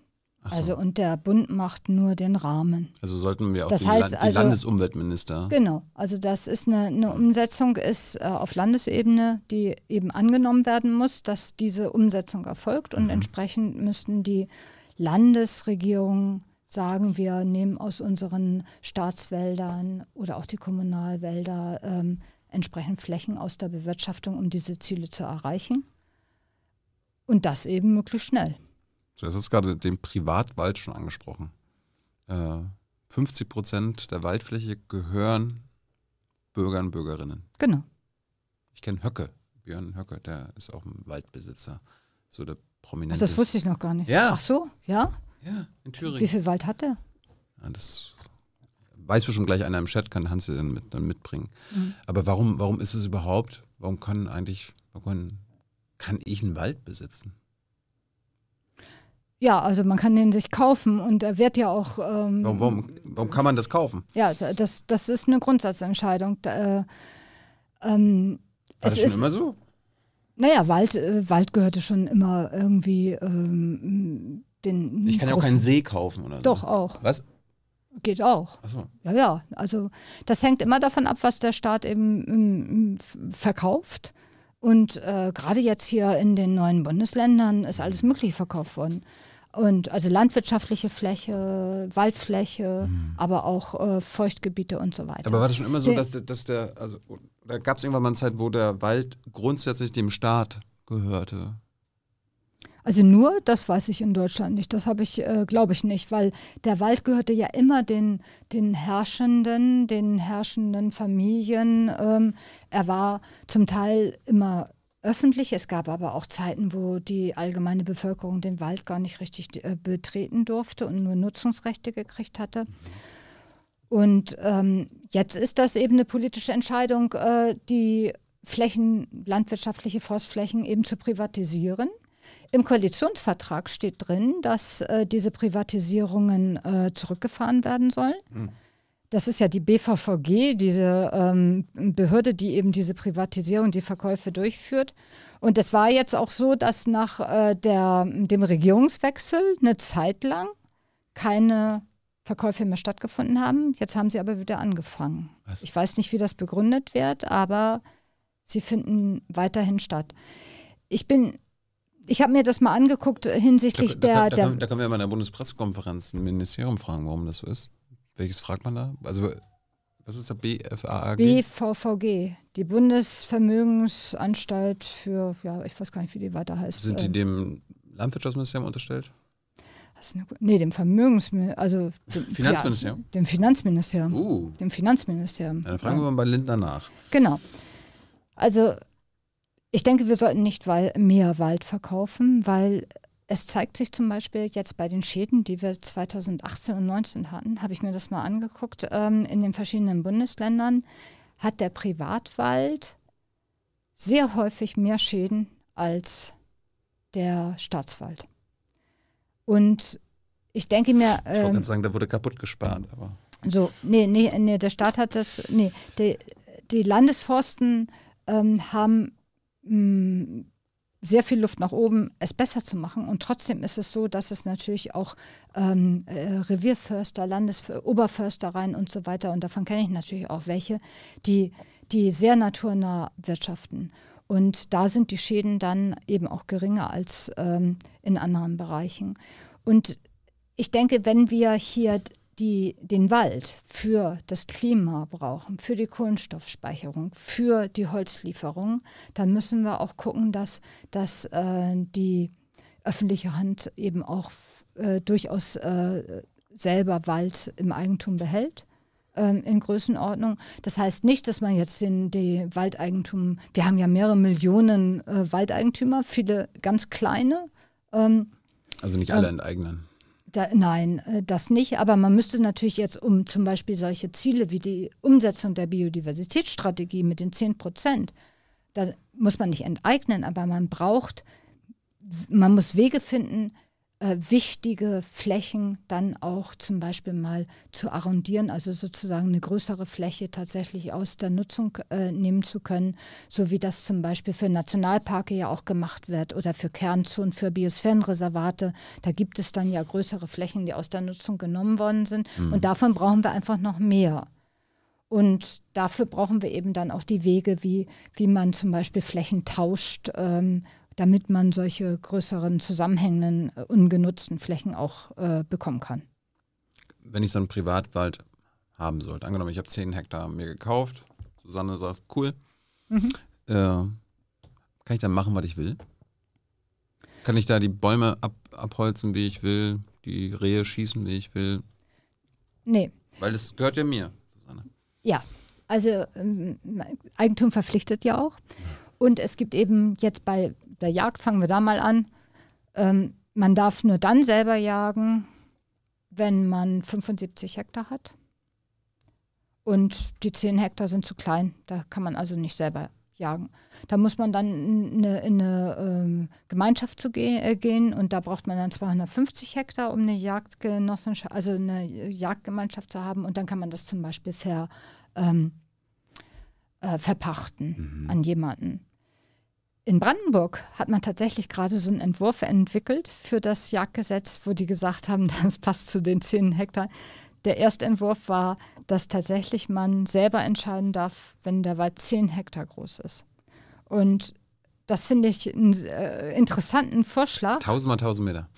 So. Also und der Bund macht nur den Rahmen. Also sollten wir auch das heißt, La die also, Landesumweltminister. Genau, also das ist eine, eine Umsetzung ist äh, auf Landesebene, die eben angenommen werden muss, dass diese Umsetzung erfolgt und mhm. entsprechend müssten die Landesregierungen sagen, wir nehmen aus unseren Staatswäldern oder auch die Kommunalwälder ähm, entsprechend Flächen aus der Bewirtschaftung, um diese Ziele zu erreichen. Und das eben möglichst schnell. Du hast gerade den Privatwald schon angesprochen. Äh, 50 Prozent der Waldfläche gehören Bürgern Bürgerinnen. Genau. Ich kenne Höcke, Björn Höcke, der ist auch ein Waldbesitzer. So der prominente. das wusste ich noch gar nicht. Ja. Ach so, ja? Ja, in Thüringen. Wie viel Wald hat er? Ja, das weiß bestimmt gleich einer im Chat, kann Hansi dann, mit, dann mitbringen. Mhm. Aber warum, warum ist es überhaupt, warum kann eigentlich, warum kann ich einen Wald besitzen? Ja, also man kann den sich kaufen und er wird ja auch. Ähm, warum, warum, warum, kann man das kaufen? Ja, das, das ist eine Grundsatzentscheidung. Äh, ähm, War das schon ist, immer so? Naja, Wald, äh, Wald gehörte schon immer irgendwie ähm, den. Ich kann ja auch keinen See kaufen oder so. Doch auch. Was? Geht auch. Ach so. Ja, ja. Also das hängt immer davon ab, was der Staat eben ähm, verkauft. Und äh, gerade jetzt hier in den neuen Bundesländern ist alles Mögliche verkauft worden. Und also landwirtschaftliche Fläche, Waldfläche, mhm. aber auch äh, Feuchtgebiete und so weiter. Aber war das schon immer so, dass, dass der, also da gab es irgendwann mal eine Zeit, wo der Wald grundsätzlich dem Staat gehörte? Also nur, das weiß ich in Deutschland nicht. Das habe ich, äh, glaube ich, nicht, weil der Wald gehörte ja immer den, den Herrschenden, den herrschenden Familien. Ähm, er war zum Teil immer öffentlich. Es gab aber auch Zeiten, wo die allgemeine Bevölkerung den Wald gar nicht richtig äh, betreten durfte und nur Nutzungsrechte gekriegt hatte. Und ähm, jetzt ist das eben eine politische Entscheidung, äh, die Flächen, landwirtschaftliche Forstflächen eben zu privatisieren. Im Koalitionsvertrag steht drin, dass äh, diese Privatisierungen äh, zurückgefahren werden sollen. Mhm das ist ja die BVVG, diese ähm, Behörde, die eben diese Privatisierung, die Verkäufe durchführt. Und es war jetzt auch so, dass nach äh, der, dem Regierungswechsel eine Zeit lang keine Verkäufe mehr stattgefunden haben. Jetzt haben sie aber wieder angefangen. Was? Ich weiß nicht, wie das begründet wird, aber sie finden weiterhin statt. Ich bin ich habe mir das mal angeguckt hinsichtlich da, da, der, da, der. Da, können wir mal in der Bundespressekonferenz ein Ministerium fragen, warum das so ist. Welches fragt man da? Also was ist der BFAAG? BVVG, die Bundesvermögensanstalt für, ja, ich weiß gar nicht, wie die weiter heißt. Sind die ähm, dem Landwirtschaftsministerium unterstellt? nee, dem Vermögensministerium, also dem, Finanzministerium. Ja, dem Finanzministerium. Uh. Dem Finanzministerium. dann fragen ja. wir mal bei Lindner nach. Genau. Also ich denke, wir sollten nicht mehr Wald verkaufen, weil es zeigt sich zum Beispiel jetzt bei den Schäden, die wir 2018 und 2019 hatten, habe ich mir das mal angeguckt, ähm, in den verschiedenen Bundesländern hat der Privatwald sehr häufig mehr Schäden als der Staatswald. Und ich denke mir. Ähm, ich wollte ähm, gerade sagen, da wurde kaputt gespart, aber. So, nee, nee, nee, der Staat hat das, nee, die, die Landesforsten ähm, haben mh, mm, sehr viel Luft nach oben, es besser zu machen. Und trotzdem ist es so, dass es natürlich auch ähm, äh, Revierförster, Landes und so weiter, und davon kenne ich natürlich auch welche, die, die sehr naturnah wirtschaften. Und da sind die Schäden dann eben auch geringer als ähm, in anderen Bereichen. Und ich denke, wenn wir hier die den Wald für das Klima brauchen, für die Kohlenstoffspeicherung, für die Holzlieferung, dann müssen wir auch gucken, dass, dass äh, die öffentliche Hand eben auch äh, durchaus äh, selber Wald im Eigentum behält ähm, in Größenordnung. Das heißt nicht, dass man jetzt den, den Waldeigentum, wir haben ja mehrere Millionen äh, Waldeigentümer, viele ganz kleine. Ähm, also nicht ähm, alle ähm, enteignen. Da, nein, äh, das nicht. Aber man müsste natürlich jetzt, um zum Beispiel solche Ziele wie die Umsetzung der Biodiversitätsstrategie mit den 10 Prozent, da muss man nicht enteignen, aber man braucht, man muss Wege finden, äh, wichtige Flächen dann auch zum Beispiel mal zu arrondieren, also sozusagen eine größere Fläche tatsächlich aus der Nutzung äh, nehmen zu können, so wie das zum Beispiel für Nationalparke ja auch gemacht wird oder für Kernzonen, für Biosphärenreservate. Da gibt es dann ja größere Flächen, die aus der Nutzung genommen worden sind. Mhm. Und davon brauchen wir einfach noch mehr. Und dafür brauchen wir eben dann auch die Wege, wie, wie man zum Beispiel Flächen tauscht ähm, damit man solche größeren zusammenhängenden äh, ungenutzten Flächen auch äh, bekommen kann. Wenn ich so einen Privatwald haben sollte, angenommen, ich habe 10 Hektar mir gekauft, Susanne sagt, cool, mhm. äh, kann ich dann machen, was ich will? Kann ich da die Bäume ab, abholzen, wie ich will, die Rehe schießen, wie ich will? Nee. Weil das gehört ja mir, Susanne. Ja, also ähm, Eigentum verpflichtet ja auch. Und es gibt eben jetzt bei der Jagd, fangen wir da mal an. Ähm, man darf nur dann selber jagen, wenn man 75 Hektar hat. Und die 10 Hektar sind zu klein, da kann man also nicht selber jagen. Da muss man dann in eine, in eine ähm, Gemeinschaft zu ge äh, gehen und da braucht man dann 250 Hektar, um eine Jagdgenossenschaft, also eine Jagdgemeinschaft zu haben und dann kann man das zum Beispiel ver, ähm, äh, verpachten mhm. an jemanden. In Brandenburg hat man tatsächlich gerade so einen Entwurf entwickelt für das Jagdgesetz, wo die gesagt haben, (laughs) das passt zu den 10 Hektar. Der erste Entwurf war, dass tatsächlich man selber entscheiden darf, wenn der Wald 10 Hektar groß ist. Und das finde ich einen äh, interessanten Vorschlag. Tausend mal tausend Meter.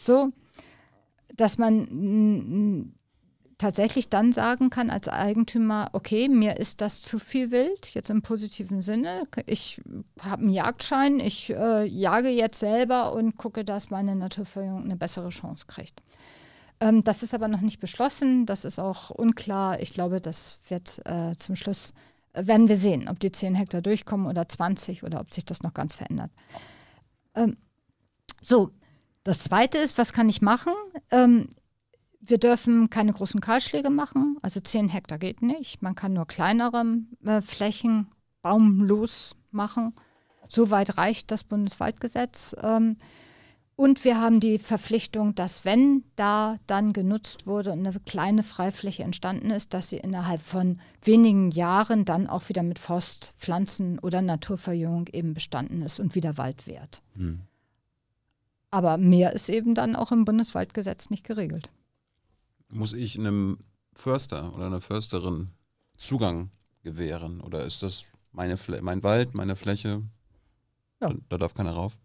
So, dass man tatsächlich dann sagen kann als Eigentümer, okay, mir ist das zu viel wild, jetzt im positiven Sinne. Ich habe einen Jagdschein, ich äh, jage jetzt selber und gucke, dass meine Naturverjüngung eine bessere Chance kriegt. Ähm, das ist aber noch nicht beschlossen, das ist auch unklar. Ich glaube, das wird äh, zum Schluss, äh, werden wir sehen, ob die 10 Hektar durchkommen oder 20 oder ob sich das noch ganz verändert. Ähm, so, das Zweite ist, was kann ich machen? Ähm, wir dürfen keine großen Kahlschläge machen, also 10 Hektar geht nicht. Man kann nur kleinere äh, Flächen baumlos machen. Soweit reicht das Bundeswaldgesetz. Ähm, und wir haben die Verpflichtung, dass wenn da dann genutzt wurde und eine kleine Freifläche entstanden ist, dass sie innerhalb von wenigen Jahren dann auch wieder mit Forstpflanzen oder Naturverjüngung eben bestanden ist und wieder Wald wird. Hm. Aber mehr ist eben dann auch im Bundeswaldgesetz nicht geregelt muss ich einem Förster oder einer Försterin Zugang gewähren? Oder ist das meine mein Wald, meine Fläche? Ja. Da, darf keiner rauf.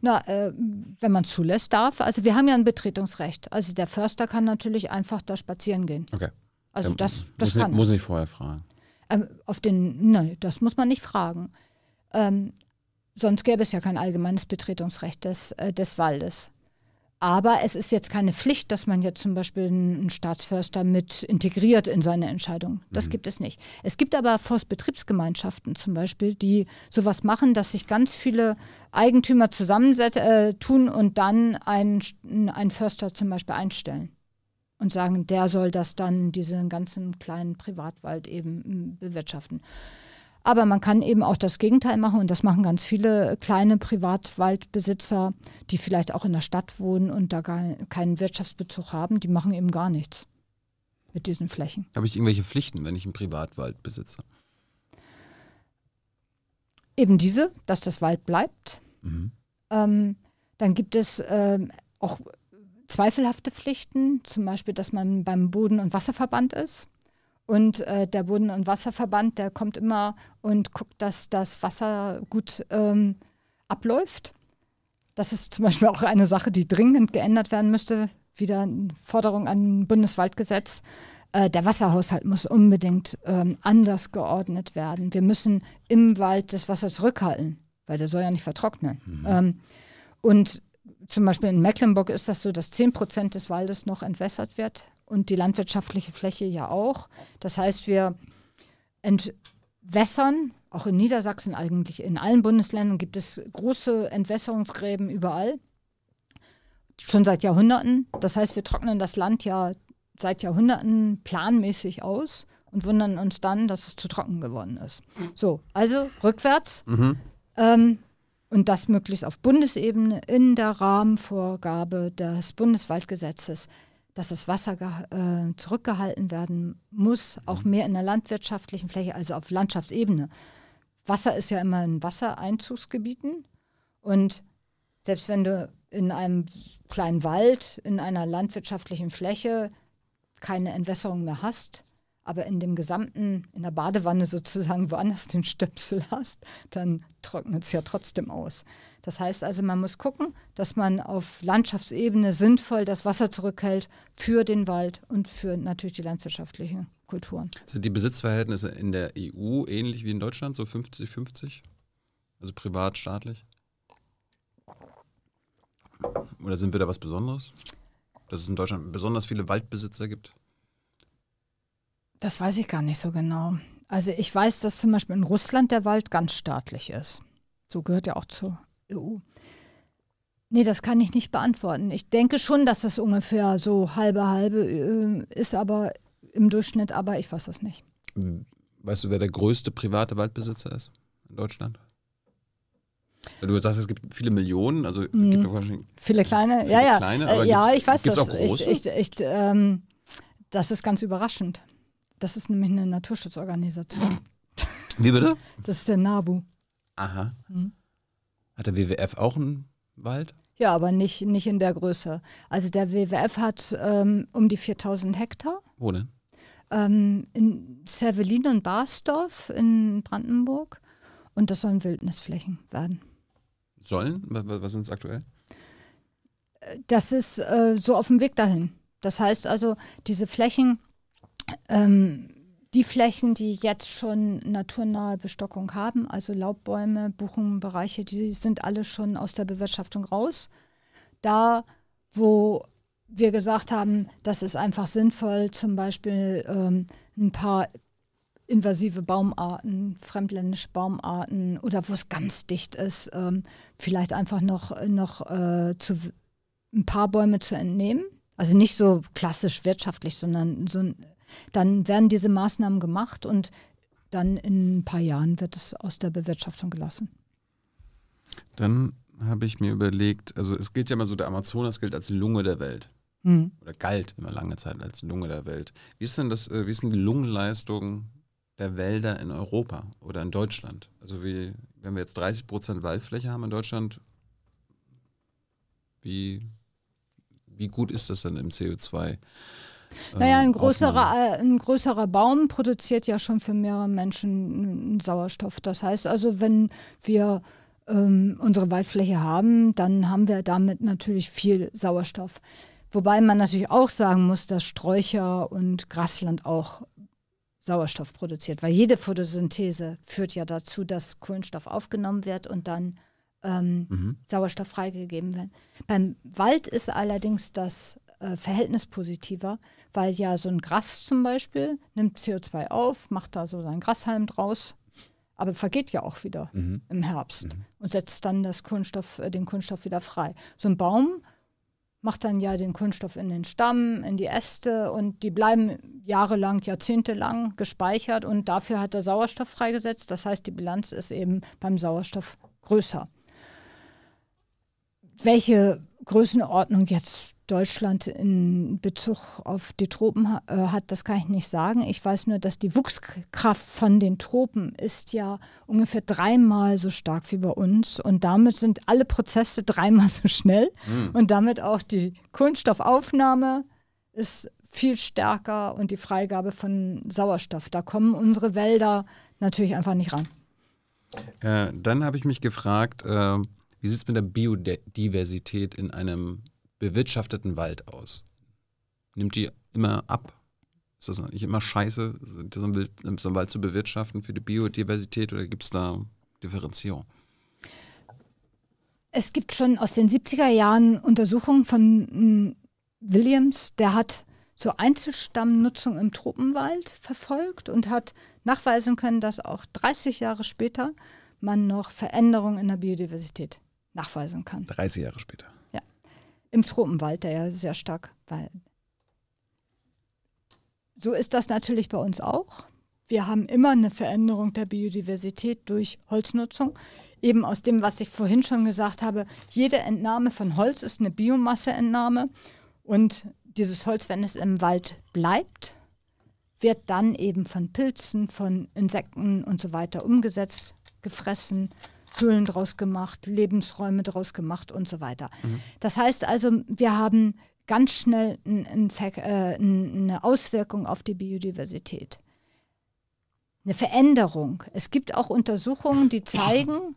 Na, äh, wenn man zulässt, darf. Also wir haben ja ein Betretungsrecht. Also der Förster kann natürlich einfach da spazieren gehen. Okay. Also das, das muss kann. Nicht, muss nicht vorher fragen. Ähm, auf den, nein, das muss man nicht fragen. Ähm, sonst gäbe es ja kein allgemeines Betretungsrecht des, äh, des Waldes. Aber es ist jetzt keine Pflicht, dass man jetzt zum Beispiel einen Staatsförster mit integriert in seine Entscheidung. Das mhm. gibt es nicht. Es gibt aber Forstbetriebsgemeinschaften zum Beispiel, die sowas machen, dass sich ganz viele Eigentümer zusammentun äh, und dann einen, einen Förster zum Beispiel einstellen und sagen, der soll das dann, diesen ganzen kleinen Privatwald eben mm, bewirtschaften. Aber man kann eben auch das Gegenteil machen und das machen ganz viele kleine Privatwaldbesitzer, die vielleicht auch in der Stadt wohnen und da gar keinen Wirtschaftsbezug haben, die machen eben gar nichts mit diesen Flächen. Habe ich irgendwelche Pflichten, wenn ich einen Privatwald besitze? Eben diese, dass das Wald bleibt. Mhm. Ähm, dann gibt es äh, auch zweifelhafte Pflichten, zum Beispiel, dass man beim Boden- und Wasserverband ist und äh, der Boden- und Wasserverband, der kommt immer und guckt, dass das Wasser gut ähm, abläuft. Das ist zum Beispiel auch eine Sache, die dringend geändert werden müsste. Wieder eine Forderung an Bundeswaldgesetz. Äh, der Wasserhaushalt muss unbedingt ähm, anders geordnet werden. Wir müssen im Wald das Wasser zurückhalten, weil der soll ja nicht vertrocknen. Mhm. Ähm, und zum Beispiel in Mecklenburg ist das so, dass 10 Prozent des Waldes noch entwässert wird und die landwirtschaftliche Fläche ja auch. Das heißt, wir entwässern, auch in Niedersachsen eigentlich, in allen Bundesländern gibt es große Entwässerungsgräben überall, schon seit Jahrhunderten. Das heißt, wir trocknen das Land ja seit Jahrhunderten planmäßig aus und wundern uns dann, dass es zu trocken geworden ist. So, also rückwärts. Mhm. Ähm, und das möglichst auf Bundesebene in der Rahmenvorgabe des Bundeswaldgesetzes dass das Wasser äh, zurückgehalten werden muss, auch mhm. mehr in der landwirtschaftlichen Fläche, also auf Landschaftsebene. Wasser ist ja immer in Wassereinzugsgebieten und selbst wenn du in einem kleinen Wald, in einer landwirtschaftlichen Fläche keine Entwässerung mehr hast, aber in dem gesamten, in der Badewanne sozusagen woanders den Stöpsel hast, dann trocknet es ja trotzdem aus. Das heißt also, man muss gucken, dass man auf Landschaftsebene sinnvoll das Wasser zurückhält für den Wald und für natürlich die landwirtschaftlichen Kulturen. Sind die Besitzverhältnisse in der EU ähnlich wie in Deutschland, so 50-50? Also privat, staatlich? Oder sind wir da was Besonderes? Dass es in Deutschland besonders viele Waldbesitzer gibt? Das weiß ich gar nicht so genau. Also ich weiß, dass zum Beispiel in Russland der Wald ganz staatlich ist. So gehört ja auch zu EU? Oh. Nee, das kann ich nicht beantworten. Ich denke schon, dass das ungefähr so halbe halbe äh, ist, aber im Durchschnitt, aber ich weiß das nicht. Weißt du, wer der größte private Waldbesitzer ist in Deutschland? Du sagst, es gibt viele Millionen, also mhm. gibt hm. wahrscheinlich viele kleine, viele ja, ja. Kleine, äh, aber ja, ich weiß das. Auch große? Ich, ich, ich, ähm, das ist ganz überraschend. Das ist nämlich eine Naturschutzorganisation. Wie bitte? Das ist der NABU. Aha. Mhm der WWF auch einen Wald? Ja, aber nicht, nicht in der Größe. Also der WWF hat ähm, um die 4000 Hektar. Wo denn? Ähm, in Cervelin und Barsdorf in Brandenburg. Und das sollen Wildnisflächen werden. Sollen? Was sind es aktuell? Das ist äh, so auf dem Weg dahin. Das heißt also, diese Flächen ähm, die Flächen, die jetzt schon naturnahe Bestockung haben, also Laubbäume, Buchenbereiche, die sind alle schon aus der Bewirtschaftung raus. Da, wo wir gesagt haben, das ist einfach sinnvoll, zum Beispiel ähm, ein paar invasive Baumarten, fremdländische Baumarten oder wo es ganz dicht ist, ähm, vielleicht einfach noch, noch äh, zu, ein paar Bäume zu entnehmen. Also nicht so klassisch wirtschaftlich, sondern so ein dann werden diese Maßnahmen gemacht und dann in ein paar Jahren wird es aus der Bewirtschaftung gelassen. Dann habe ich mir überlegt, also es gilt ja mal so, der Amazonas gilt als Lunge der Welt. Hm. Oder galt immer lange Zeit als Lunge der Welt. Wie ist denn das, äh, wie ist denn die Lungenleistung der Wälder in Europa oder in Deutschland? Also wie, wenn wir jetzt 30 Prozent Waldfläche haben in Deutschland, wie, wie gut ist das dann im CO2? Äh, naja, ein größerer, äh, ein größerer Baum produziert ja schon für mehrere Menschen Sauerstoff. Das heißt also, wenn wir ähm, unsere Waldfläche haben, dann haben wir damit natürlich viel Sauerstoff. Wobei man natürlich auch sagen muss, dass Sträucher und Grasland auch Sauerstoff produziert, weil jede Photosynthese führt ja dazu, dass Kohlenstoff aufgenommen wird und dann ähm, mhm. Sauerstoff freigegeben wird. Beim Wald ist allerdings das äh, verhältnispositiver, weil ja so ein Gras zum Beispiel nimmt CO2 auf, macht da so seinen Grashalm draus, aber vergeht ja auch wieder mhm. im Herbst mhm. und setzt dann das Kunststoff, äh, den Kunststoff wieder frei. So ein Baum macht dann ja den Kunststoff in den Stamm, in die Äste und die bleiben jahrelang, jahrzehntelang gespeichert und dafür hat er Sauerstoff freigesetzt. Das heißt, die Bilanz ist eben beim Sauerstoff größer. Welche Größenordnung jetzt Deutschland in Bezug auf die Tropen äh, hat, das kann ich nicht sagen. Ich weiß nur, dass die Wuchskraft von den Tropen ist ja ungefähr dreimal so stark wie bei uns. Und damit sind alle Prozesse dreimal so schnell. Mhm. Und damit auch die Kohlenstoffaufnahme ist viel stärker und die Freigabe von Sauerstoff. Da kommen unsere Wälder natürlich einfach nicht ran. Äh, dann habe ich mich gefragt, äh, wie sieht es mit der Biodiversität in einem bewirtschafteten Wald aus? Nimmt die immer ab? Ist das nicht immer scheiße, so einen, so einen Wald zu bewirtschaften für die Biodiversität oder gibt es da Differenzierung? Es gibt schon aus den 70er Jahren Untersuchungen von hm, Williams, der hat zur Einzelstammnutzung im Tropenwald verfolgt und hat nachweisen können, dass auch 30 Jahre später man noch Veränderungen in der Biodiversität nachweisen kann. 30 Jahre später im Tropenwald, der ja sehr stark war. So ist das natürlich bei uns auch. Wir haben immer eine Veränderung der Biodiversität durch Holznutzung. Eben aus dem, was ich vorhin schon gesagt habe, jede Entnahme von Holz ist eine Biomasseentnahme. Und dieses Holz, wenn es im Wald bleibt, wird dann eben von Pilzen, von Insekten und so weiter umgesetzt, gefressen Höhlen draus gemacht, Lebensräume draus gemacht und so weiter. Mhm. Das heißt also, wir haben ganz schnell ein, ein, äh, eine Auswirkung auf die Biodiversität. Eine Veränderung. Es gibt auch Untersuchungen, die zeigen,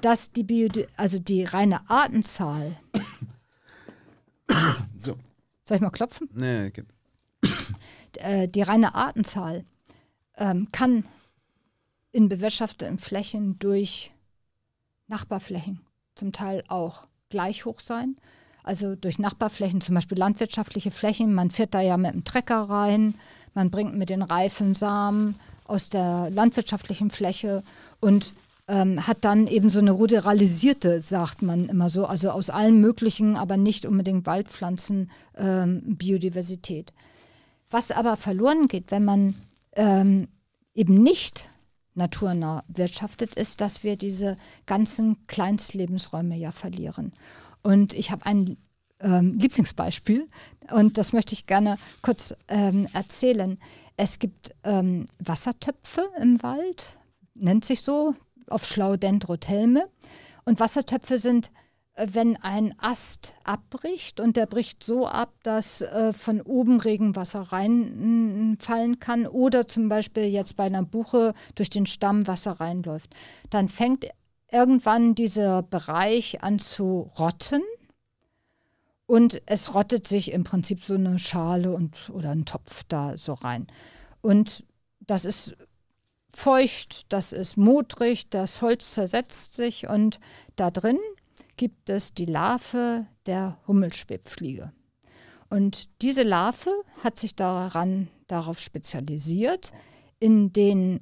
dass die, Bio also die reine Artenzahl. (coughs) So. Soll ich mal klopfen? Nee, okay. Äh, die reine Artenzahl ähm, kann in bewirtschafteten Flächen durch Nachbarflächen zum Teil auch gleich hoch sein. Also durch Nachbarflächen, zum Beispiel landwirtschaftliche Flächen. Man fährt da ja mit dem Trecker rein, man bringt mit den reifen Samen aus der landwirtschaftlichen Fläche und ähm, hat dann eben so eine ruderalisierte, sagt man immer so, also aus allen möglichen, aber nicht unbedingt Waldpflanzen, ähm, Biodiversität. Was aber verloren geht, wenn man ähm, eben nicht naturnah wirtschaftet, ist, dass wir diese ganzen Kleinstlebensräume ja verlieren. Und ich habe ein ähm, Lieblingsbeispiel und das möchte ich gerne kurz ähm, erzählen. Es gibt ähm, Wassertöpfe im Wald, nennt sich so, auf Schlau Dendrothelme. Und Wassertöpfe sind wenn ein Ast abbricht und der bricht so ab, dass äh, von oben Regenwasser reinfallen mm, kann oder zum Beispiel jetzt bei einer Buche durch den Stamm Wasser reinläuft, dann fängt irgendwann dieser Bereich an zu rotten und es rottet sich im Prinzip so eine Schale und, oder ein Topf da so rein. Und das ist feucht, das ist modrig, das Holz zersetzt sich und da drin gibt es die Larve der Hummelschwebfliege. Und diese Larve hat sich daran, darauf spezialisiert, in den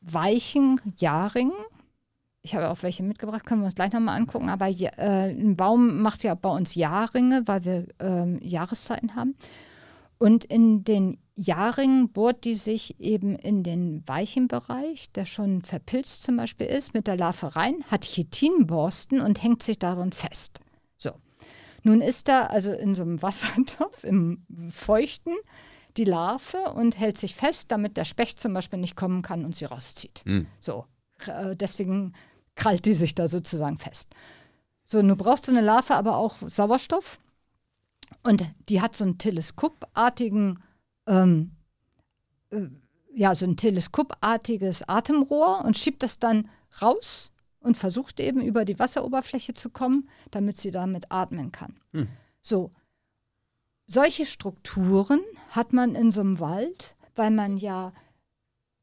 weichen Jahrringen, ich habe auch welche mitgebracht, können wir uns gleich nochmal angucken, aber äh, ein Baum macht ja bei uns Jahrringe, weil wir äh, Jahreszeiten haben. Und in den Jahren bohrt die sich eben in den weichen Bereich, der schon verpilzt zum Beispiel ist, mit der Larve rein, hat Chitinborsten und hängt sich darin fest. So. Nun ist da also in so einem (laughs) Wassertopf, im Feuchten, die Larve und hält sich fest, damit der Specht zum Beispiel nicht kommen kann und sie rauszieht. Mhm. So. Äh, deswegen krallt die sich da sozusagen fest. So, nun brauchst du eine Larve aber auch Sauerstoff. Und die hat so einen teleskopartigen ähm, äh, ja, so ein teleskopartiges Atemrohr und schiebt das dann raus und versucht eben über die Wasseroberfläche zu kommen, damit sie damit atmen kann. Hm. So, solche Strukturen hat man in so einem Wald, weil man ja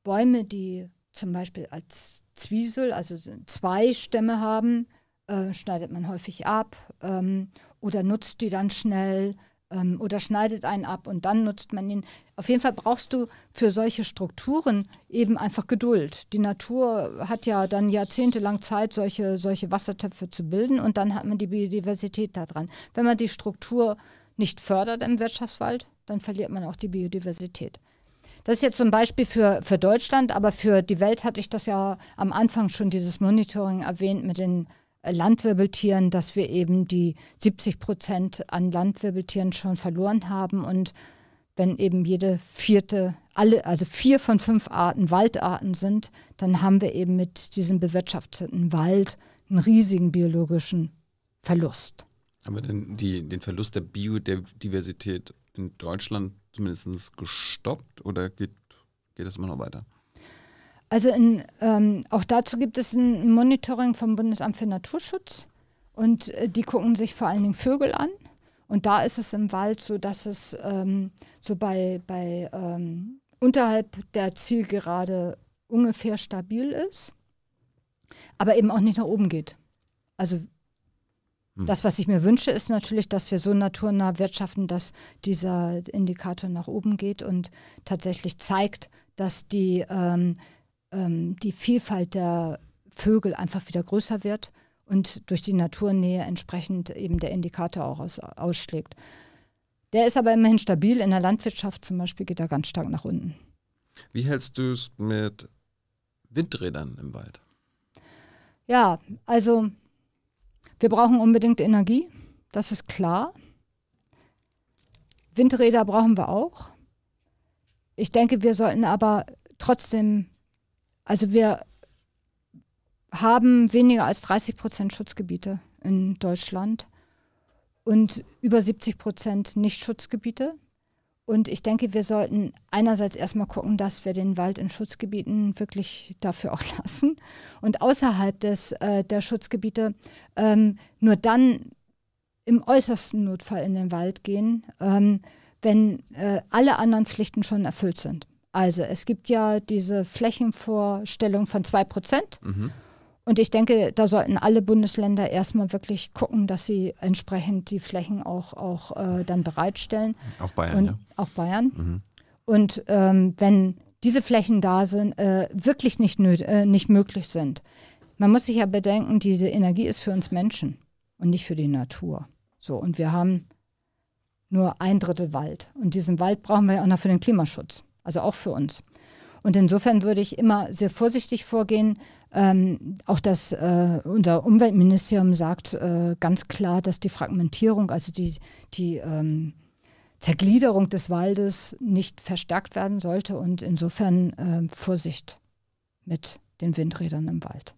Bäume, die zum Beispiel als Zwiesel, also zwei Stämme haben, äh, schneidet man häufig ab ähm, oder nutzt die dann schnell, ähm, oder schneidet einen ab und dann nutzt man ihn. Auf jeden Fall brauchst du für solche Strukturen eben einfach Geduld. Die Natur hat ja dann jahrzehntelang Zeit, solche, solche Wassertöpfe zu bilden und dann hat man die Biodiversität daran. Wenn man die Struktur nicht fördert im Wirtschaftswald, dann verliert man auch die Biodiversität. Das ist jetzt zum Beispiel für, für Deutschland, aber für die Welt hatte ich das ja am Anfang schon, dieses Monitoring erwähnt mit den äh, Landwirbeltieren, dass wir eben die 70 Prozent an Landwirbeltieren schon verloren haben und wenn eben jede vierte, alle, also vier von fünf Arten Waldarten sind, dann haben wir eben mit diesem bewirtschafteten Wald einen riesigen biologischen Verlust. Haben wir denn die, den Verlust der Biodiversität in Deutschland zumindest gestoppt oder geht, geht das immer noch weiter? Also in, ähm, auch dazu gibt es ein Monitoring vom Bundesamt für Naturschutz und äh, die gucken sich vor allen Dingen Vögel an. Und da ist es im Wald so, dass es ähm, so bei, bei ähm, unterhalb der Zielgerade ungefähr stabil ist, aber eben auch nicht nach oben geht. Also hm. das, was ich mir wünsche, ist natürlich, dass wir so naturnah wirtschaften, dass dieser Indikator nach oben geht und tatsächlich zeigt, dass die ähm, ähm, die Vielfalt der Vögel einfach wieder größer wird und durch die Naturnähe entsprechend eben der Indikator auch aus, ausschlägt. Der ist aber immerhin stabil. In der Landwirtschaft zum Beispiel geht er ganz stark nach unten. Wie hältst du es mit Windrädern im Wald? Ja, also wir brauchen unbedingt Energie, das ist klar. Windräder brauchen wir auch. Ich denke, wir sollten aber trotzdem also wir haben weniger als 30 Prozent Schutzgebiete in Deutschland und über 70 Prozent Nicht-Schutzgebiete. Und ich denke, wir sollten einerseits erstmal gucken, dass wir den Wald in Schutzgebieten wirklich dafür auch (laughs) lassen und außerhalb des, äh, der Schutzgebiete ähm, nur dann im äußersten Notfall in den Wald gehen, ähm, wenn äh, alle anderen Pflichten schon erfüllt sind. Also es gibt ja diese Flächenvorstellung von 2%. Mhm. Und ich denke, da sollten alle Bundesländer erstmal wirklich gucken, dass sie entsprechend die Flächen auch, auch äh, dann bereitstellen. Auch Bayern, Und, ja. Auch Bayern. Mhm. Und ähm, wenn diese Flächen da sind, äh, wirklich nicht, äh, nicht möglich sind. Man muss sich ja bedenken, diese Energie ist für uns Menschen und nicht für die Natur. So, und wir haben nur ein Drittel Wald. Und diesen Wald brauchen wir ja auch noch für den Klimaschutz also auch für uns. Und insofern würde ich immer sehr vorsichtig vorgehen. Ähm, auch dass äh, unser Umweltministerium sagt äh, ganz klar, dass die Fragmentierung, also die, die ähm, Zergliederung des Waldes nicht verstärkt werden sollte und insofern äh, Vorsicht mit den Windrädern im Wald.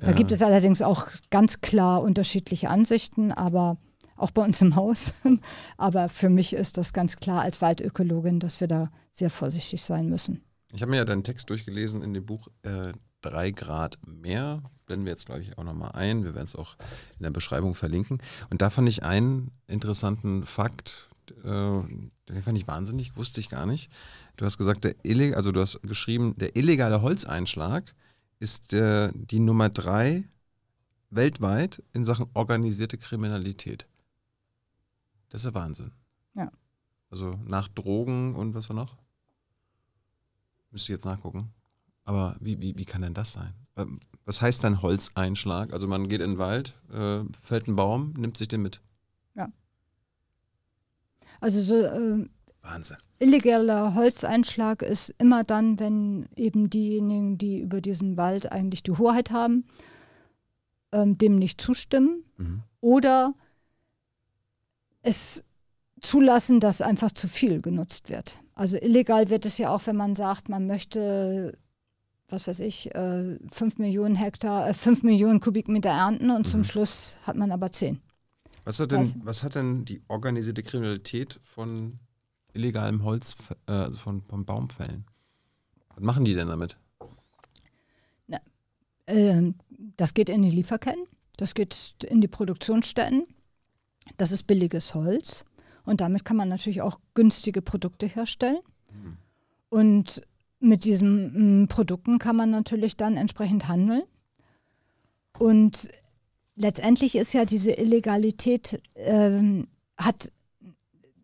Da ja. gibt es allerdings auch ganz klar unterschiedliche Ansichten, aber auch bei uns im Haus. (laughs) Aber für mich ist das ganz klar als Waldökologin, dass wir da sehr vorsichtig sein müssen. Ich habe mir ja deinen Text durchgelesen in dem Buch äh, Drei Grad mehr. Blenden wir jetzt, glaube ich, auch nochmal ein. Wir werden es auch in der Beschreibung verlinken. Und da fand ich einen interessanten Fakt, äh, den fand ich wahnsinnig, wusste ich gar nicht. Du hast gesagt, der Illeg also du hast geschrieben, der illegale Holzeinschlag ist äh, die Nummer drei weltweit in Sachen organisierte Kriminalität. Das ist ja Wahnsinn. Ja. Also nach Drogen und was war noch? Müsste ich jetzt nachgucken. Aber wie, wie, wie kann denn das sein? Ähm, was heißt dann Holzeinschlag? Also man geht in den Wald, äh, fällt ein Baum, nimmt sich den mit. Ja. Also so äh, Wahnsinn. illegaler Holzeinschlag ist immer dann, wenn eben diejenigen, die über diesen Wald eigentlich die Hoheit haben, ähm, dem nicht zustimmen. Mhm. Oder es zulassen, dass einfach zu viel genutzt wird. Also illegal wird es ja auch, wenn man sagt, man möchte, was weiß ich, äh, 5 Millionen Hektar, äh, Millionen Kubikmeter ernten und mhm. zum Schluss hat man aber 10. Was hat, denn, was hat denn die organisierte Kriminalität von illegalem Holz, äh, also von, von Baumfällen? Was machen die denn damit? Na, äh, das geht in die Lieferketten, das geht in die Produktionsstätten. Das ist billiges Holz und damit kann man natürlich auch günstige Produkte herstellen. Mhm. Und mit diesen hm, Produkten kann man natürlich dann entsprechend handeln. Und letztendlich ist ja diese Illegalität, ähm, hat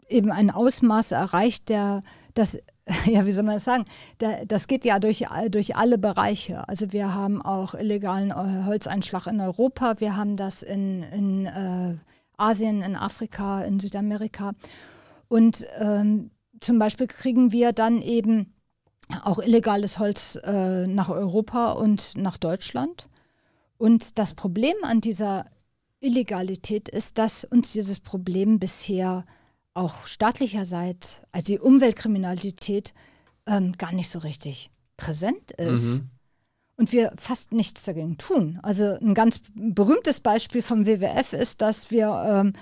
eben ein Ausmaß erreicht, der das, (laughs) ja, wie soll man das sagen, der, das geht ja durch, durch alle Bereiche. Also wir haben auch illegalen äh, Holzeinschlag in Europa, wir haben das in, in äh, Asien, in Afrika, in Südamerika. Und ähm, zum Beispiel kriegen wir dann eben auch illegales Holz äh, nach Europa und nach Deutschland. Und das Problem an dieser Illegalität ist, dass uns dieses Problem bisher auch staatlicherseits, also die Umweltkriminalität, ähm, gar nicht so richtig präsent ist. Mhm und wir fast nichts dagegen tun. Also ein ganz berühmtes Beispiel vom WWF ist, dass wir ähm,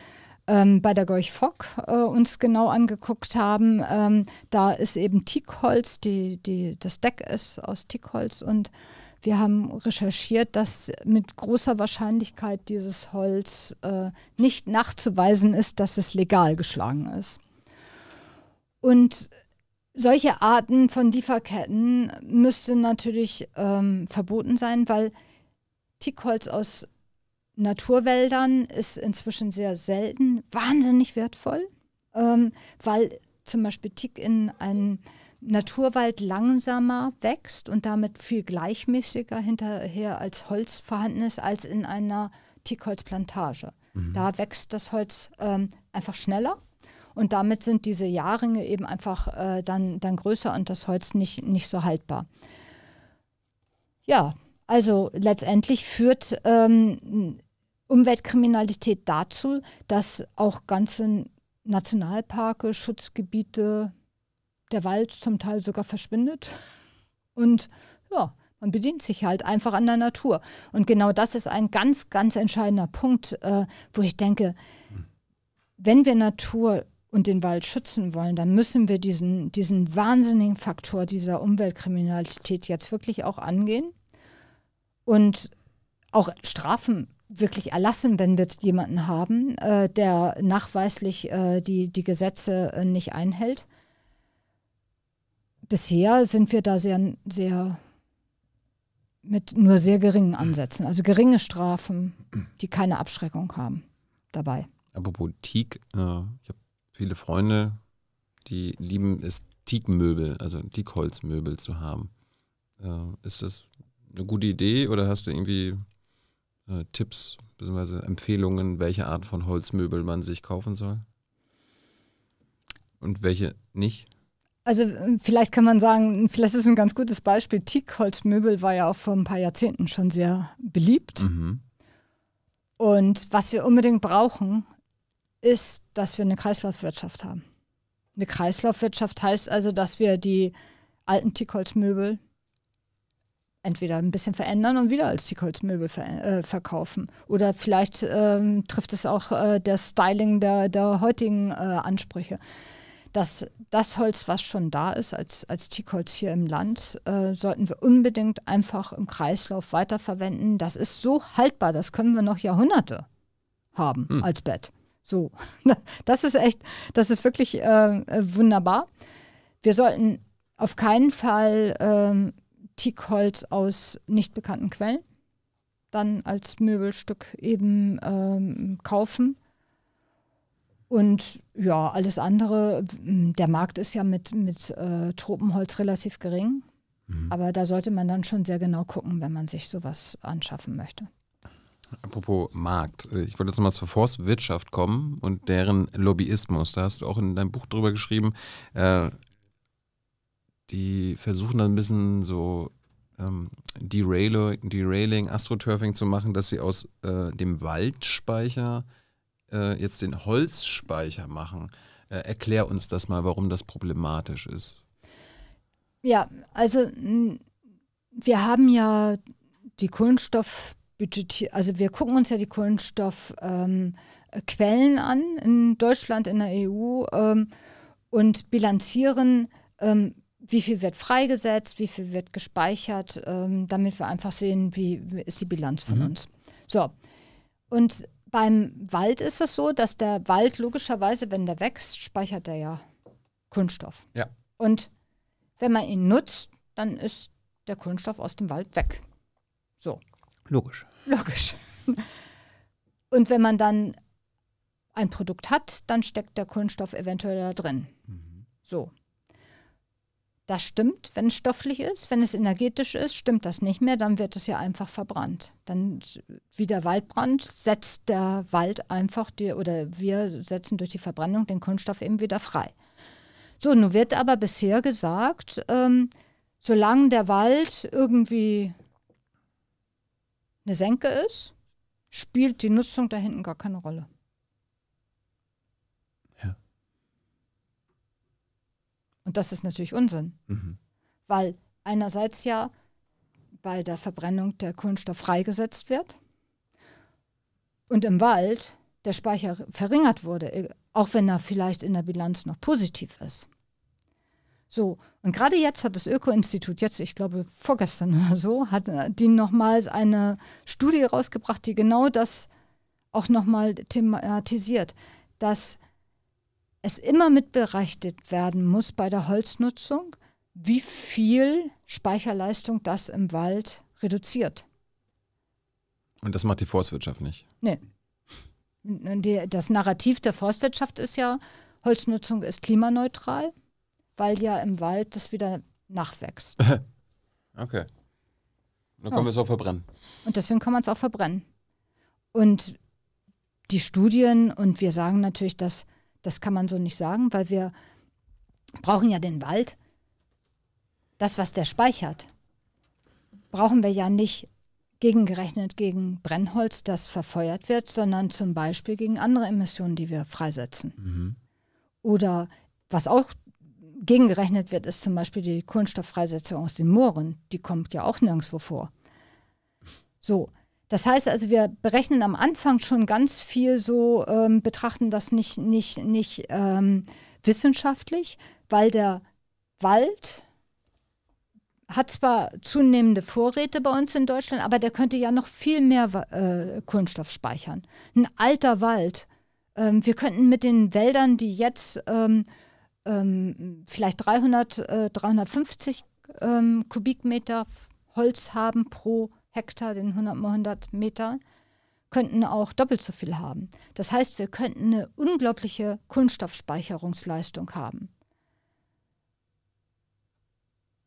ähm, bei der Gorch Fock äh, uns genau angeguckt haben. Ähm, da ist eben Teakholz, die, die, das Deck ist aus Teakholz und wir haben recherchiert, dass mit großer Wahrscheinlichkeit dieses Holz äh, nicht nachzuweisen ist, dass es legal geschlagen ist. Und solche Arten von Lieferketten müssten natürlich ähm, verboten sein, weil Teakholz aus Naturwäldern ist inzwischen sehr selten, wahnsinnig wertvoll, ähm, weil zum Beispiel Teak in einem Naturwald langsamer wächst und damit viel gleichmäßiger hinterher als Holz vorhanden ist, als in einer Teakholzplantage. Mhm. Da wächst das Holz ähm, einfach schneller und damit sind diese Jahrringe eben einfach äh, dann, dann größer und das Holz nicht, nicht so haltbar. Ja, also letztendlich führt ähm, Umweltkriminalität dazu, dass auch ganze Nationalparke, Schutzgebiete, der Wald zum Teil sogar verschwindet. Und ja, man bedient sich halt einfach an der Natur. Und genau das ist ein ganz, ganz entscheidender Punkt, äh, wo ich denke, wenn wir Natur und den Wald schützen wollen, dann müssen wir diesen, diesen wahnsinnigen Faktor dieser Umweltkriminalität jetzt wirklich auch angehen und auch Strafen wirklich erlassen, wenn wir jemanden haben, äh, der nachweislich äh, die, die Gesetze äh, nicht einhält. Bisher sind wir da sehr, sehr mit nur sehr geringen Ansätzen, also geringe Strafen, die keine Abschreckung haben dabei. Apropos Teak, äh, ich habe viele Freunde, die lieben es, Teakmöbel, also Teakholzmöbel zu haben. Äh, ist das eine gute Idee oder hast du irgendwie äh, Tipps bzw. Empfehlungen, welche Art von Holzmöbel man sich kaufen soll? Und welche nicht? Also äh, vielleicht kann man sagen, vielleicht ist ein ganz gutes Beispiel. Teakholzmöbel war ja auch vor ein paar Jahrzehnten schon sehr beliebt. Mhm. Und was wir unbedingt brauchen, ist, dass wir eine Kreislaufwirtschaft haben. Eine Kreislaufwirtschaft heißt also, dass wir die alten Tickholzmöbel entweder ein bisschen verändern und wieder als Tickholzmöbel ver äh, verkaufen. Oder vielleicht ähm, trifft es auch äh, der Styling der, der heutigen äh, Ansprüche. Dass das Holz, was schon da ist als, als Teakholz hier im Land, äh, sollten wir unbedingt einfach im Kreislauf weiterverwenden. Das ist so haltbar, das können wir noch Jahrhunderte haben hm. als Bett. So, (laughs) das ist echt, das ist wirklich ähm, äh, wunderbar. Wir sollten auf keinen Fall ähm, Teakholz aus nicht bekannten Quellen dann als Möbelstück eben ähm, kaufen. Und ja, alles andere, der Markt ist ja mit, mit äh, Tropenholz relativ gering. Mhm. Aber da sollte man dann schon sehr genau gucken, wenn man sich sowas anschaffen möchte. Apropos Markt, äh, ich wollte jetzt nochmal zur Forstwirtschaft kommen und deren Lobbyismus. Da hast du auch in deinem Buch drüber geschrieben, äh, die versuchen dann ein bisschen so ähm, Derailing, Derailing, Astroturfing zu machen, dass sie aus äh, dem Waldspeicher äh, jetzt den Holzspeicher machen. Äh, erklär uns das mal, warum das problematisch ist. Ja, also wir haben ja die Kohlenstoff- budgetieren, also wir gucken uns ja die Kohlenstoffquellen ähm, äh, an in Deutschland, in der EU ähm, und bilanzieren, ähm, wie viel wird freigesetzt, wie viel wird gespeichert, ähm, damit wir einfach sehen, wie, wie ist die Bilanz von mhm. uns. So, und beim Wald ist es so, dass der Wald logischerweise, wenn der wächst, speichert er ja Kunststoff. Ja. Und wenn man ihn nutzt, dann ist der Kunststoff aus dem Wald weg. Logisch. Logisch. (laughs) Und wenn man dann ein Produkt hat, dann steckt der Kohlenstoff eventuell da drin. Mhm. So. Das stimmt, wenn es stofflich ist, wenn es energetisch ist, stimmt das nicht mehr, dann wird es ja einfach verbrannt. Dann, wie der Waldbrand, setzt der Wald einfach, die, oder wir setzen durch die Verbrennung den Kunststoff eben wieder frei. So, nun wird aber bisher gesagt, ähm, solange der Wald irgendwie eine Senke ist, spielt die Nutzung da hinten gar keine Rolle. Ja. Und das ist natürlich Unsinn, mhm. weil einerseits ja bei der Verbrennung der Kohlenstoff freigesetzt wird und im Wald der Speicher verringert wurde, auch wenn er vielleicht in der Bilanz noch positiv ist. So, und gerade jetzt hat das Öko-Institut, jetzt, ich glaube, vorgestern oder so, hat äh, die nochmals eine Studie rausgebracht, die genau das auch nochmal thematisiert, dass es immer mitberechnet werden muss bei der Holznutzung, wie viel Speicherleistung das im Wald reduziert. Und das macht die Forstwirtschaft nicht? Nee. das Narrativ der Forstwirtschaft ist ja, Holznutzung ist klimaneutral weil ja im Wald das wieder nachwächst. (laughs) okay. Dann ja. können wir es auch verbrennen. Und deswegen kann man es auch verbrennen. Und die Studien, und wir sagen natürlich, dass das kann man so nicht sagen, weil wir brauchen ja den Wald. Das, was der speichert, brauchen wir ja nicht gegengerechnet gegen Brennholz, das verfeuert wird, sondern zum Beispiel gegen andere Emissionen, die wir freisetzen. Mhm. Oder was auch gegengerechnet wird, ist zum Beispiel die Kohlenstofffreisetzung aus den Mooren. Die kommt ja auch nirgendwo vor. So, das heißt also, wir berechnen am Anfang schon ganz viel so, ähm, betrachten das nicht, nicht, nicht ähm, wissenschaftlich, weil der Wald hat zwar zunehmende Vorräte bei uns in Deutschland, aber der könnte ja noch viel mehr äh, Kohlenstoff speichern. Ein alter Wald. Ähm, wir könnten mit den Wäldern, die jetzt ähm, ähm, vielleicht 300, äh, 350 ähm, Kubikmeter Holz haben pro Hektar, den 100 mal 100 Meter, könnten auch doppelt so viel haben. Das heißt, wir könnten eine unglaubliche Kunststoffspeicherungsleistung haben.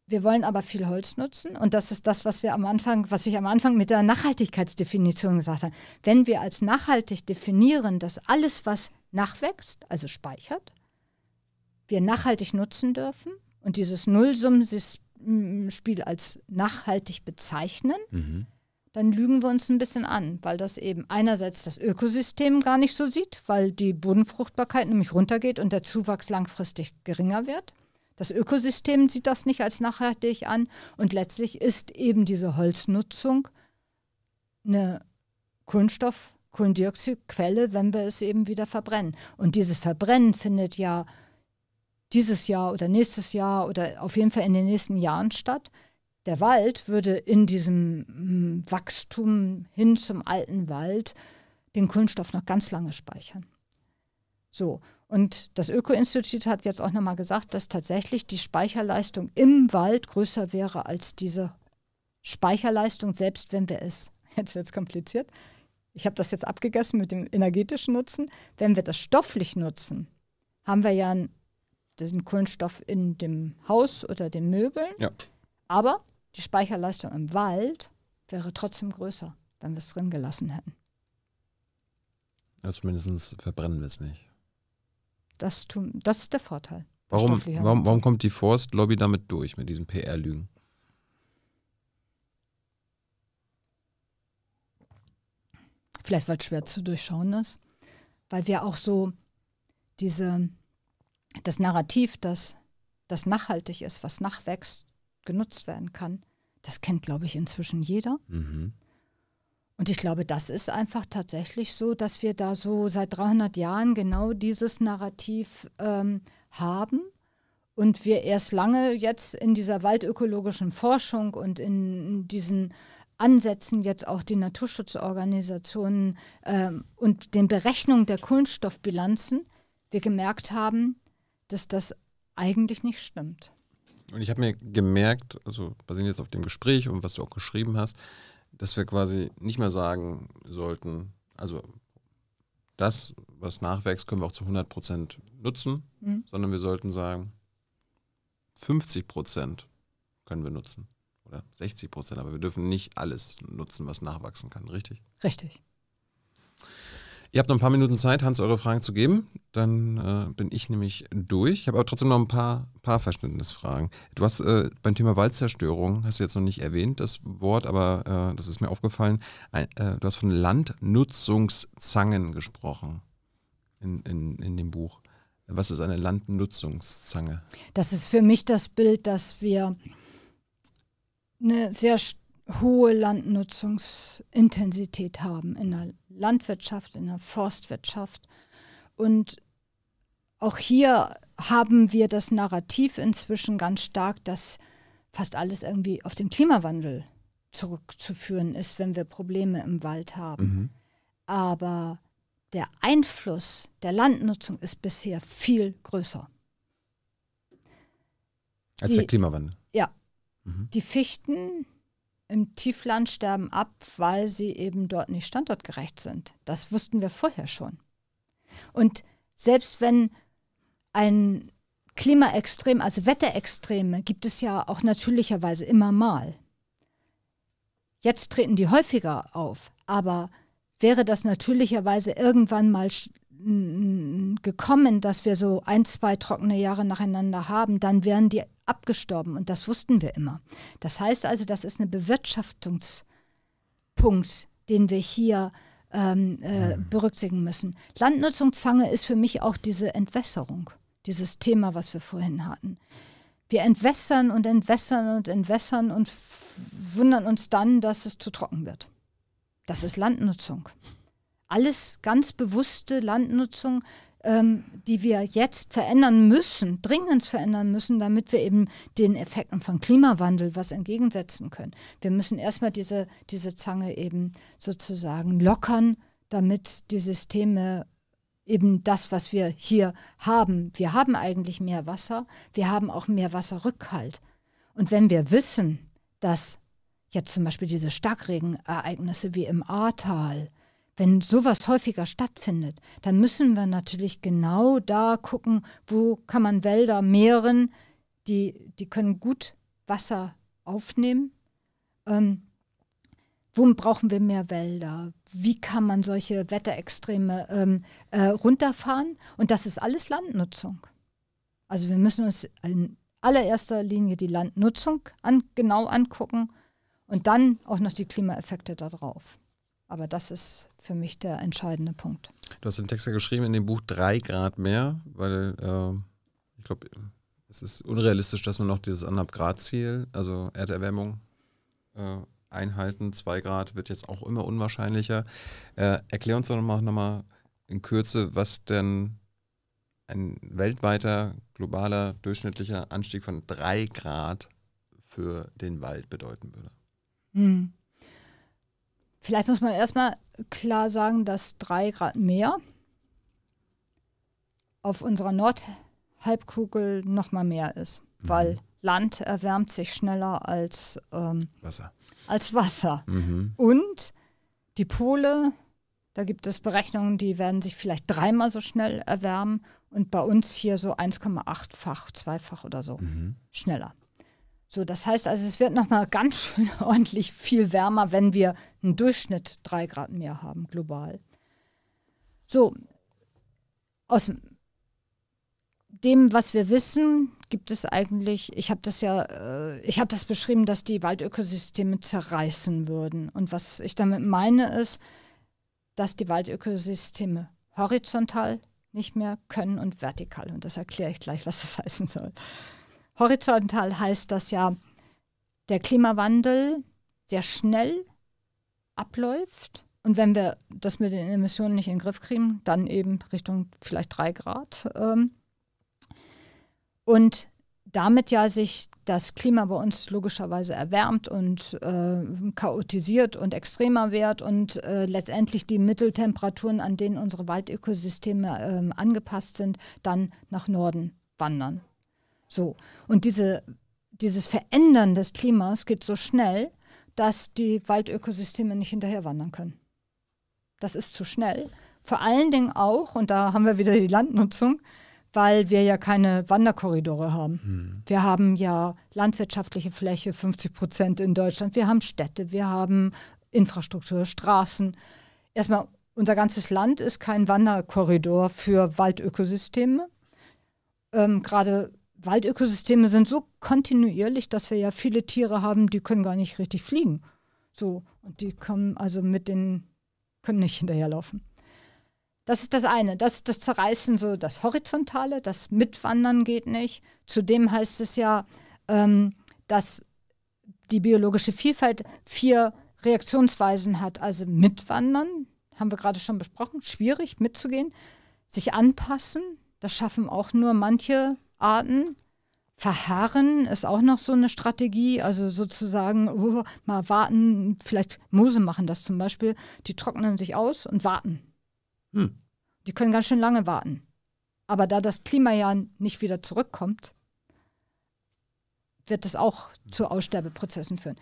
Wir wollen aber viel Holz nutzen und das ist das, was wir am Anfang, was ich am Anfang mit der Nachhaltigkeitsdefinition gesagt habe. Wenn wir als nachhaltig definieren, dass alles, was nachwächst, also speichert, wir nachhaltig nutzen dürfen und dieses Nullsummenspiel als nachhaltig bezeichnen, mhm. dann lügen wir uns ein bisschen an, weil das eben einerseits das Ökosystem gar nicht so sieht, weil die Bodenfruchtbarkeit nämlich runtergeht und der Zuwachs langfristig geringer wird. Das Ökosystem sieht das nicht als nachhaltig an und letztlich ist eben diese Holznutzung eine Kohlenstoff- Kohlendioxidquelle, wenn wir es eben wieder verbrennen. Und dieses Verbrennen findet ja dieses Jahr oder nächstes Jahr oder auf jeden Fall in den nächsten Jahren statt. Der Wald würde in diesem mm, Wachstum hin zum alten Wald den Kohlenstoff noch ganz lange speichern. So, und das Öko-Institut hat jetzt auch nochmal gesagt, dass tatsächlich die Speicherleistung im Wald größer wäre als diese Speicherleistung, selbst wenn wir es, (laughs) jetzt wird es kompliziert, ich habe das jetzt abgegessen mit dem energetischen Nutzen, wenn wir das stofflich nutzen, haben wir ja einen den Kohlenstoff in dem Haus oder den Möbeln. Ja. Aber die Speicherleistung im Wald wäre trotzdem größer, wenn wir es drin gelassen hätten. Ja, zumindest verbrennen wir es nicht. Das, tun, das ist der Vorteil. Warum, warum, warum kommt die Forstlobby damit durch, mit diesen PR-Lügen? Vielleicht, weil es schwer zu durchschauen ist. Weil wir auch so diese das Narrativ, das, das nachhaltig ist, was nachwächst, genutzt werden kann, das kennt, glaube ich, inzwischen jeder. Mhm. Und ich glaube, das ist einfach tatsächlich so, dass wir da so seit 300 Jahren genau dieses Narrativ ähm, haben und wir erst lange jetzt in dieser waldökologischen Forschung und in diesen Ansätzen jetzt auch die Naturschutzorganisationen ähm, und den Berechnungen der Kohlenstoffbilanzen wir gemerkt haben, dass das eigentlich nicht stimmt. Und ich habe mir gemerkt, also basierend jetzt auf dem Gespräch und was du auch geschrieben hast, dass wir quasi nicht mehr sagen sollten, also das, was nachwächst, können wir auch zu 100 Prozent nutzen, mhm. sondern wir sollten sagen, 50 Prozent können wir nutzen oder 60 Prozent, aber wir dürfen nicht alles nutzen, was nachwachsen kann, richtig? Richtig. Ihr habt noch ein paar Minuten Zeit, Hans, eure Fragen zu geben. Dann äh, bin ich nämlich durch. Ich habe aber trotzdem noch ein paar, paar Verständnisfragen. Du hast äh, beim Thema Waldzerstörung, hast du jetzt noch nicht erwähnt, das Wort, aber äh, das ist mir aufgefallen. Äh, du hast von Landnutzungszangen gesprochen in, in, in dem Buch. Was ist eine Landnutzungszange? Das ist für mich das Bild, dass wir eine sehr starke hohe Landnutzungsintensität haben in der Landwirtschaft, in der Forstwirtschaft. Und auch hier haben wir das Narrativ inzwischen ganz stark, dass fast alles irgendwie auf den Klimawandel zurückzuführen ist, wenn wir Probleme im Wald haben. Mhm. Aber der Einfluss der Landnutzung ist bisher viel größer. Als Die, der Klimawandel. Ja. Mhm. Die Fichten im Tiefland sterben ab, weil sie eben dort nicht standortgerecht sind. Das wussten wir vorher schon. Und selbst wenn ein Klimaextrem, also Wetterextreme, gibt es ja auch natürlicherweise immer mal. Jetzt treten die häufiger auf, aber wäre das natürlicherweise irgendwann mal gekommen, dass wir so ein, zwei trockene Jahre nacheinander haben, dann wären die abgestorben und das wussten wir immer. Das heißt also, das ist ein Bewirtschaftungspunkt, den wir hier ähm, äh, berücksichtigen müssen. Landnutzungszange ist für mich auch diese Entwässerung, dieses Thema, was wir vorhin hatten. Wir entwässern und entwässern und entwässern und wundern uns dann, dass es zu trocken wird. Das ist Landnutzung. Alles ganz bewusste Landnutzung, ähm, die wir jetzt verändern müssen, dringend verändern müssen, damit wir eben den Effekten von Klimawandel was entgegensetzen können. Wir müssen erstmal diese, diese Zange eben sozusagen lockern, damit die Systeme eben das, was wir hier haben. Wir haben eigentlich mehr Wasser, wir haben auch mehr Wasserrückhalt. Und wenn wir wissen, dass jetzt zum Beispiel diese Starkregenereignisse wie im Ahrtal wenn sowas häufiger stattfindet, dann müssen wir natürlich genau da gucken, wo kann man Wälder mehren, die, die können gut Wasser aufnehmen. Ähm, wo brauchen wir mehr Wälder? Wie kann man solche Wetterextreme ähm, äh, runterfahren? Und das ist alles Landnutzung. Also wir müssen uns in allererster Linie die Landnutzung an, genau angucken und dann auch noch die Klimaeffekte darauf. Aber das ist für mich der entscheidende Punkt. Du hast den Text ja geschrieben in dem Buch drei Grad mehr, weil äh, ich glaube, es ist unrealistisch, dass man noch dieses anderthalb Grad Ziel, also Erderwärmung, äh, einhalten. Zwei Grad wird jetzt auch immer unwahrscheinlicher. Äh, erklär uns doch nochmal noch mal in Kürze, was denn ein weltweiter, globaler, durchschnittlicher Anstieg von drei Grad für den Wald bedeuten würde. Mhm. Vielleicht muss man erstmal klar sagen, dass drei Grad mehr auf unserer Nordhalbkugel nochmal mehr ist, mhm. weil Land erwärmt sich schneller als ähm, Wasser. Als Wasser. Mhm. Und die Pole, da gibt es Berechnungen, die werden sich vielleicht dreimal so schnell erwärmen und bei uns hier so 1,8-fach, zweifach oder so mhm. schneller. So, das heißt also, es wird nochmal ganz schön (laughs) ordentlich viel wärmer, wenn wir einen Durchschnitt drei Grad mehr haben, global. So, aus dem, was wir wissen, gibt es eigentlich, ich habe das ja, äh, ich habe das beschrieben, dass die Waldökosysteme zerreißen würden. Und was ich damit meine ist, dass die Waldökosysteme horizontal nicht mehr können und vertikal. Und das erkläre ich gleich, was das heißen soll. Horizontal heißt das ja, der Klimawandel sehr schnell abläuft. Und wenn wir das mit den Emissionen nicht in den Griff kriegen, dann eben Richtung vielleicht drei Grad. Ähm, und damit ja sich das Klima bei uns logischerweise erwärmt und äh, chaotisiert und extremer wird und äh, letztendlich die Mitteltemperaturen, an denen unsere Waldökosysteme äh, angepasst sind, dann nach Norden wandern. So. Und diese, dieses Verändern des Klimas geht so schnell, dass die Waldökosysteme nicht hinterher wandern können. Das ist zu schnell. Vor allen Dingen auch, und da haben wir wieder die Landnutzung, weil wir ja keine Wanderkorridore haben. Hm. Wir haben ja landwirtschaftliche Fläche, 50 Prozent in Deutschland. Wir haben Städte, wir haben Infrastruktur, Straßen. Erstmal, unser ganzes Land ist kein Wanderkorridor für Waldökosysteme. Ähm, Gerade Waldökosysteme sind so kontinuierlich, dass wir ja viele Tiere haben, die können gar nicht richtig fliegen. So, und die kommen also mit den, können nicht hinterherlaufen. Das ist das eine. Das, ist das Zerreißen, so das Horizontale, das Mitwandern geht nicht. Zudem heißt es ja, ähm, dass die biologische Vielfalt vier Reaktionsweisen hat. Also mitwandern, haben wir gerade schon besprochen, schwierig mitzugehen. Sich anpassen, das schaffen auch nur manche Arten. Verharren ist auch noch so eine Strategie, also sozusagen oh, (laughs) mal warten, vielleicht Moose machen das zum Beispiel, die trocknen sich aus und warten. Hm. Die können ganz schön lange warten. Aber da das Klima ja nicht wieder zurückkommt, wird das auch zu Aussterbeprozessen führen.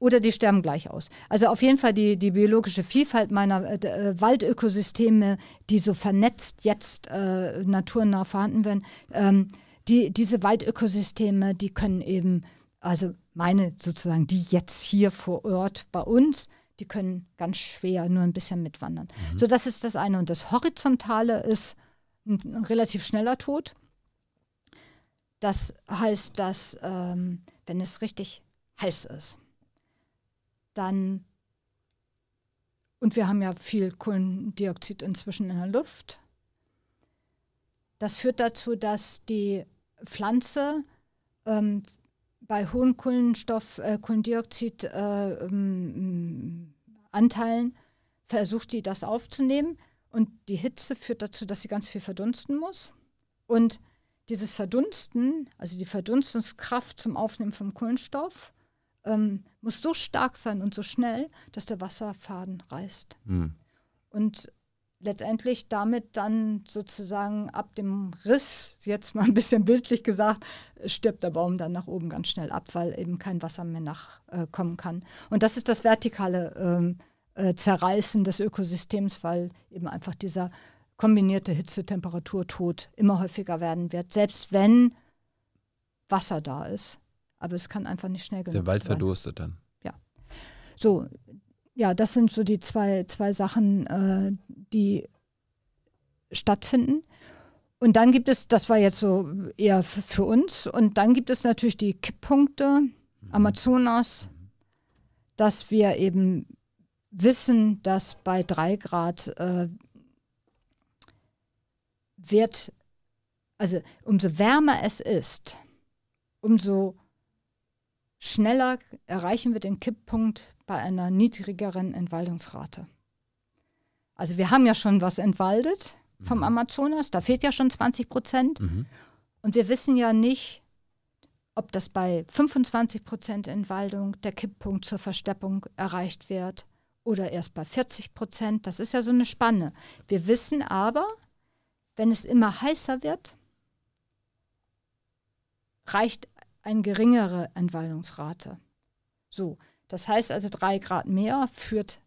Oder die sterben gleich aus. Also auf jeden Fall die, die biologische Vielfalt meiner äh, äh Waldökosysteme, die so vernetzt jetzt äh, naturnah vorhanden werden, ähm, die, diese Waldökosysteme, die können eben, also meine sozusagen, die jetzt hier vor Ort bei uns, die können ganz schwer nur ein bisschen mitwandern. Mhm. So, das ist das eine. Und das Horizontale ist ein, ein relativ schneller Tod. Das heißt, dass ähm, wenn es richtig heiß ist, dann, und wir haben ja viel Kohlendioxid inzwischen in der Luft, das führt dazu, dass die Pflanze ähm, bei hohen Kohlenstoff, äh, Kohlendioxidanteilen äh, ähm, versucht die das aufzunehmen und die Hitze führt dazu, dass sie ganz viel verdunsten muss. Und dieses Verdunsten, also die Verdunstungskraft zum Aufnehmen vom Kohlenstoff, ähm, muss so stark sein und so schnell, dass der Wasserfaden reißt. Mhm. Und letztendlich damit dann sozusagen ab dem Riss, jetzt mal ein bisschen bildlich gesagt, stirbt der Baum dann nach oben ganz schnell ab, weil eben kein Wasser mehr nachkommen äh, kann. Und das ist das vertikale ähm, äh, Zerreißen des Ökosystems, weil eben einfach dieser kombinierte Hitze-Temperatur-Tod immer häufiger werden wird, selbst wenn Wasser da ist. Aber es kann einfach nicht schnell genug. Der Wald verdurstet dann. Ja. So, ja, das sind so die zwei, zwei Sachen, äh, die stattfinden. Und dann gibt es, das war jetzt so eher für uns, und dann gibt es natürlich die Kipppunkte, mhm. Amazonas, mhm. dass wir eben wissen, dass bei drei Grad äh, wird, also umso wärmer es ist, umso schneller erreichen wir den Kipppunkt bei einer niedrigeren Entwaldungsrate. Also wir haben ja schon was entwaldet mhm. vom Amazonas, da fehlt ja schon 20 Prozent. Mhm. Und wir wissen ja nicht, ob das bei 25 Prozent Entwaldung der Kipppunkt zur Versteppung erreicht wird oder erst bei 40 Prozent. Das ist ja so eine Spanne. Wir wissen aber, wenn es immer heißer wird, reicht eine geringere Entwaldungsrate. So, das heißt also, drei Grad mehr führt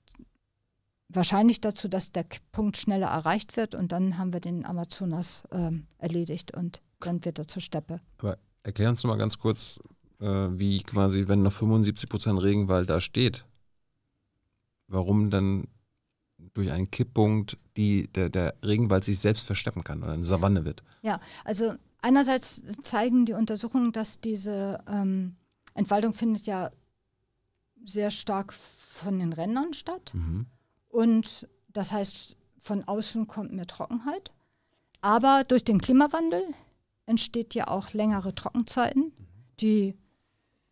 wahrscheinlich dazu, dass der Punkt schneller erreicht wird und dann haben wir den Amazonas äh, erledigt und dann wird er zur Steppe. Aber erklären Sie mal ganz kurz, äh, wie quasi, wenn noch 75 Prozent Regenwald da steht, warum dann durch einen Kipppunkt die, der, der Regenwald sich selbst versteppen kann oder eine Savanne wird. Ja, also einerseits zeigen die Untersuchungen, dass diese ähm, Entwaldung findet ja sehr stark von den Rändern statt. Mhm. Und das heißt, von außen kommt mehr Trockenheit. Aber durch den Klimawandel entsteht ja auch längere Trockenzeiten. Mhm. Die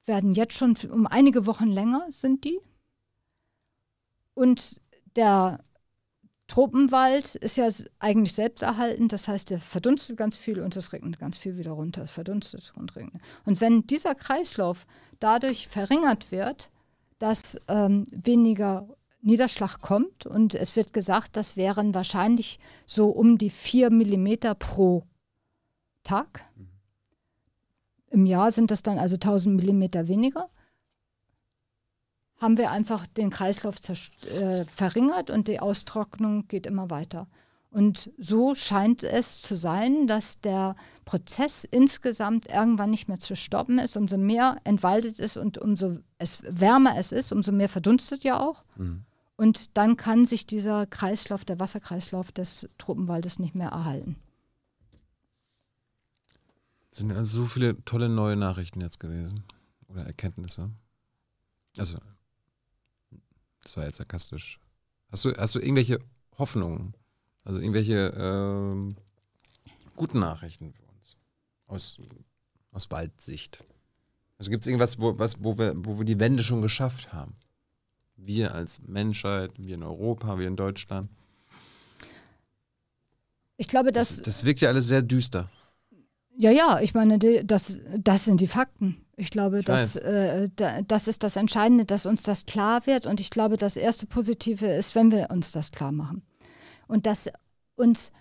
werden jetzt schon um einige Wochen länger, sind die. Und der Tropenwald ist ja eigentlich selbsterhaltend, das heißt, der verdunstet ganz viel und es regnet ganz viel wieder runter. Es verdunstet und regnet. Und wenn dieser Kreislauf dadurch verringert wird, dass ähm, weniger Niederschlag kommt. Und es wird gesagt, das wären wahrscheinlich so um die 4 mm pro Tag. Mhm. Im Jahr sind das dann also 1000 mm weniger. Haben wir einfach den Kreislauf äh, verringert und die Austrocknung geht immer weiter. Und so scheint es zu sein, dass der Prozess insgesamt irgendwann nicht mehr zu stoppen ist. Umso mehr entwaldet ist und umso es wärmer es ist, umso mehr verdunstet ja auch. Mhm. Und dann kann sich dieser Kreislauf, der Wasserkreislauf des Tropenwaldes nicht mehr erhalten. Es sind also so viele tolle neue Nachrichten jetzt gewesen oder Erkenntnisse. Also, das war jetzt sarkastisch. Hast du, hast du irgendwelche Hoffnungen? Also irgendwelche ähm, guten Nachrichten für uns. Aus, aus Waldsicht. Also gibt es irgendwas, wo, was, wo, wir, wo wir die Wende schon geschafft haben? Wir als Menschheit, wir in Europa, wir in Deutschland. Ich glaube, dass, das, das wirkt ja alles sehr düster. Ja, ja, ich meine, das, das sind die Fakten. Ich glaube, ich das, äh, das ist das Entscheidende, dass uns das klar wird. Und ich glaube, das erste Positive ist, wenn wir uns das klar machen. Und dass uns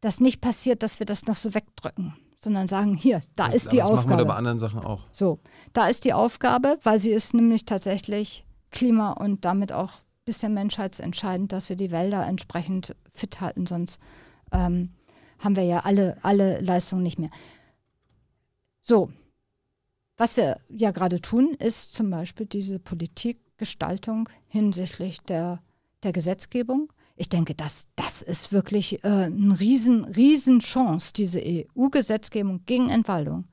das nicht passiert, dass wir das noch so wegdrücken, sondern sagen, hier, da ist die das Aufgabe. Das machen wir bei anderen Sachen auch. So, da ist die Aufgabe, weil sie ist nämlich tatsächlich Klima und damit auch ein bisschen menschheitsentscheidend, dass wir die Wälder entsprechend fit halten, sonst ähm, haben wir ja alle, alle Leistungen nicht mehr. So, was wir ja gerade tun, ist zum Beispiel diese Politikgestaltung hinsichtlich der, der Gesetzgebung ich denke, das, das ist wirklich äh, eine riesen, riesen Chance, diese EU-Gesetzgebung gegen Entwaldung.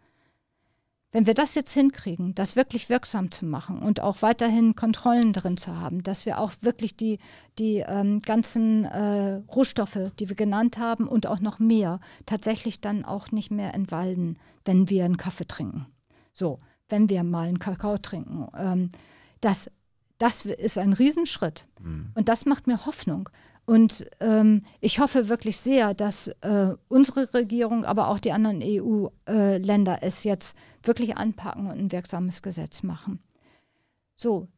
Wenn wir das jetzt hinkriegen, das wirklich wirksam zu machen und auch weiterhin Kontrollen drin zu haben, dass wir auch wirklich die, die ähm, ganzen äh, Rohstoffe, die wir genannt haben und auch noch mehr, tatsächlich dann auch nicht mehr entwalden, wenn wir einen Kaffee trinken. So, wenn wir mal einen Kakao trinken. Ähm, das, das ist ein Riesenschritt. Mhm. Und das macht mir Hoffnung, und ähm, ich hoffe wirklich sehr, dass äh, unsere Regierung, aber auch die anderen EU-Länder äh, es jetzt wirklich anpacken und ein wirksames Gesetz machen. So,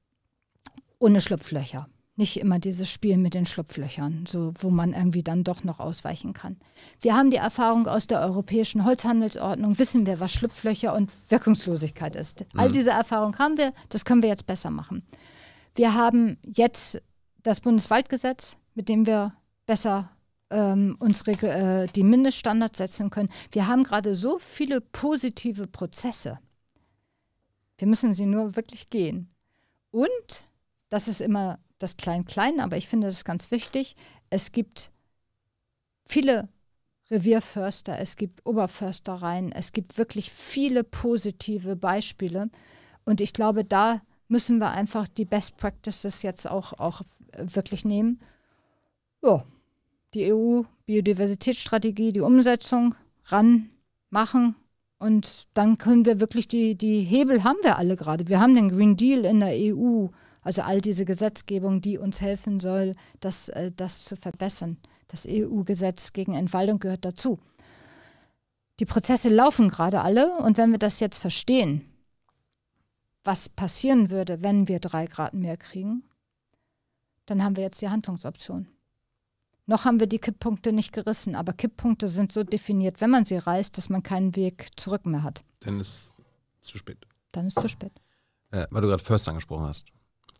ohne Schlupflöcher. Nicht immer dieses Spiel mit den Schlupflöchern, so, wo man irgendwie dann doch noch ausweichen kann. Wir haben die Erfahrung aus der europäischen Holzhandelsordnung, wissen wir, was Schlupflöcher und Wirkungslosigkeit ist. Mhm. All diese Erfahrung haben wir, das können wir jetzt besser machen. Wir haben jetzt das Bundeswaldgesetz, mit dem wir besser ähm, uns äh, die Mindeststandards setzen können. Wir haben gerade so viele positive Prozesse. Wir müssen sie nur wirklich gehen. Und, das ist immer das Klein-Klein, aber ich finde das ganz wichtig, es gibt viele Revierförster, es gibt Oberförstereien, es gibt wirklich viele positive Beispiele. Und ich glaube, da müssen wir einfach die Best Practices jetzt auch, auch wirklich nehmen ja, die EU-Biodiversitätsstrategie, die Umsetzung, ran, machen. Und dann können wir wirklich die, die Hebel haben wir alle gerade. Wir haben den Green Deal in der EU, also all diese Gesetzgebung, die uns helfen soll, das, äh, das zu verbessern. Das EU-Gesetz gegen Entwaldung gehört dazu. Die Prozesse laufen gerade alle und wenn wir das jetzt verstehen, was passieren würde, wenn wir drei Grad mehr kriegen, dann haben wir jetzt die Handlungsoption. Noch haben wir die Kipppunkte nicht gerissen, aber Kipppunkte sind so definiert, wenn man sie reißt, dass man keinen Weg zurück mehr hat. Dann ist es zu spät. Dann ist es zu spät. Äh, weil du gerade Förster angesprochen hast.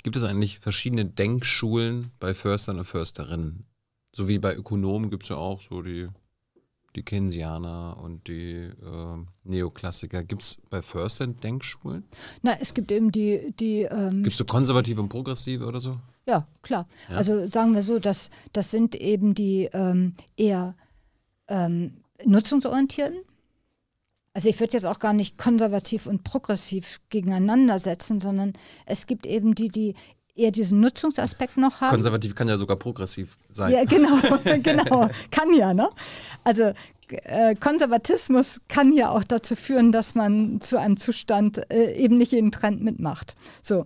Gibt es eigentlich verschiedene Denkschulen bei Förstern und Försterinnen? So wie bei Ökonomen gibt es ja auch so die, die Keynesianer und die äh, Neoklassiker. Gibt es bei Förstern Denkschulen? Na, es gibt eben die. die ähm, gibt es so konservative und progressive oder so? Ja, klar. Ja. Also sagen wir so, das, das sind eben die ähm, eher ähm, nutzungsorientierten. Also ich würde jetzt auch gar nicht konservativ und progressiv gegeneinander setzen, sondern es gibt eben die, die eher diesen Nutzungsaspekt noch haben. Konservativ kann ja sogar progressiv sein. Ja, genau, (laughs) (laughs) genau. Kann ja, ne? Also äh, Konservatismus kann ja auch dazu führen, dass man zu einem Zustand äh, eben nicht jeden Trend mitmacht. So.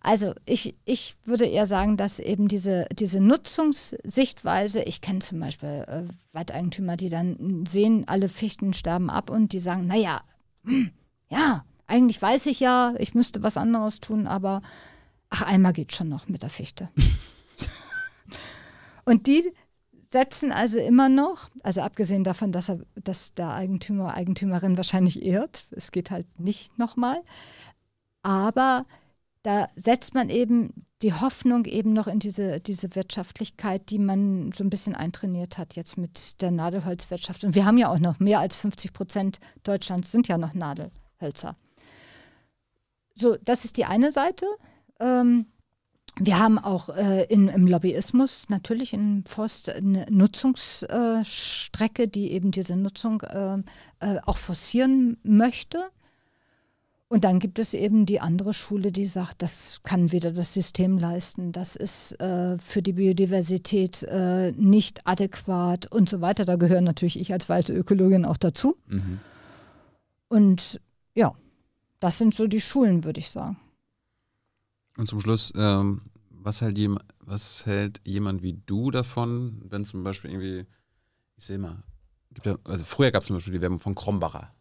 Also ich, ich würde eher sagen, dass eben diese, diese Nutzungssichtweise, ich kenne zum Beispiel äh, Waldeigentümer, die dann sehen, alle Fichten sterben ab und die sagen, naja, (clears throat) ja, eigentlich weiß ich ja, ich müsste was anderes tun, aber ach, einmal geht schon noch mit der Fichte. (laughs) und die setzen also immer noch, also abgesehen davon, dass, er, dass der Eigentümer, Eigentümerin wahrscheinlich irrt, es geht halt nicht nochmal, aber da setzt man eben die Hoffnung eben noch in diese, diese Wirtschaftlichkeit, die man so ein bisschen eintrainiert hat jetzt mit der Nadelholzwirtschaft. Und wir haben ja auch noch mehr als 50 Prozent Deutschlands sind ja noch Nadelhölzer. So, das ist die eine Seite. Ähm, wir haben auch äh, in, im Lobbyismus natürlich im Forst eine Nutzungsstrecke, äh, die eben diese Nutzung ähm, äh, auch forcieren möchte. Und dann gibt es eben die andere Schule, die sagt, das kann weder das System leisten, das ist äh, für die Biodiversität äh, nicht adäquat und so weiter. Da gehören natürlich ich als Waldökologin auch dazu. Mhm. Und ja, das sind so die Schulen, würde ich sagen. Und zum Schluss ähm, was hält, jem, was hält jemand wie du davon, wenn zum Beispiel irgendwie, ich sehe mal, ja, also früher gab es zum Beispiel die Werbung von Krombacher.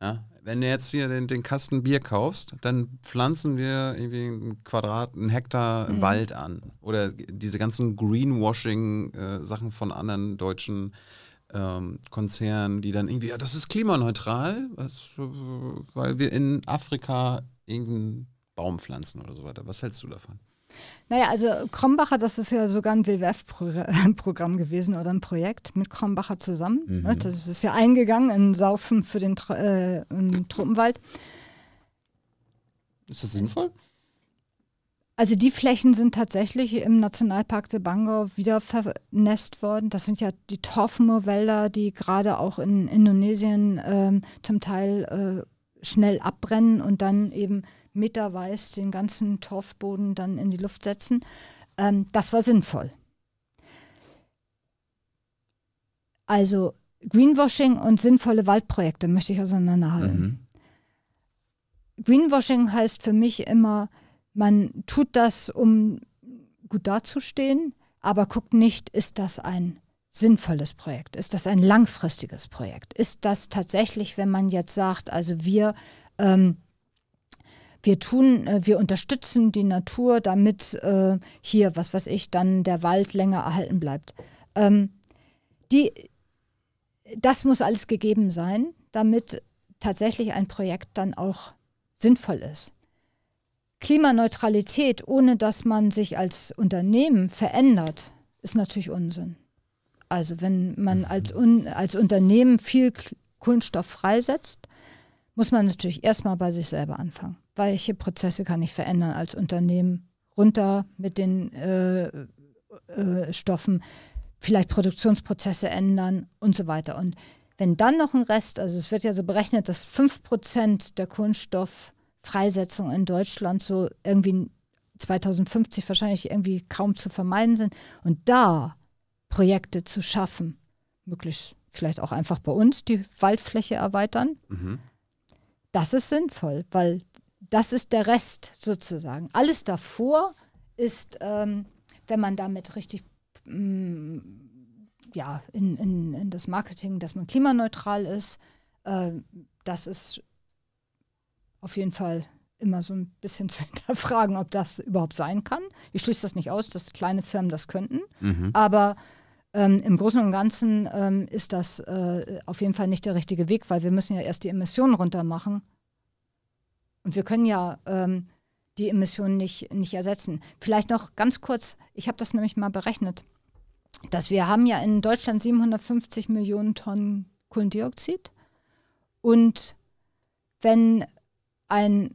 Ja? Wenn du jetzt hier den, den, Kasten Bier kaufst, dann pflanzen wir irgendwie einen Quadrat, einen Hektar mhm. Wald an. Oder diese ganzen Greenwashing-Sachen äh, von anderen deutschen ähm, Konzernen, die dann irgendwie, ja, das ist klimaneutral, was, äh, weil wir in Afrika irgendeinen Baum pflanzen oder so weiter. Was hältst du davon? Naja, also Krombacher, das ist ja sogar ein WWF-Programm gewesen oder ein Projekt mit Krombacher zusammen. Ne? Mhm. Das ist ja eingegangen in Saufen für den äh, Tropenwald. Ist das sinnvoll? Also die Flächen sind tatsächlich im Nationalpark Sebangau wieder vernässt worden. Das sind ja die Torfmoorwälder, die gerade auch in Indonesien ähm, zum Teil äh, schnell abbrennen und dann eben meterweiß den ganzen Torfboden dann in die Luft setzen. Ähm, das war sinnvoll. Also Greenwashing und sinnvolle Waldprojekte möchte ich auseinanderhalten. Mhm. Greenwashing heißt für mich immer, man tut das, um gut dazustehen, aber guckt nicht, ist das ein sinnvolles Projekt? Ist das ein langfristiges Projekt? Ist das tatsächlich, wenn man jetzt sagt, also wir ähm, wir tun, äh, wir unterstützen die Natur, damit äh, hier, was weiß ich, dann der Wald länger erhalten bleibt. Ähm, die, das muss alles gegeben sein, damit tatsächlich ein Projekt dann auch sinnvoll ist. Klimaneutralität, ohne dass man sich als Unternehmen verändert, ist natürlich Unsinn. Also wenn man mhm. als, Un als Unternehmen viel Kunststoff freisetzt, muss man natürlich erstmal bei sich selber anfangen welche Prozesse kann ich verändern als Unternehmen? Runter mit den äh, äh, Stoffen, vielleicht Produktionsprozesse ändern und so weiter. Und wenn dann noch ein Rest, also es wird ja so berechnet, dass 5% der Kohlenstofffreisetzung in Deutschland so irgendwie 2050 wahrscheinlich irgendwie kaum zu vermeiden sind. Und da Projekte zu schaffen, möglichst vielleicht auch einfach bei uns die Waldfläche erweitern, mhm. das ist sinnvoll, weil das ist der Rest sozusagen. Alles davor ist, ähm, wenn man damit richtig mh, mm, ja, in, in, in, das Marketing, dass man klimaneutral ist, äh, das ist auf jeden Fall immer so ein bisschen (laughs) zu hinterfragen, ob das überhaupt sein kann. Ich schließe das nicht aus, dass kleine Firmen das könnten, mhm. aber ähm, im Großen und Ganzen ähm, ist das äh, auf jeden Fall nicht der richtige Weg, weil wir müssen ja erst die Emissionen runter machen, und wir können ja ähm, die Emissionen nicht, nicht ersetzen. Vielleicht noch ganz kurz, ich habe das nämlich mal berechnet, dass wir haben ja in Deutschland 750 Millionen Tonnen Kohlendioxid. Und wenn ein,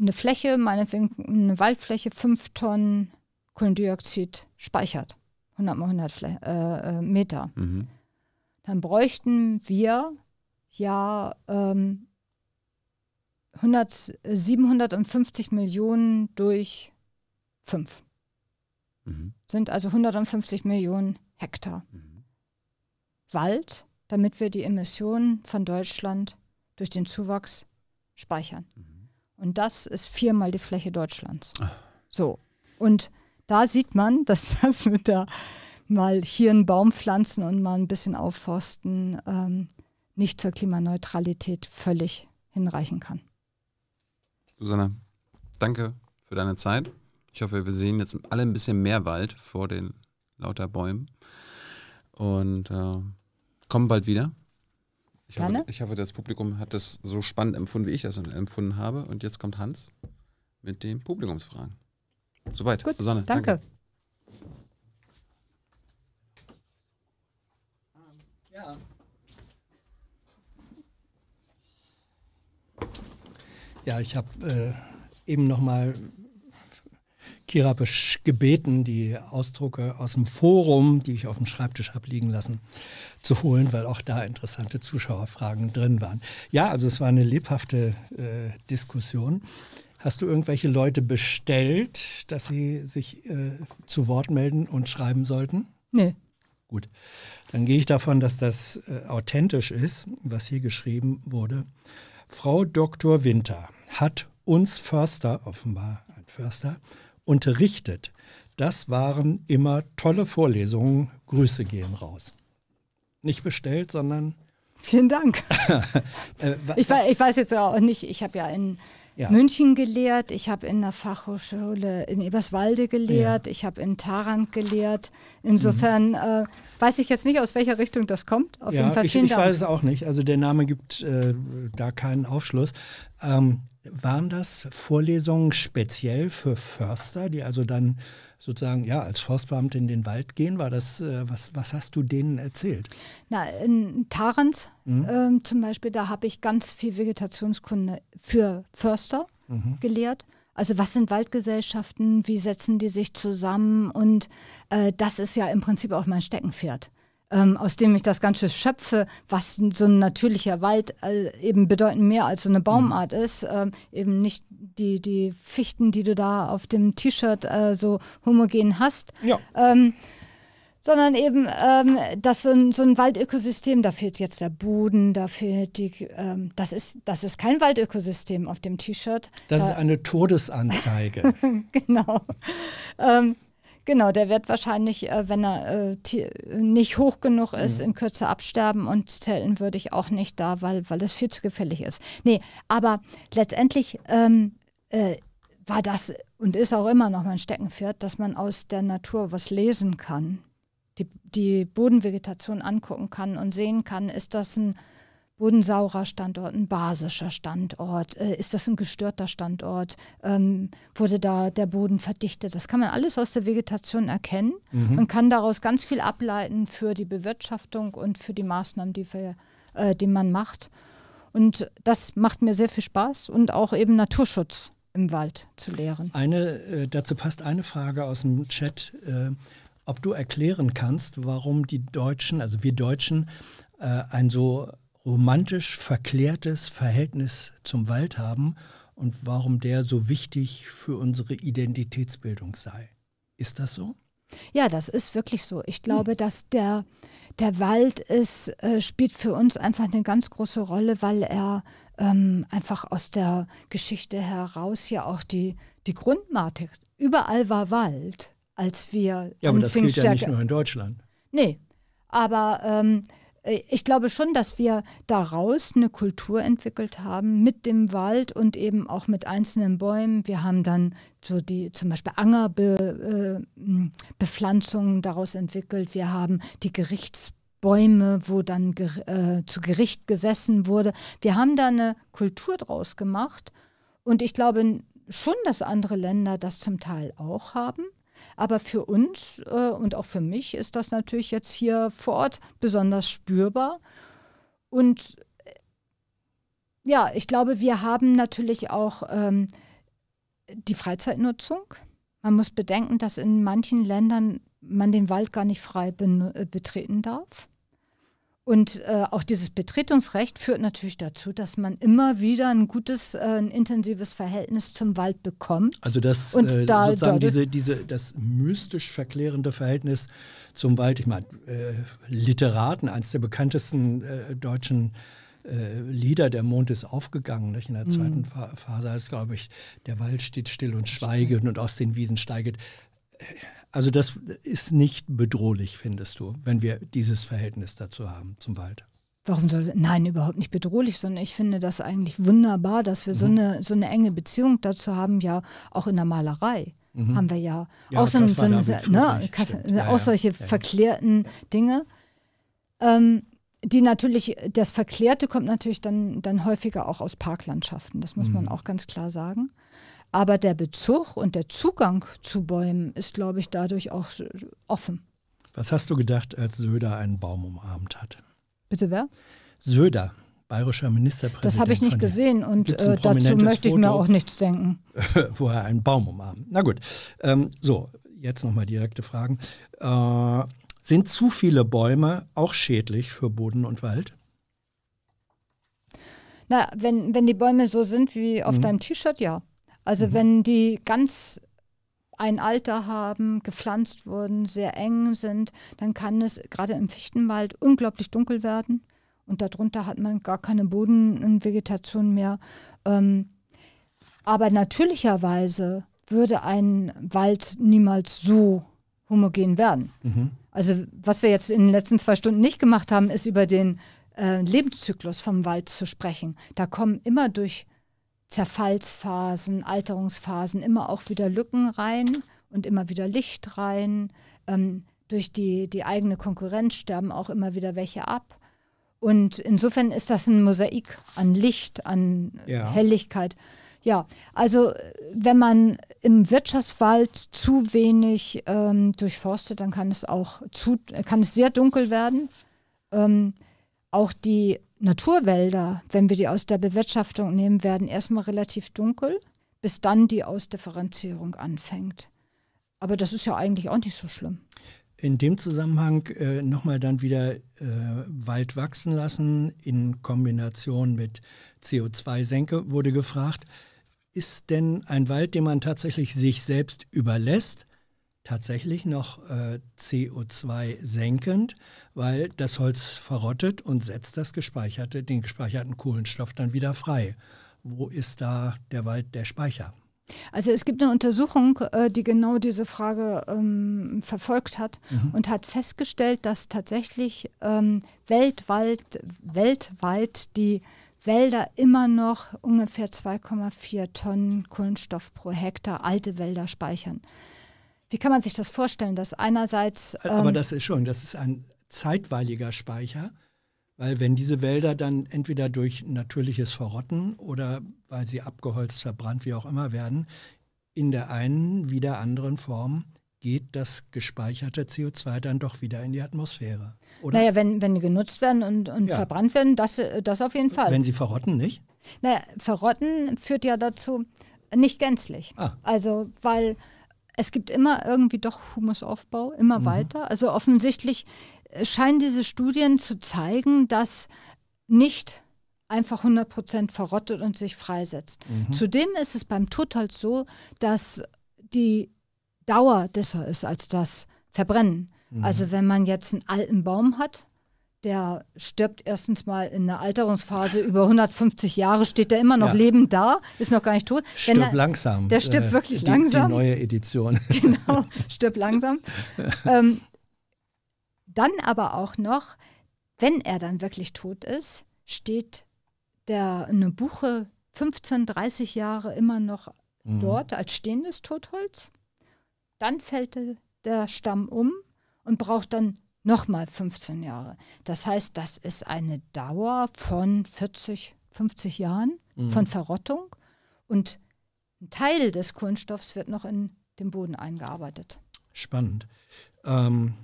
eine Fläche, meinetwegen eine Waldfläche, 5 Tonnen Kohlendioxid speichert, 100 mal 100 Fl äh, äh, Meter, mhm. dann bräuchten wir ja ähm, 100, 750 äh, Millionen durch 5. Mhm. Sind also 150 Millionen Hektar mhm. Wald, damit wir die Emissionen von Deutschland durch den Zuwachs speichern. Mhm. Und das ist viermal die Fläche Deutschlands. Ach. So. Und da sieht man, (laughs) dass das mit der mal hier einen Baum pflanzen und mal ein bisschen aufforsten ähm, nicht zur Klimaneutralität völlig hinreichen kann. Susanne, danke für deine Zeit. Ich hoffe, wir sehen jetzt alle ein bisschen mehr Wald vor den lauter Bäumen. Und äh, kommen bald wieder. Ich hoffe, ich hoffe, das Publikum hat das so spannend empfunden, wie ich das empfunden habe. Und jetzt kommt Hans mit den Publikumsfragen. Soweit. Gut, Susanne, danke. danke. Ja. Ja, ich habe äh, eben nochmal Kira gebeten, die Ausdrucke aus dem Forum, die ich auf dem Schreibtisch habe liegen lassen, zu holen, weil auch da interessante Zuschauerfragen drin waren. Ja, also es war eine lebhafte äh, Diskussion. Hast du irgendwelche Leute bestellt, dass sie sich äh, zu Wort melden und schreiben sollten? Nee. Gut. Dann gehe ich davon, dass das äh, authentisch ist, was hier geschrieben wurde. Frau Dr. Winter hat uns Förster, offenbar ein Förster, unterrichtet. Das waren immer tolle Vorlesungen. Grüße gehen raus. Nicht bestellt, sondern Vielen Dank. (laughs) äh, ich, weiß, ich, weiß, jetzt auch nicht, ich habe ja einen ja. München gelehrt, ich habe in der Fachhochschule in Eberswalde gelehrt, ja. ich habe in Tarant gelehrt. Insofern mhm. äh, weiß ich jetzt nicht, aus welcher Richtung das kommt. Auf ja, jeden Fall ich, ich weiß es auch nicht. Also der Name gibt äh, da keinen Aufschluss. Ähm, waren das Vorlesungen speziell für Förster, die also dann sozusagen ja als Forstbeamte in den Wald gehen? War das, äh, was, was hast du denen erzählt? Na, in Tarent mhm. ähm, zum Beispiel, da habe ich ganz viel Vegetationskunde für Förster mhm. gelehrt. Also was sind Waldgesellschaften, wie setzen die sich zusammen und äh, das ist ja im Prinzip auch mein Steckenpferd. Ähm, aus dem ich das Ganze schöpfe, was so ein natürlicher Wald äh, eben bedeutend mehr als so eine Baumart mhm. ist, ähm, eben nicht die, die Fichten, die du da auf dem T-Shirt äh, so homogen hast. Ja. Ähm, sondern eben, ähm, dass so ein, so ein, Waldökosystem, da fehlt jetzt der Boden, da fehlt die, ähm, das, ist, das ist kein Waldökosystem auf dem T-Shirt. Das da ist eine Todesanzeige. (laughs) genau. ähm, genau, der wird wahrscheinlich, äh, wenn er äh, nicht hoch genug ist, mhm. in Kürze absterben und zählen würde ich auch nicht da, weil, weil es viel zu gefährlich ist. Nee, aber letztendlich, ähm, äh, war das und ist auch immer noch mein Steckenpferd, dass man aus der Natur was lesen kann, die, die Bodenvegetation angucken kann und sehen kann, ist das ein bodensaurer Standort, ein basischer Standort, äh, ist das ein gestörter Standort, ähm, wurde da der Boden verdichtet. Das kann man alles aus der Vegetation erkennen mhm. und kann daraus ganz viel ableiten für die Bewirtschaftung und für die Maßnahmen, die, wir, äh, die man macht. Und das macht mir sehr viel Spaß und auch eben Naturschutz im Wald zu lehren. Eine, äh, dazu passt eine Frage aus dem Chat, äh, ob du erklären kannst, warum die Deutschen, also wir Deutschen, äh, ein so romantisch verklärtes Verhältnis zum Wald haben und warum der so wichtig für unsere Identitätsbildung sei. Ist das so? Ja, das ist wirklich so. Ich hm. glaube, dass der, der Wald ist, äh, spielt für uns einfach eine ganz große Rolle, weil er ähm, einfach aus der Geschichte heraus ja auch die, die Grundmatik. Überall war Wald, als wir. Ja, aber das gilt ja nicht nur in Deutschland. Nee. Aber ähm, äh, ich glaube schon, dass wir daraus eine Kultur entwickelt haben mit dem Wald und eben auch mit einzelnen Bäumen. Wir haben dann so die zum Beispiel Angerbepflanzungen äh, daraus entwickelt. Wir haben die Gerichtsbäume, wo dann ge äh, zu Gericht gesessen wurde. Wir haben da eine Kultur draus gemacht und ich glaube schon, dass andere Länder das zum Teil auch haben. Aber für uns äh, und auch für mich ist das natürlich jetzt hier vor Ort besonders spürbar. Und äh, ja, ich glaube, wir haben natürlich auch ähm, die Freizeitnutzung. Man muss bedenken, dass in manchen Ländern man den Wald gar nicht frei äh, betreten darf. Und äh, auch dieses Betretungsrecht führt natürlich dazu, dass man immer wieder ein gutes, äh, ein intensives Verhältnis zum Wald bekommt. Also das und äh, da, sozusagen diese, diese, das mystisch verklärende Verhältnis zum Wald. Ich meine, äh, Literaten, eines der bekanntesten äh, deutschen äh, Lieder, der Mond ist aufgegangen. Nicht? In der mhm. zweiten mhm. Phase heißt, glaube ich, der Wald steht still und schweigend und aus den Wiesen steiget also das ist nicht bedrohlich, findest du, wenn wir dieses Verhältnis dazu haben zum Wald. Warum soll nein überhaupt nicht bedrohlich, sondern ich finde das eigentlich wunderbar, dass wir mhm. so eine so eine enge Beziehung dazu haben, ja auch in der Malerei. Mhm. Haben wir ja, ja auch, so, so eine, ne, ne auch ja. solche verklärten Dinge, ähm, die natürlich, das Verklärte kommt natürlich dann, dann häufiger auch aus Parklandschaften, das muss mhm. man auch ganz klar sagen. Aber der Bezug und der Zugang zu Bäumen ist, glaube ich, dadurch auch offen. Was hast du gedacht, als Söder einen Baum umarmt hat? Bitte wer? Söder, bayerischer Ministerpräsident. Das habe ich nicht gesehen und äh, dazu möchte ich Foto, mir auch nichts denken. (laughs) wo er einen Baum umarmt. Na gut, ähm, so, jetzt nochmal direkte Fragen. Äh, sind zu viele Bäume auch schädlich für Boden und Wald? Na, wenn, wenn die Bäume so sind wie auf mhm. deinem T-Shirt, ja. Also mhm. wenn die ganz ein Alter haben, gepflanzt wurden, sehr eng sind, dann kann es gerade im Fichtenwald unglaublich dunkel werden und darunter hat man gar keine Bodenvegetation mehr. Ähm, aber natürlicherweise würde ein Wald niemals so homogen werden. Mhm. Also was wir jetzt in den letzten zwei Stunden nicht gemacht haben, ist über den äh, Lebenszyklus vom Wald zu sprechen. Da kommen immer durch Zerfallsphasen, Alterungsphasen immer auch wieder Lücken rein und immer wieder Licht rein. Ähm, durch die, die eigene Konkurrenz sterben auch immer wieder welche ab. Und insofern ist das ein Mosaik an Licht, an ja. Helligkeit. Ja, also wenn man im Wirtschaftswald zu wenig ähm, durchforstet, dann kann es auch zu, kann es sehr dunkel werden. Ähm, auch die Naturwälder, wenn wir die aus der Bewirtschaftung nehmen, werden erstmal relativ dunkel, bis dann die Ausdifferenzierung anfängt. Aber das ist ja eigentlich auch nicht so schlimm. In dem Zusammenhang äh, nochmal dann wieder äh, Wald wachsen lassen in Kombination mit CO2-Senke wurde gefragt, ist denn ein Wald, den man tatsächlich sich selbst überlässt, tatsächlich noch äh, CO2 senkend, weil das Holz verrottet und setzt das gespeicherte, den gespeicherten Kohlenstoff dann wieder frei. Wo ist da der Wald der Speicher? Also es gibt eine Untersuchung, äh, die genau diese Frage ähm, verfolgt hat mhm. und hat festgestellt, dass tatsächlich ähm, weltweit, weltweit die Wälder immer noch ungefähr 2,4 Tonnen Kohlenstoff pro Hektar alte Wälder speichern. Wie kann man sich das vorstellen, dass einerseits. Äh, ähm Aber das ist schon, das ist ein zeitweiliger Speicher, weil wenn diese Wälder dann entweder durch natürliches Verrotten oder weil sie abgeholzt, verbrannt, wie auch immer werden, in der einen wie der anderen Form geht das gespeicherte CO2 dann doch wieder in die Atmosphäre. Oder? Naja, wenn, wenn genutzt werden und, und ja. verbrannt werden, das, äh, das auf jeden Fall. Wenn sie verrotten, nicht? Naja, verrotten führt ja dazu nicht gänzlich. Ah. Also, weil es gibt immer irgendwie doch Humusaufbau, immer mhm. weiter. Also offensichtlich äh, scheinen diese Studien zu zeigen, dass nicht einfach 100 Prozent verrottet und sich freisetzt. Mhm. Zudem ist es beim Totholz halt so, dass die Dauer besser ist als das Verbrennen. Mhm. Also wenn man jetzt einen alten Baum hat, der stirbt erstens mal in einer Alterungsphase über 150 Jahre, steht der immer noch ja. lebend da, ist noch gar nicht tot. Stirb er, langsam. Der stirbt äh, wirklich die, langsam. Die neue Edition. (laughs) Genau, stirbt langsam. (laughs) ähm, dann aber auch noch, wenn er dann wirklich tot ist, steht der eine Buche 15, 30 Jahre immer noch mhm. dort als stehendes Totholz. Dann fällt der Stamm um und braucht dann nochmal 15 Jahre. Das heißt, das ist eine Dauer von 40, 50 Jahren mhm. von Verrottung und ein Teil des Kohlenstoffs wird noch in den Boden eingearbeitet. Spannend. Ähm,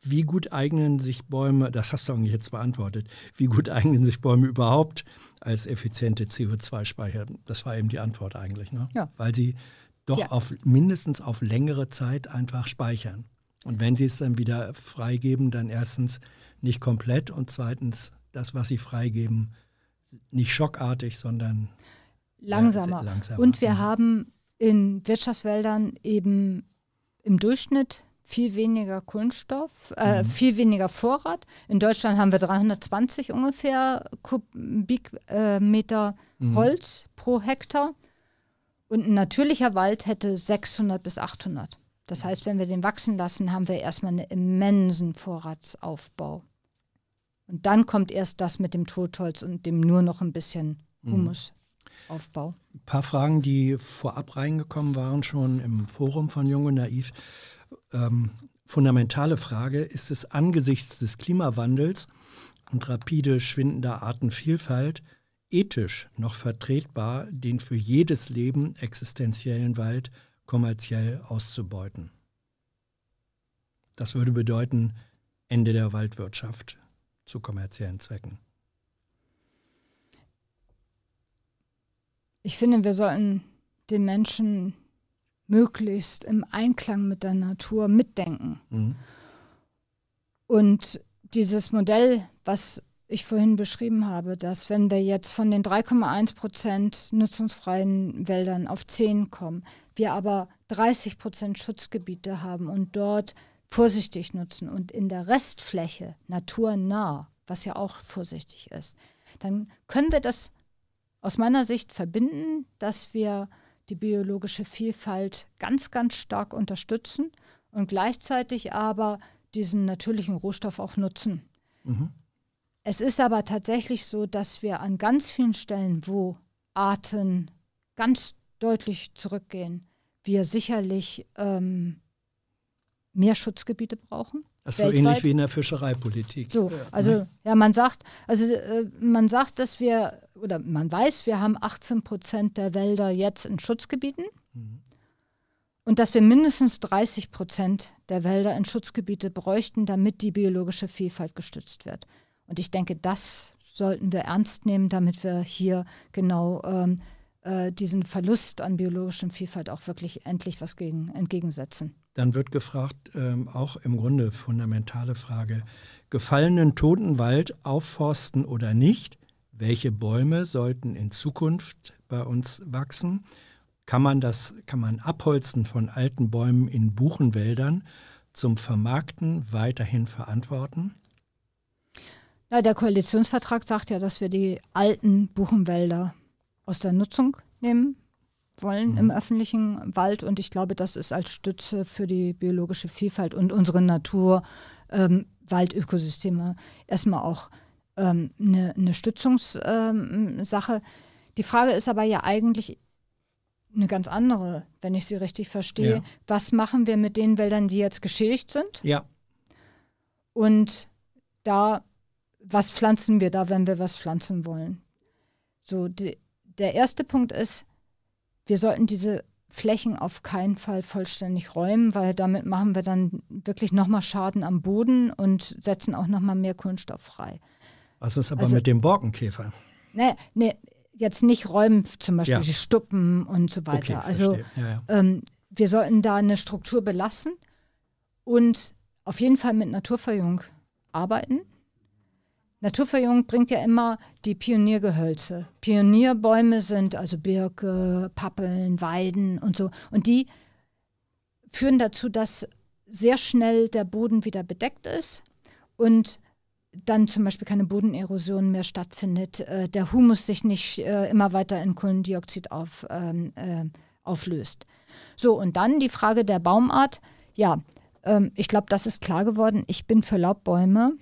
wie gut eignen sich Bäume, das hast du eigentlich jetzt beantwortet, wie gut eignen sich Bäume überhaupt als effiziente CO2-Speicher? Das war eben die Antwort eigentlich, ne? Ja. Weil sie doch ja. auf, mindestens auf längere Zeit einfach speichern. Und wenn sie es dann wieder freigeben, dann erstens nicht komplett und zweitens das, was sie freigeben, nicht schockartig, sondern langsamer. langsamer. Und wir mhm. haben in Wirtschaftswäldern eben im Durchschnitt viel weniger Kunststoff, äh, mhm. viel weniger Vorrat. In Deutschland haben wir 320 ungefähr Kubikmeter mhm. Holz pro Hektar. Und ein natürlicher Wald hätte 600 bis 800. Das heißt, wenn wir den wachsen lassen, haben wir erstmal einen immensen Vorratsaufbau. Und dann kommt erst das mit dem Totholz und dem nur noch ein bisschen mhm. Humusaufbau. Ein paar Fragen, die vorab reingekommen waren, schon im Forum von Jung und Naiv. Ähm, fundamentale Frage, ist es angesichts des Klimawandels und rapide schwindender Artenvielfalt ethisch noch vertretbar, den für jedes Leben existenziellen Wald zu kommerziell auszubeuten. Das würde bedeuten Ende der Waldwirtschaft zu kommerziellen Zwecken. Ich finde, wir sollten den Menschen möglichst im Einklang mit der Natur mitdenken. Mhm. Und dieses Modell, was ich vorhin beschrieben habe, dass wenn wir jetzt von den 3,1 Prozent nutzungsfreien Wäldern auf 10 kommen, wir aber 30 Prozent Schutzgebiete haben und dort vorsichtig nutzen und in der Restfläche naturnah, was ja auch vorsichtig ist, dann können wir das aus meiner Sicht verbinden, dass wir die biologische Vielfalt ganz, ganz stark unterstützen und gleichzeitig aber diesen natürlichen Rohstoff auch nutzen. Mhm. Es ist aber tatsächlich so, dass wir an ganz vielen Stellen, wo Arten ganz deutlich zurückgehen, wir sicherlich ähm, mehr Schutzgebiete brauchen. Das ist so ähnlich wie in der Fischereipolitik. So, also mhm. ja, man sagt, also äh, man sagt, dass wir oder man weiß, wir haben 18 Prozent der Wälder jetzt in Schutzgebieten mhm. und dass wir mindestens 30 Prozent der Wälder in Schutzgebiete bräuchten, damit die biologische Vielfalt gestützt wird. Und ich denke, das sollten wir ernst nehmen, damit wir hier genau ähm, äh, diesen Verlust an biologischer Vielfalt auch wirklich endlich was gegen, entgegensetzen. Dann wird gefragt, ähm, auch im Grunde fundamentale Frage, gefallenen Totenwald aufforsten oder nicht, welche Bäume sollten in Zukunft bei uns wachsen? Kann man das, kann man Abholzen von alten Bäumen in Buchenwäldern zum Vermarkten weiterhin verantworten? Ja, der Koalitionsvertrag sagt ja, dass wir die alten Buchenwälder aus der Nutzung nehmen wollen mhm. im öffentlichen Wald. Und ich glaube, das ist als Stütze für die biologische Vielfalt und unsere Natur, ähm, Waldökosysteme erstmal auch eine ähm, ne, ne Stützungssache. Ähm, die Frage ist aber ja eigentlich eine ganz andere, wenn ich sie richtig verstehe. Ja. Was machen wir mit den Wäldern, die jetzt geschädigt sind? Ja. Und da was pflanzen wir da, wenn wir was pflanzen wollen? So, die, der erste Punkt ist, wir sollten diese Flächen auf keinen Fall vollständig räumen, weil damit machen wir dann wirklich nochmal Schaden am Boden und setzen auch nochmal mehr Kohlenstoff frei. Was ist aber also, mit dem Borkenkäfer? Nee, nee, jetzt nicht räumen, zum Beispiel ja. die Stuppen und so weiter. Okay, also ja, ja. Ähm, wir sollten da eine Struktur belassen und auf jeden Fall mit Naturverjüngung arbeiten. Naturverjüngung bringt ja immer die Pioniergehölze. Pionierbäume sind also Birke, Pappeln, Weiden und so. Und die führen dazu, dass sehr schnell der Boden wieder bedeckt ist und dann zum Beispiel keine Bodenerosion mehr stattfindet, äh, der Humus sich nicht äh, immer weiter in Kohlendioxid auf, ähm, äh, auflöst. So, und dann die Frage der Baumart. Ja, ähm, ich glaube, das ist klar geworden. Ich bin für Laubbäume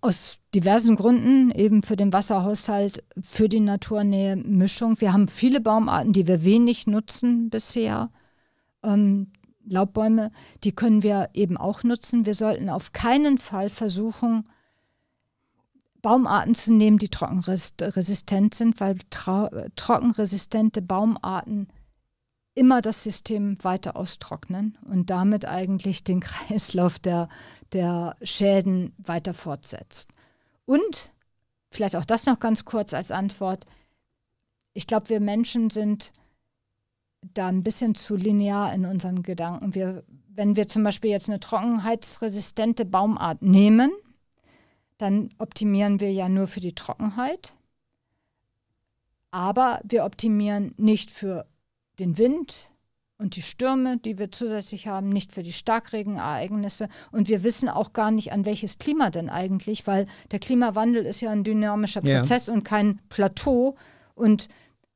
aus diversen Gründen, eben für den Wasserhaushalt, für die naturnähe Mischung. Wir haben viele Baumarten, die wir wenig nutzen bisher. Ähm, Laubbäume, die können wir eben auch nutzen. Wir sollten auf keinen Fall versuchen, Baumarten zu nehmen, die trockenresistent sind, weil trockenresistente Baumarten immer das System weiter austrocknen und damit eigentlich den (laughs) Kreislauf der, der Schäden weiter fortsetzt. Und vielleicht auch das noch ganz kurz als Antwort. Ich glaube, wir Menschen sind da ein bisschen zu linear in unseren Gedanken. Wir, wenn wir zum Beispiel jetzt eine trockenheitsresistente Baumart nehmen, dann optimieren wir ja nur für die Trockenheit. Aber wir optimieren nicht für den Wind, und die Stürme, die wir zusätzlich haben, nicht für die Starkregenereignisse. Und wir wissen auch gar nicht, an welches Klima denn eigentlich, weil der Klimawandel ist ja ein dynamischer Prozess ja. und kein Plateau. Und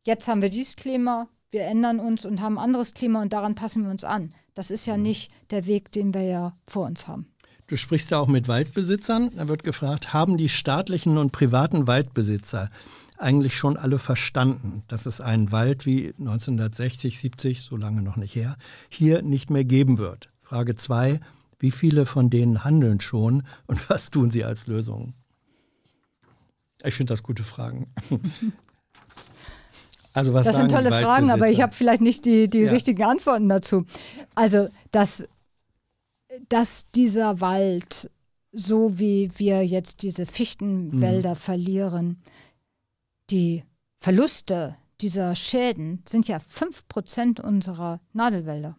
jetzt haben wir dieses Klima, wir ändern uns und haben ein anderes Klima und daran passen wir uns an. Das ist ja mhm. nicht der Weg, den wir ja vor uns haben. Du sprichst ja auch mit Waldbesitzern. Da wird gefragt, haben die staatlichen und privaten Waldbesitzer eigentlich schon alle verstanden, dass es einen Wald wie 1960, 70, so lange noch nicht her, hier nicht mehr geben wird. Frage 2, wie viele von denen handeln schon und was tun sie als Lösung? Ich finde das gute Fragen. (laughs) Also was das sind tolle Fragen, aber ich habe vielleicht nicht die, die ja. richtigen Antworten dazu. Also, dass, dass dieser Wald, so wie wir jetzt diese Fichtenwälder mhm. verlieren, die Verluste dieser Schäden sind ja 5% unserer Nadelwälder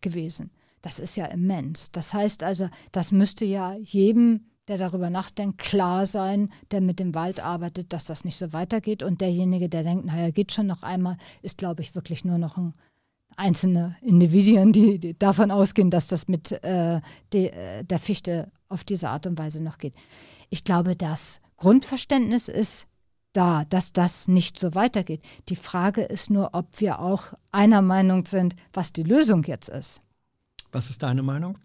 gewesen. Das ist ja immens. Das heißt also, das müsste ja jedem, der darüber nachdenkt, klar sein, der mit dem Wald arbeitet, dass das nicht so weitergeht. Und derjenige, der denkt, naja, geht schon noch einmal, ist, glaube ich, wirklich nur noch ein einzelne Individuen, die, die davon ausgehen, dass das mit äh, de, äh, der Fichte auf diese Art und Weise noch geht. Ich glaube, das Grundverständnis ist, da, dass das nicht so weitergeht. Die Frage ist nur, ob wir auch einer Meinung sind, was die Lösung jetzt ist. Was ist deine Meinung?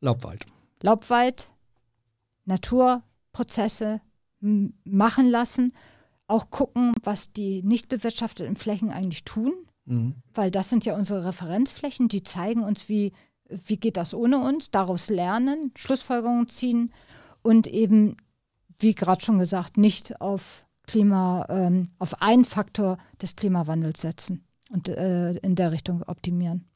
Laubwald. Laubwald, Naturprozesse machen lassen, auch gucken, was die nicht bewirtschafteten Flächen eigentlich tun, mhm. weil das sind ja unsere Referenzflächen, die zeigen uns, wie, wie geht das ohne uns, daraus lernen, Schlussfolgerungen ziehen und eben wie gerade schon gesagt, nicht auf Klima, ähm, auf einen Faktor des Klimawandels setzen und äh, in der Richtung optimieren.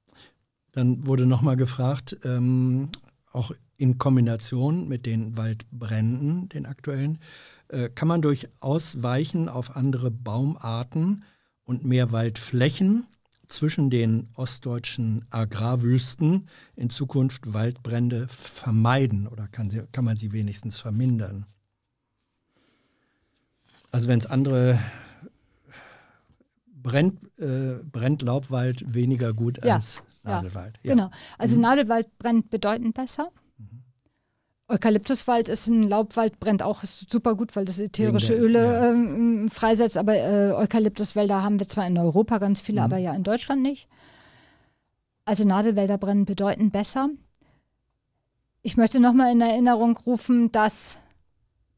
Dann wurde nochmal gefragt, ähm, auch in Kombination mit den Waldbränden, den aktuellen, äh, kann man durch Ausweichen auf andere Baumarten und mehr Waldflächen zwischen den ostdeutschen Agrarwüsten in Zukunft Waldbrände vermeiden oder kann, sie, kann man sie wenigstens vermindern? Also wenn es andere brennt, äh, brennt Laubwald weniger gut ja. als Nadelwald. Ja. Genau. Also mhm. Nadelwald brennt bedeutend besser. Mhm. Eukalyptuswald ist ein Laubwald, brennt auch super gut, weil das ätherische der, Öle ja. ähm, freisetzt. Aber äh, Eukalyptuswälder haben wir zwar in Europa ganz viele, mhm. aber ja in Deutschland nicht. Also Nadelwälder brennen bedeutend besser. Ich möchte nochmal in Erinnerung rufen, dass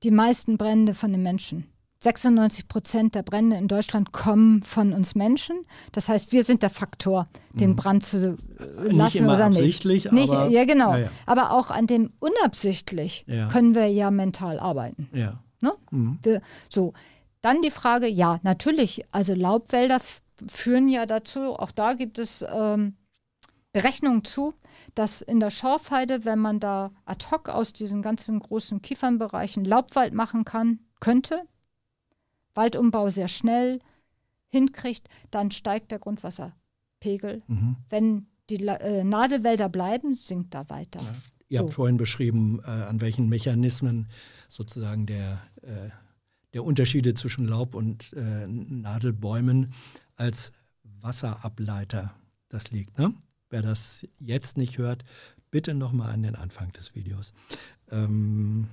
die meisten Brände von den Menschen 96 Prozent der Brände in Deutschland kommen von uns Menschen. Das heißt, wir sind der Faktor, den mhm. Brand zu äh, lassen nicht immer oder absichtlich, nicht. nicht aber, ja, genau. Ja, ja. Aber auch an dem unabsichtlich ja. können wir ja mental arbeiten. Ja. Ne? Mhm. Wir, so. Dann die Frage, ja, natürlich, also Laubwälder führen ja dazu, auch da gibt es ähm, Berechnungen zu, dass in der Schorfheide, wenn man da ad hoc aus diesen ganzen großen Kiefernbereichen Laubwald machen kann, könnte, Waldumbau sehr schnell hinkriegt, dann steigt der Grundwasserpegel. Mhm. Wenn die äh, Nadelwälder bleiben, sinkt da weiter. Ja. Ihr so. habt vorhin beschrieben, äh, an welchen Mechanismen sozusagen der, äh, der Unterschiede zwischen Laub- und äh, Nadelbäumen als Wasserableiter das liegt. Ne? Wer das jetzt nicht hört, bitte nochmal an den Anfang des Videos. Ähm,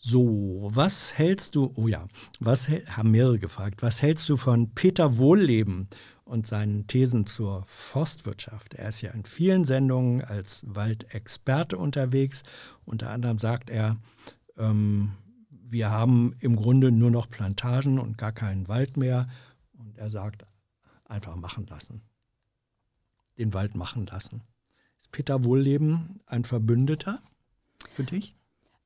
so, was hältst du, oh ja, was haben mehrere gefragt, was hältst du von Peter Wohlleben und seinen Thesen zur Forstwirtschaft? Er ist ja in vielen Sendungen als Waldexperte unterwegs. Unter anderem sagt er, ähm, wir haben im Grunde nur noch Plantagen und gar keinen Wald mehr. Und er sagt, einfach machen lassen. Den Wald machen lassen. Ist Peter Wohlleben ein Verbündeter für dich?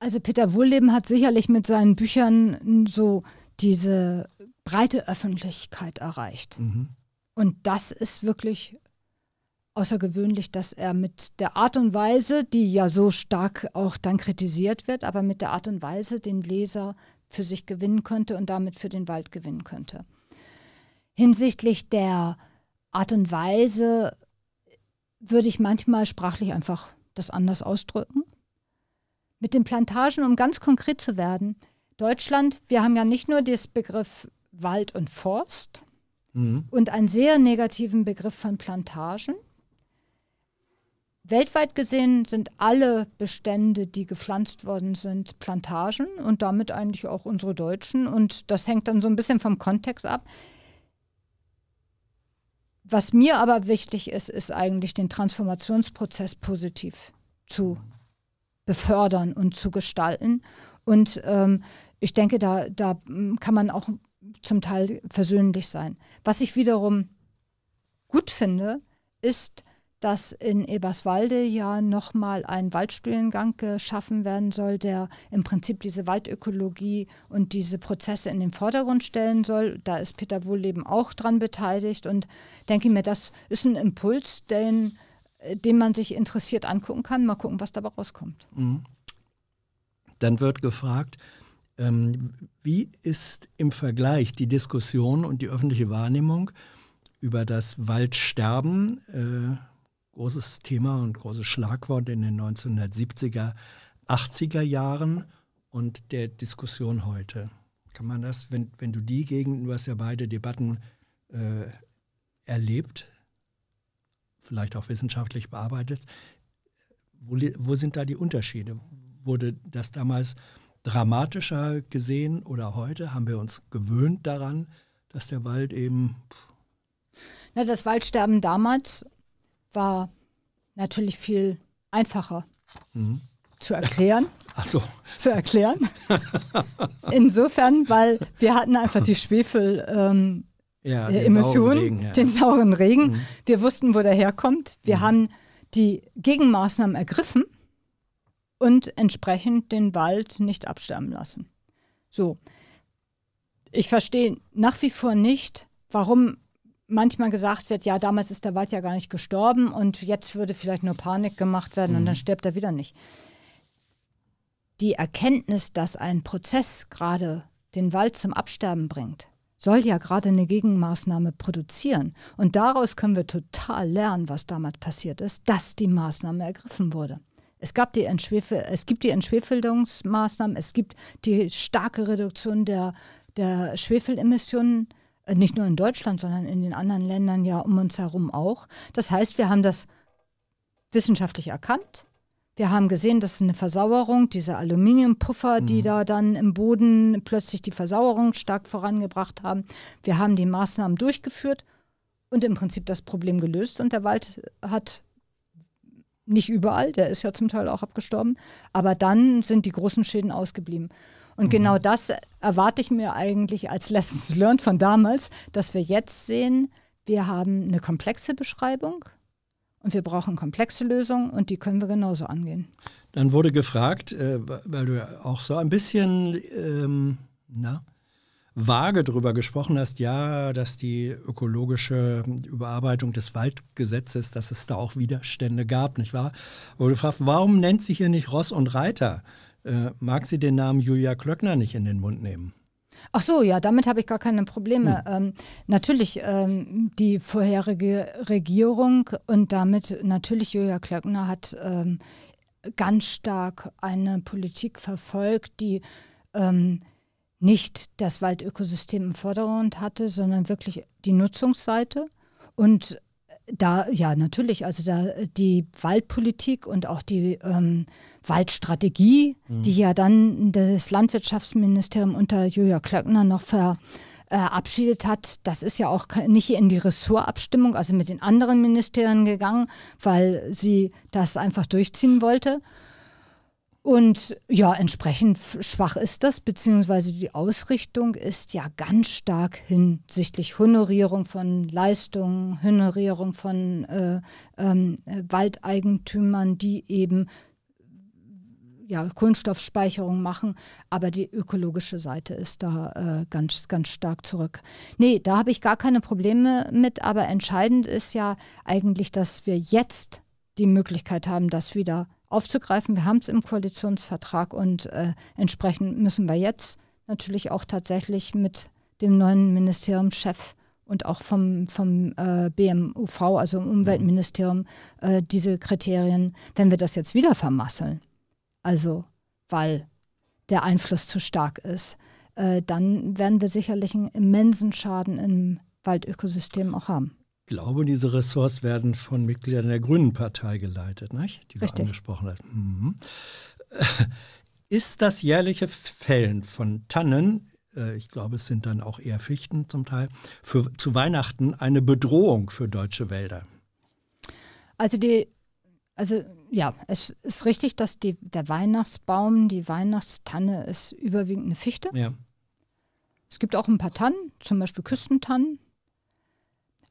Also Peter Wohlleben hat sicherlich mit seinen Büchern so diese breite Öffentlichkeit erreicht. Mhm. Und das ist wirklich außergewöhnlich, dass er mit der Art und Weise, die ja so stark auch dann kritisiert wird, aber mit der Art und Weise den Leser für sich gewinnen könnte und damit für den Wald gewinnen könnte. Hinsichtlich der Art und Weise würde ich manchmal sprachlich einfach das anders ausdrücken mit den Plantagen, um ganz konkret zu werden. Deutschland, wir haben ja nicht nur den Begriff Wald und Forst mhm. und einen sehr negativen Begriff von Plantagen. Weltweit gesehen sind alle Bestände, die gepflanzt worden sind, Plantagen und damit eigentlich auch unsere Deutschen. Und das hängt dann so ein bisschen vom Kontext ab. Was mir aber wichtig ist, ist eigentlich den Transformationsprozess positiv zu befördern und zu gestalten. Und ähm, ich denke, da, da hm, kann man auch zum Teil versöhnlich sein. Was ich wiederum gut finde, ist, dass in Eberswalde ja nochmal ein Waldstudiengang geschaffen werden soll, der im Prinzip diese Waldökologie und diese Prozesse in den Vordergrund stellen soll. Da ist Peter Wohlleben auch dran beteiligt und denke mir, das ist ein Impuls, den den man sich interessiert angucken kann. Mal gucken, was dabei rauskommt. Mhm. Dann wird gefragt, ähm, wie ist im Vergleich die Diskussion und die öffentliche Wahrnehmung über das Waldsterben, äh, großes Thema und großes Schlagwort in den 1970er, 80er Jahren und der Diskussion heute? Kann man das, wenn, wenn du die Gegend, du hast ja beide Debatten äh, erlebt, vielleicht auch wissenschaftlich bearbeitest, wo, wo sind da die Unterschiede? Wurde das damals dramatischer gesehen oder heute? Haben wir uns gewöhnt daran, dass der Wald eben... Na, das Waldsterben damals war natürlich viel einfacher mhm. zu erklären. (laughs) Ach so. Zu erklären. Insofern, weil wir hatten einfach die Schwefel, ähm, ja, äh, den sauren Regen, ja. den sauren Regen. Mhm. Wir wussten, wo der herkommt. Wir mhm. haben die Gegenmaßnahmen ergriffen und entsprechend den Wald nicht absterben lassen. So. Ich verstehe nach wie vor nicht, warum manchmal gesagt wird, ja, damals ist der Wald ja gar nicht gestorben und jetzt würde vielleicht nur Panik gemacht werden mhm. und dann mhm. stirbt er wieder nicht. Die Erkenntnis, dass ein Prozess gerade den Wald zum Absterben bringt, soll ja gerade eine Gegenmaßnahme produzieren. Und daraus können wir total lernen, was damals passiert ist, dass die Maßnahme ergriffen wurde. Es, gab die es gibt die Entschwefelungsmaßnahmen, es gibt die starke Reduktion der, der Schwefelemissionen, äh, nicht nur in Deutschland, sondern in den anderen Ländern ja um uns herum auch. Das heißt, wir haben das wissenschaftlich erkannt, wir haben gesehen, das ist eine Versauerung, diese Aluminiumpuffer, die mhm. da dann im Boden plötzlich die Versauerung stark vorangebracht haben. Wir haben die Maßnahmen durchgeführt und im Prinzip das Problem gelöst und der Wald hat nicht überall, der ist ja zum Teil auch abgestorben, aber dann sind die großen Schäden ausgeblieben. Und mhm. genau das erwarte ich mir eigentlich als Lessons Learned von damals, dass wir jetzt sehen, wir haben eine komplexe Beschreibung, und wir brauchen komplexe Lösungen und die können wir genauso angehen. Dann wurde gefragt, äh, weil du ja auch so ein bisschen ähm, na, vage darüber gesprochen hast, ja, dass die ökologische Überarbeitung des Waldgesetzes, dass es da auch Widerstände gab, nicht wahr? Wurde gefragt, warum nennt sie hier nicht Ross und Reiter? Äh, mag sie den Namen Julia Klöckner nicht in den Mund nehmen? Ach so, ja, damit habe ich gar keine Probleme. Hm. Ähm, natürlich ähm, die vorherige Regierung und damit natürlich Julia Klöckner hat ähm, ganz stark eine Politik verfolgt, die ähm, nicht das Waldökosystem im Vordergrund hatte, sondern wirklich die Nutzungsseite und da, ja, natürlich. Also da äh, die Waldpolitik und auch die ähm, Waldstrategie, mhm. die ja dann das Landwirtschaftsministerium unter Julia Klöckner noch verabschiedet äh, hat, das ist ja auch nicht in die Ressortabstimmung, also mit den anderen Ministerien gegangen, weil sie das einfach durchziehen wollte. Und ja, entsprechend schwach ist das, beziehungsweise die Ausrichtung ist ja ganz stark hinsichtlich Honorierung von Leistungen, Honorierung von äh, ähm, Waldeigentümern, die eben ja, Kohlenstoffspeicherung machen, aber die ökologische Seite ist da äh, ganz, ganz stark zurück. Nee, da habe ich gar keine Probleme mit, aber entscheidend ist ja eigentlich, dass wir jetzt die Möglichkeit haben, das wieder zu aufzugreifen. Wir haben es im Koalitionsvertrag und äh, entsprechend müssen wir jetzt natürlich auch tatsächlich mit dem neuen Ministeriumschef und auch vom, vom äh, BMUV, also im mhm. Umweltministerium, äh, diese Kriterien, wenn wir das jetzt wieder vermasseln, also weil der Einfluss zu stark ist, äh, dann werden wir sicherlich einen immensen Schaden im Waldökosystem auch haben. Ich glaube, diese Ressorts werden von Mitgliedern der Grünen Partei geleitet, nicht? die Richtig. wir angesprochen haben. Mhm. Äh, ist das jährliche Fällen von Tannen, äh, ich glaube, es sind dann auch eher Fichten zum Teil, für, zu Weihnachten eine Bedrohung für deutsche Wälder? Also die also ja, es ist richtig, dass die, der Weihnachtsbaum, die Weihnachtstanne ist überwiegend eine Fichte. Ja. Es gibt auch ein paar Tannen, zum Beispiel Küstentannen,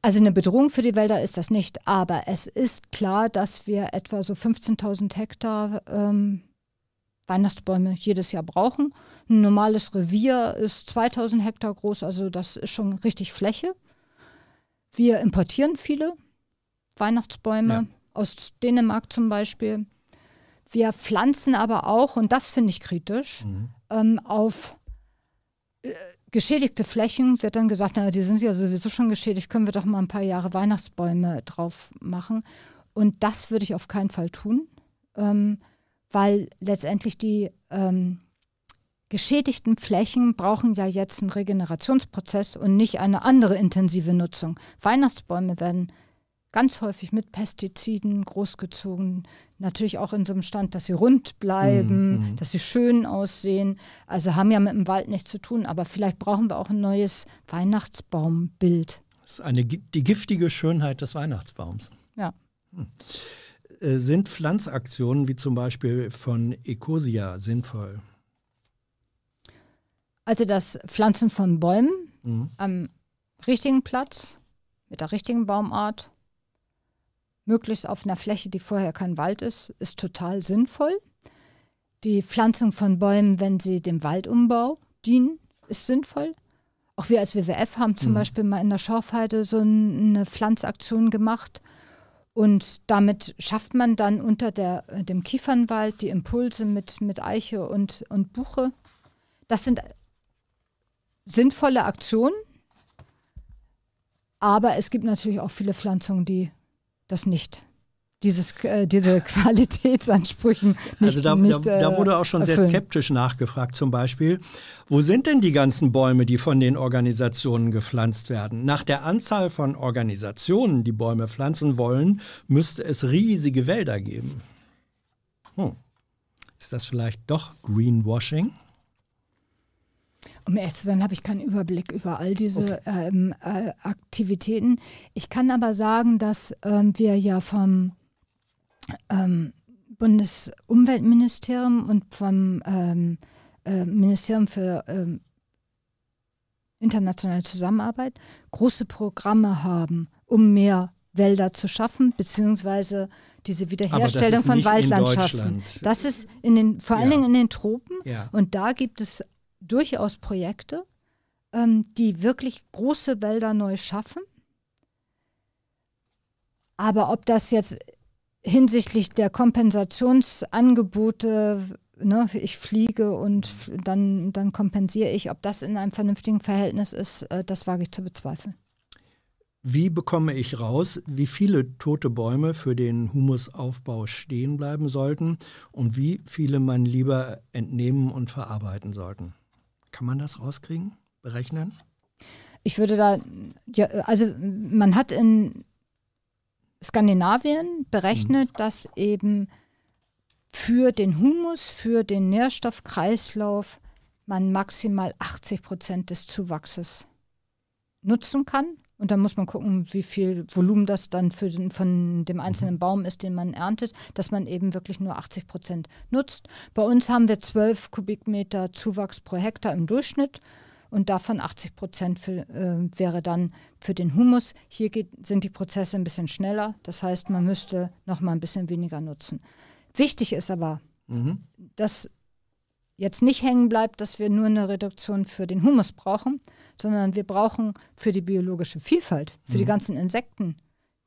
also eine Bedrohung für die Wälder ist das nicht, aber es ist klar, dass wir etwa so 15.000 Hektar ähm, Weihnachtsbäume jedes Jahr brauchen. Ein normales Revier ist 2000 Hektar groß, also das ist schon richtig Fläche. Wir importieren viele Weihnachtsbäume ja. aus Dänemark zum Beispiel. Wir pflanzen aber auch, und das finde ich kritisch, mhm. ähm, auf äh, geschädigte Flächen wird dann gesagt, na, die sind ja sowieso schon geschädigt, können wir doch mal ein paar Jahre Weihnachtsbäume drauf machen. Und das würde ich auf keinen Fall tun, ähm, weil letztendlich die ähm, geschädigten Flächen brauchen ja jetzt einen Regenerationsprozess und nicht eine andere intensive Nutzung. Weihnachtsbäume werden ganz häufig mit Pestiziden großgezogen. Natürlich auch in so einem Stand, dass sie rund bleiben, mhm, mhm. dass sie schön aussehen. Also haben ja mit dem Wald nichts zu tun, aber vielleicht brauchen wir auch ein neues Weihnachtsbaumbild. Das ist eine, die giftige Schönheit des Weihnachtsbaums. Ja. Hm. Äh, sind Pflanzaktionen wie zum Beispiel von Ecosia sinnvoll? Also das Pflanzen von Bäumen mhm. am richtigen Platz mit der richtigen Baumart möglichst auf einer Fläche, die vorher kein Wald ist, ist total sinnvoll. Die Pflanzung von Bäumen, wenn sie dem Waldumbau dienen, ist sinnvoll. Auch wir als WWF haben zum mhm. Beispiel mal in der Schorfheide so eine Pflanzaktion gemacht. Und damit schafft man dann unter der, dem Kiefernwald die Impulse mit, mit Eiche und, und Buche. Das sind sinnvolle Aktionen, aber es gibt natürlich auch viele Pflanzungen, die das nicht. Dieses, äh, diese (laughs) Qualitätsansprüchen. Nicht, also da, nicht, da, da, äh, wurde auch schon erfüllen. sehr skeptisch nachgefragt zum Beispiel, wo sind denn die ganzen Bäume, die von den Organisationen gepflanzt werden? Nach der Anzahl von Organisationen, die Bäume pflanzen wollen, müsste es riesige Wälder geben. Hm. Ist das vielleicht doch Greenwashing? Um ehrlich zu sein, habe ich keinen Überblick über all diese okay. ähm, äh, Aktivitäten. Ich kann aber sagen, dass ähm, wir ja vom ähm, Bundesumweltministerium und vom ähm, äh, Ministerium für ähm, internationale Zusammenarbeit große Programme haben, um mehr Wälder zu schaffen, beziehungsweise diese Wiederherstellung von Waldlandschaften. Das ist in den, vor allen ja. Dingen in den Tropen. Ja. Und da gibt es durchaus Projekte, ähm, die wirklich große Wälder neu schaffen. Aber ob das jetzt hinsichtlich der Kompensationsangebote, ne, ich fliege und dann, dann kompensiere ich, ob das in einem vernünftigen Verhältnis ist, äh, das wage ich zu bezweifeln. Wie bekomme ich raus, wie viele tote Bäume für den Humusaufbau stehen bleiben sollten und wie viele man lieber entnehmen und verarbeiten sollten? Kann man das rauskriegen, berechnen? Ich würde da, ja, also man hat in Skandinavien berechnet, mhm. dass eben für den Humus, für den Nährstoffkreislauf man maximal 80 Prozent des Zuwachses nutzen kann und dann muss man gucken, wie viel Volumen das dann für den, von dem einzelnen mhm. Baum ist, den man erntet, dass man eben wirklich nur 80 Prozent nutzt. Bei uns haben wir 12 Kubikmeter Zuwachs pro Hektar im Durchschnitt und davon 80 Prozent für, äh, wäre dann für den Humus. Hier geht, sind die Prozesse ein bisschen schneller, das heißt, man müsste noch mal ein bisschen weniger nutzen. Wichtig ist aber, mhm. dass jetzt nicht hängen bleibt, dass wir nur eine Reduktion für den Humus brauchen, sondern wir brauchen für die biologische Vielfalt, für mhm. die ganzen Insekten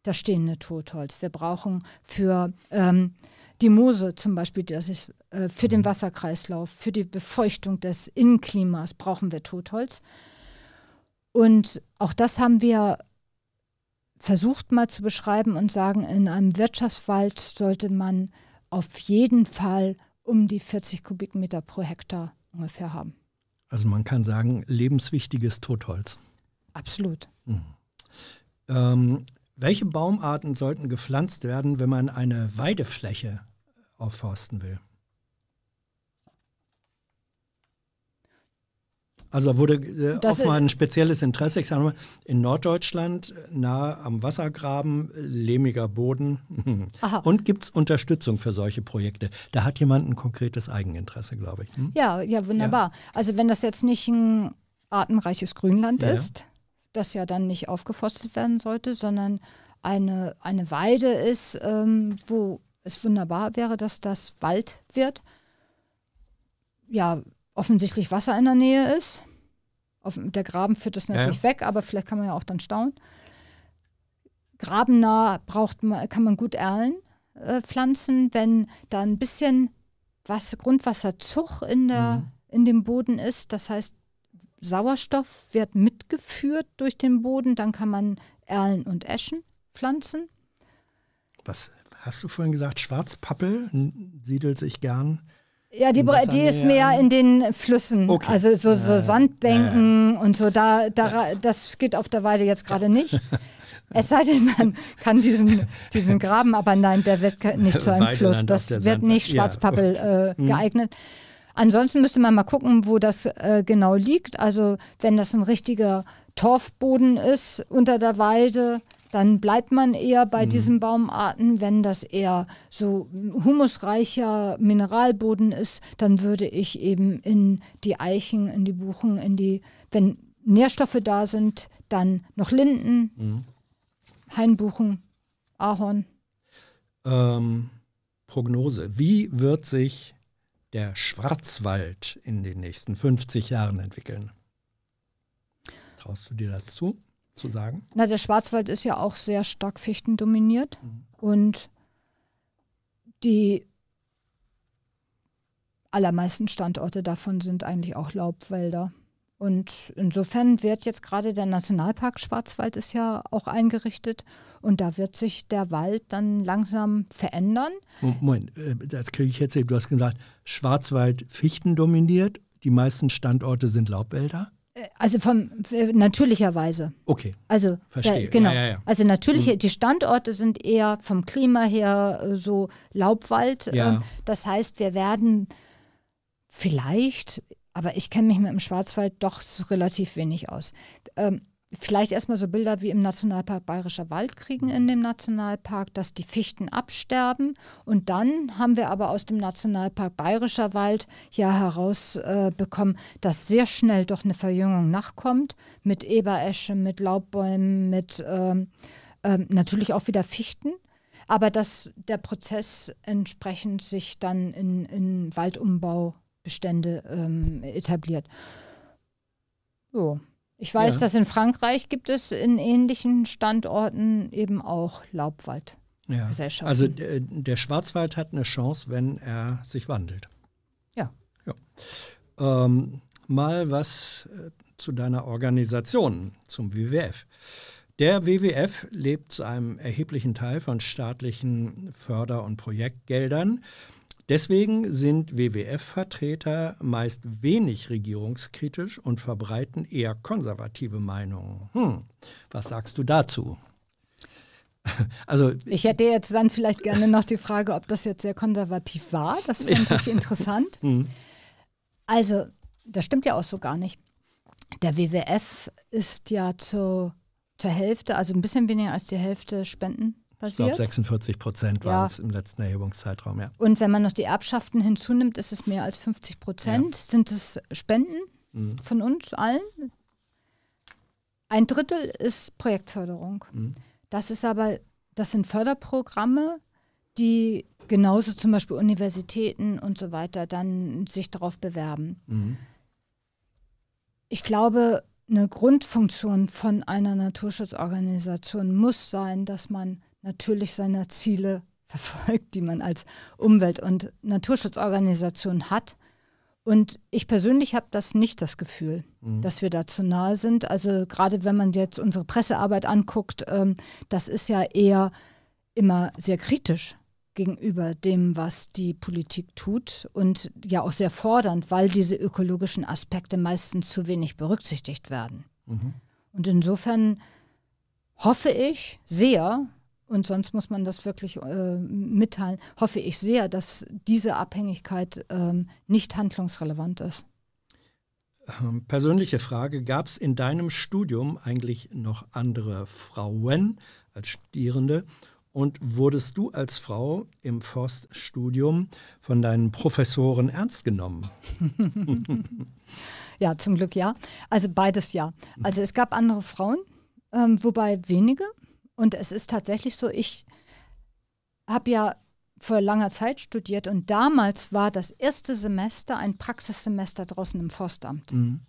das stehende Totholz. Wir brauchen für ähm, die Moose zum Beispiel, das ist, äh, für den mhm. Wasserkreislauf, für die Befeuchtung des Innenklimas brauchen wir Totholz. Und auch das haben wir versucht mal zu beschreiben und sagen, in einem Wirtschaftswald sollte man auf jeden Fall um die 40 Kubikmeter pro Hektar ungefähr haben. Also man kann sagen, lebenswichtiges Totholz. Absolut. Mhm. Ähm, welche Baumarten sollten gepflanzt werden, wenn man eine Weidefläche aufforsten will? Also wurde äh, das mal ein spezielles Interesse. Ich sage mal, in Norddeutschland, nahe am Wassergraben, lehmiger Boden. (laughs) Aha. Und gibt es Unterstützung für solche Projekte? Da hat jemand ein konkretes Eigeninteresse, glaube ich. Hm? Ja, ja, wunderbar. Ja. Also wenn das jetzt nicht ein artenreiches Grünland ja. ist, das ja dann nicht aufgeforstet werden sollte, sondern eine, eine Weide ist, ähm, wo es wunderbar wäre, dass das Wald wird. Ja, offensichtlich Wasser in der Nähe ist. Auf, der Graben führt das natürlich ja. weg, aber vielleicht kann man ja auch dann staunen. Grabennah braucht man, kann man gut erlen, äh, pflanzen, wenn da ein bisschen was, Grundwasserzug in, der, mhm. in dem Boden ist. Das heißt, Sauerstoff wird mitgeführt durch den Boden, dann kann man Erlen und Eschen pflanzen. Was hast du vorhin gesagt? Schwarzpappel siedelt sich gern ja, die, die ist mehr in den Flüssen, okay. also so, so Sandbänken ja, ja. und so. Da, da, das geht auf der Weide jetzt gerade nicht. (laughs) Es sei denn, man kann diesen, diesen graben, aber nein, der wird nicht zu einem Weideland Fluss. Das wird Sand. nicht Schwarzpappel ja. äh, mhm. geeignet. Ansonsten müsste man mal gucken, wo das äh, genau liegt. Also wenn das ein richtiger Torfboden ist unter der Weide, dann bleibt man eher bei mhm. diesen Baumarten. Wenn das eher so humusreicher Mineralboden ist, dann würde ich eben in die Eichen, in die Buchen, in die, wenn Nährstoffe da sind, dann noch Linden, mhm. Hainbuchen, Ahorn. Ähm, Prognose. Wie wird sich der Schwarzwald in den nächsten 50 Jahren entwickeln? Traust du dir das zu? zu sagen? Na, der Schwarzwald ist ja auch sehr stark fichtendominiert mhm. und die allermeisten Standorte davon sind eigentlich auch Laubwälder. Und insofern wird jetzt gerade der Nationalpark Schwarzwald ist ja auch eingerichtet und da wird sich der Wald dann langsam verändern. Moment, äh, das kriege ich jetzt eben. Du hast gesagt, Schwarzwald Fichten dominiert, die meisten Standorte sind Laubwälder. Äh, also vom äh, natürlicherweise. Okay. Also verstehe. Ja, genau. Ja, ja, also natürlich mhm. die Standorte sind eher vom Klima her äh, so Laubwald. Ähm, das heißt, wir werden vielleicht, aber ich kenne mich mit dem Schwarzwald doch relativ wenig aus. Ähm, vielleicht erstmal so Bilder wie im Nationalpark Bayerischer Wald kriegen in dem Nationalpark, dass die Fichten absterben. Und dann haben wir aber aus dem Nationalpark Bayerischer Wald ja herausbekommen, äh, dass sehr schnell doch eine Verjüngung nachkommt mit Eberesche, mit Laubbäumen, mit ähm, ähm, natürlich auch wieder Fichten. Aber dass der Prozess entsprechend sich dann in, in Waldumbau ähm, etabliert. So. Ich weiß, ja. dass in Frankreich gibt es in ähnlichen Standorten eben auch Laubwaldgesellschaften. Ja. Also der Schwarzwald hat eine Chance, wenn er sich wandelt. Ja. ja. Ähm, mal was äh, zu deiner Organisation, zum WWF. Der WWF lebt zu einem erheblichen Teil von staatlichen Förder- und Projektgeldern. Deswegen sind WWF-Vertreter meist wenig regierungskritisch und verbreiten eher konservative Meinungen. Hm, was sagst du dazu? (laughs) Also, ich hätte jetzt dann vielleicht gerne noch die Frage, ob das jetzt sehr konservativ war. Das (laughs) fand ja. ich interessant. Hm. Also, das stimmt ja auch so gar nicht. Der WWF ist ja zu, zur Hälfte, also ein bisschen weniger als die Hälfte Spenden Passiert? Ich glaube, 46 Prozent waren es im letzten Erhebungszeitraum, ja. Und wenn man noch die Erbschaften hinzunimmt, ist es mehr als 50 Prozent. Ja. Sind es Spenden mhm. von uns allen? Ein Drittel ist Projektförderung. Mhm. Das ist aber, das sind Förderprogramme, die genauso zum Beispiel Universitäten und so weiter dann sich darauf bewerben. Mhm. Ich glaube, eine Grundfunktion von einer Naturschutzorganisation muss sein, dass man natürlich seiner Ziele (laughs) verfolgt, die man als Umwelt- und Naturschutzorganisation hat. Und ich persönlich habe das nicht das Gefühl, mhm. dass wir da zu nahe sind. Also gerade wenn man jetzt unsere Pressearbeit anguckt, ähm, das ist ja eher immer sehr kritisch gegenüber dem, was die Politik tut und ja auch sehr fordernd, weil diese ökologischen Aspekte meistens zu wenig berücksichtigt werden. Mhm. Und insofern hoffe ich sehr, und sonst muss man das wirklich äh, mitteilen. Hoffe ich sehr, dass diese Abhängigkeit ähm, nicht handlungsrelevant ist. Ähm, persönliche Frage, gab es in deinem Studium eigentlich noch andere Frauen als Studierende? Und wurdest du als Frau im Forststudium von deinen Professoren ernst genommen? (laughs) ja, zum Glück ja. Also beides ja. Also es gab andere Frauen, ähm, wobei wenige. Und es ist tatsächlich so, ich habe ja vor langer Zeit studiert und damals war das erste Semester ein Praxissemester draußen im Forstamt. Mhm.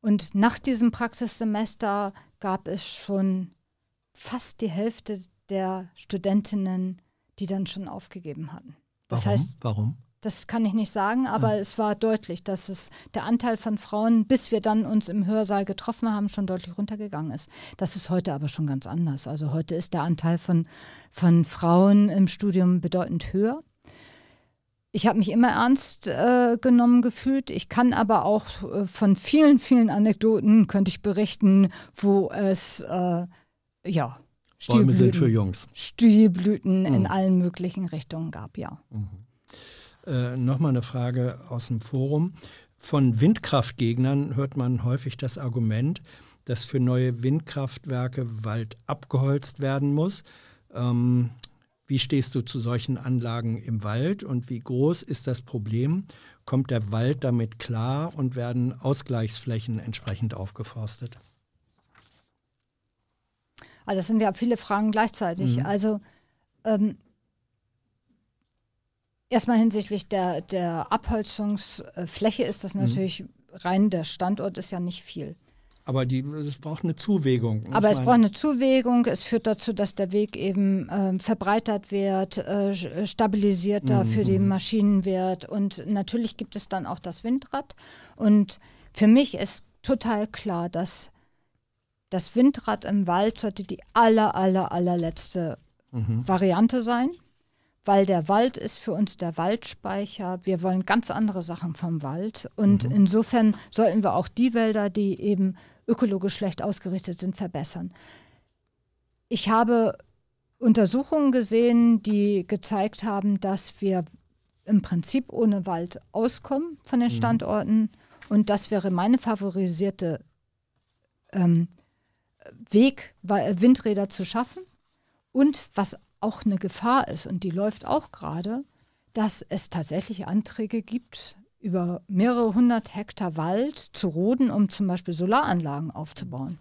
Und nach diesem Praxissemester gab es schon fast die Hälfte der Studentinnen, die dann schon aufgegeben hatten. Das Warum? Heißt, Warum? Das kann ich nicht sagen, ah. aber ah. es war deutlich, dass es der Anteil von Frauen, bis wir dann uns im Hörsaal getroffen haben, schon deutlich runtergegangen ist. Das ist heute aber schon ganz anders. Also heute ist der Anteil von, von Frauen im Studium bedeutend höher. Ich habe mich immer ernst äh, genommen gefühlt. Ich kann aber auch äh, von vielen, vielen Anekdoten könnte ich berichten, wo es äh, ja Bäume sind für Jungs. Stilblüten mhm. in allen möglichen Richtungen gab, ja. Mhm. Äh, nochmal eine Frage aus dem Forum. Von Windkraftgegnern hört man häufig das Argument, dass für neue Windkraftwerke Wald abgeholzt werden muss. Ähm, wie stehst du zu solchen Anlagen im Wald und wie groß ist das Problem? Kommt der Wald damit klar und werden Ausgleichsflächen entsprechend aufgeforstet? Also das sind ja viele Fragen gleichzeitig. Mhm. Also ähm, Erstmal hinsichtlich der, der Abholzungsfläche ist das mhm. natürlich mhm. rein, der Standort ist ja nicht viel. Aber die, es braucht eine Zuwägung. Aber es braucht eine Zuwägung. Es führt dazu, dass der Weg eben äh, verbreitert wird, äh, stabilisierter mhm. für den Maschinenwert. Und natürlich gibt es dann auch das Windrad. Und für mich ist total klar, dass das Windrad im Wald sollte die aller, aller, allerletzte mhm. Variante sein weil der Wald ist für uns der Waldspeicher. Wir wollen ganz andere Sachen vom Wald. Und mhm. insofern sollten wir auch die Wälder, die eben ökologisch schlecht ausgerichtet sind, verbessern. Ich habe Untersuchungen gesehen, die gezeigt haben, dass wir im Prinzip ohne Wald auskommen von den mhm. Standorten. Mhm. Und das wäre meine favorisierte ähm, Weg, Windräder zu schaffen. Und was auch eine Gefahr ist, und die läuft auch gerade, dass es tatsächlich Anträge gibt, über mehrere hundert Hektar Wald zu roden, um zum Beispiel Solaranlagen aufzubauen.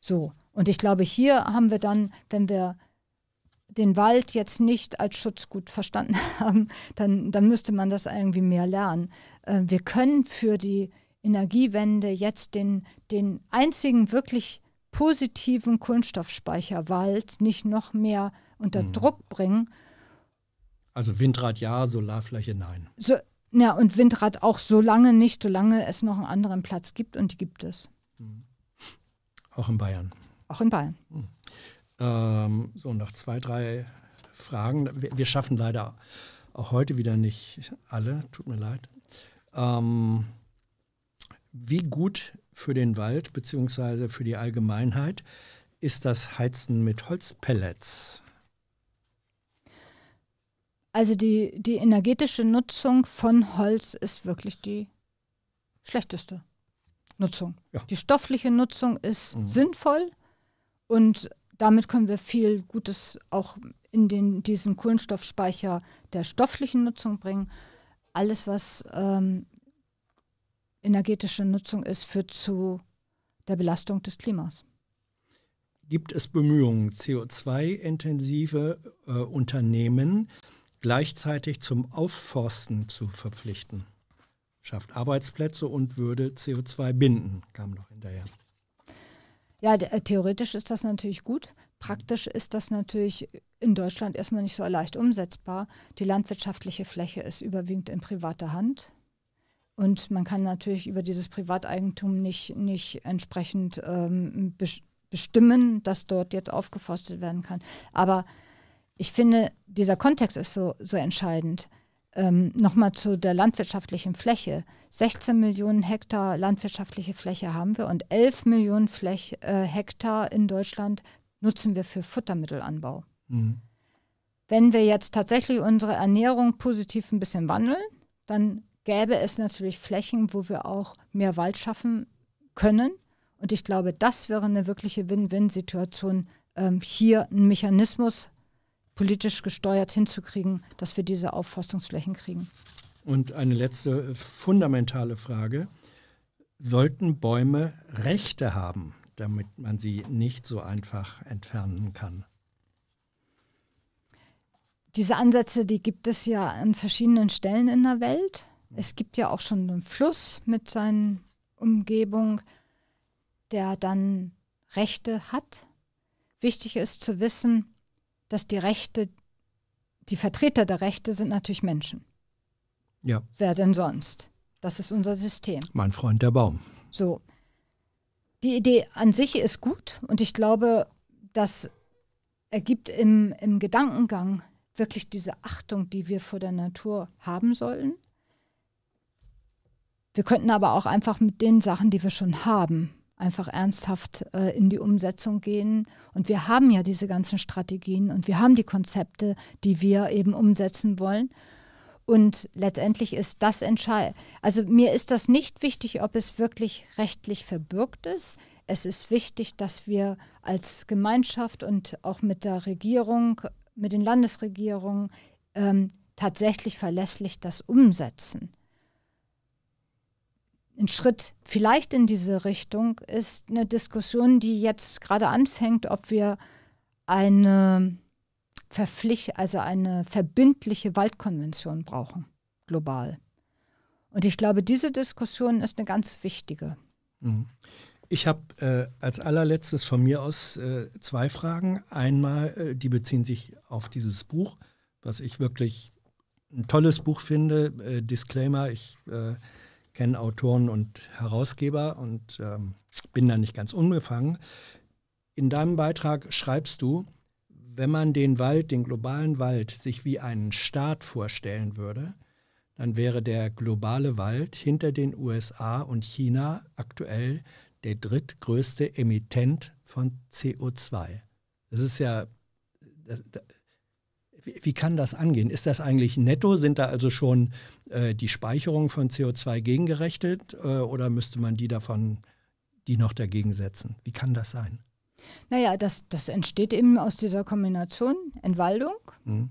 So, und ich glaube, hier haben wir dann, wenn wir den Wald jetzt nicht als Schutzgut verstanden (laughs) haben, dann, dann müsste man das irgendwie mehr lernen. Äh, wir können für die Energiewende jetzt den, den einzigen wirklich positiven Kohlenstoffspeicherwald nicht noch mehr unter mhm. Druck bringen. Also Windrad ja, Solarfläche nein. So, ja, und Windrad auch so lange nicht, solange es noch einen anderen Platz gibt und die gibt es. Mhm. Auch in Bayern. Auch in Bayern. Mhm. Ähm, so, noch zwei, drei Fragen. Wir, wir, schaffen leider auch heute wieder nicht alle, tut mir leid. Ähm, wie gut für den Wald bzw. für die Allgemeinheit ist das Heizen mit Holzpellets. Also die, die energetische Nutzung von Holz ist wirklich die schlechteste Nutzung. Ja. Die stoffliche Nutzung ist mhm. sinnvoll und damit können wir viel Gutes auch in den, diesen Kohlenstoffspeicher der stofflichen Nutzung bringen. Alles, was ähm, energetische Nutzung ist, führt zu der Belastung des Klimas. Gibt es Bemühungen, CO2-intensive äh, Unternehmen gleichzeitig zum Aufforsten zu verpflichten? Schafft Arbeitsplätze und würde CO2 binden, kam noch hinterher. Ja, äh, theoretisch ist das natürlich gut. Praktisch ist das natürlich in Deutschland erstmal nicht so leicht umsetzbar. Die landwirtschaftliche Fläche ist überwiegend in privater Hand. Und man kann natürlich über dieses Privateigentum nicht, nicht entsprechend ähm, bestimmen, dass dort jetzt aufgeforstet werden kann. Aber ich finde, dieser Kontext ist so, so entscheidend. Ähm, Nochmal zu der landwirtschaftlichen Fläche. 16 Millionen Hektar landwirtschaftliche Fläche haben wir und 11 Millionen Flech, äh, Hektar in Deutschland nutzen wir für Futtermittelanbau. Mhm. Wenn wir jetzt tatsächlich unsere Ernährung positiv ein bisschen wandeln, dann gäbe es natürlich Flächen, wo wir auch mehr Wald schaffen können. Und ich glaube, das wäre eine wirkliche Win-Win-Situation, ähm, hier einen Mechanismus politisch gesteuert hinzukriegen, dass wir diese Aufforstungsflächen kriegen. Und eine letzte äh, fundamentale Frage. Sollten Bäume Rechte haben, damit man sie nicht so einfach entfernen kann? Diese Ansätze, die gibt es ja an verschiedenen Stellen in der Welt. Es gibt ja auch schon einen Fluss mit seinen Umgebung, der dann Rechte hat. Wichtig ist zu wissen, dass die Rechte, die Vertreter der Rechte sind natürlich Menschen. Ja. Wer denn sonst? Das ist unser System. Mein Freund der Baum. So. Die Idee an sich ist gut und ich glaube, das ergibt im, im Gedankengang wirklich diese Achtung, die wir vor der Natur haben sollten. Wir könnten aber auch einfach mit den Sachen, die wir schon haben, einfach ernsthaft äh, in die Umsetzung gehen. Und wir haben ja diese ganzen Strategien und wir haben die Konzepte, die wir eben umsetzen wollen. Und letztendlich ist das entscheidend. Also mir ist das nicht wichtig, ob es wirklich rechtlich verbürgt ist. Es ist wichtig, dass wir als Gemeinschaft und auch mit der Regierung, mit den Landesregierungen ähm, tatsächlich verlässlich das umsetzen ein Schritt vielleicht in diese Richtung ist eine Diskussion, die jetzt gerade anfängt, ob wir eine Verpflicht, also eine verbindliche Waldkonvention brauchen, global. Und ich glaube, diese Diskussion ist eine ganz wichtige. Mhm. Ich habe äh, als allerletztes von mir aus äh, zwei Fragen. Einmal, äh, die beziehen sich auf dieses Buch, was ich wirklich ein tolles Buch finde. Äh, Disclaimer, ich äh, kenne Autoren und Herausgeber und ähm, bin da nicht ganz unbefangen. In deinem Beitrag schreibst du, wenn man den Wald, den globalen Wald, sich wie einen Staat vorstellen würde, dann wäre der globale Wald hinter den USA und China aktuell der drittgrößte Emittent von CO2. Das ist ja, das, das, wie kann das angehen? Ist das eigentlich netto? Sind da also schon äh, die Speicherung von CO2 gegengerechnet äh, oder müsste man die davon, die noch dagegen setzen? Wie kann das sein? Naja, das, das entsteht eben aus dieser Kombination Entwaldung, mhm.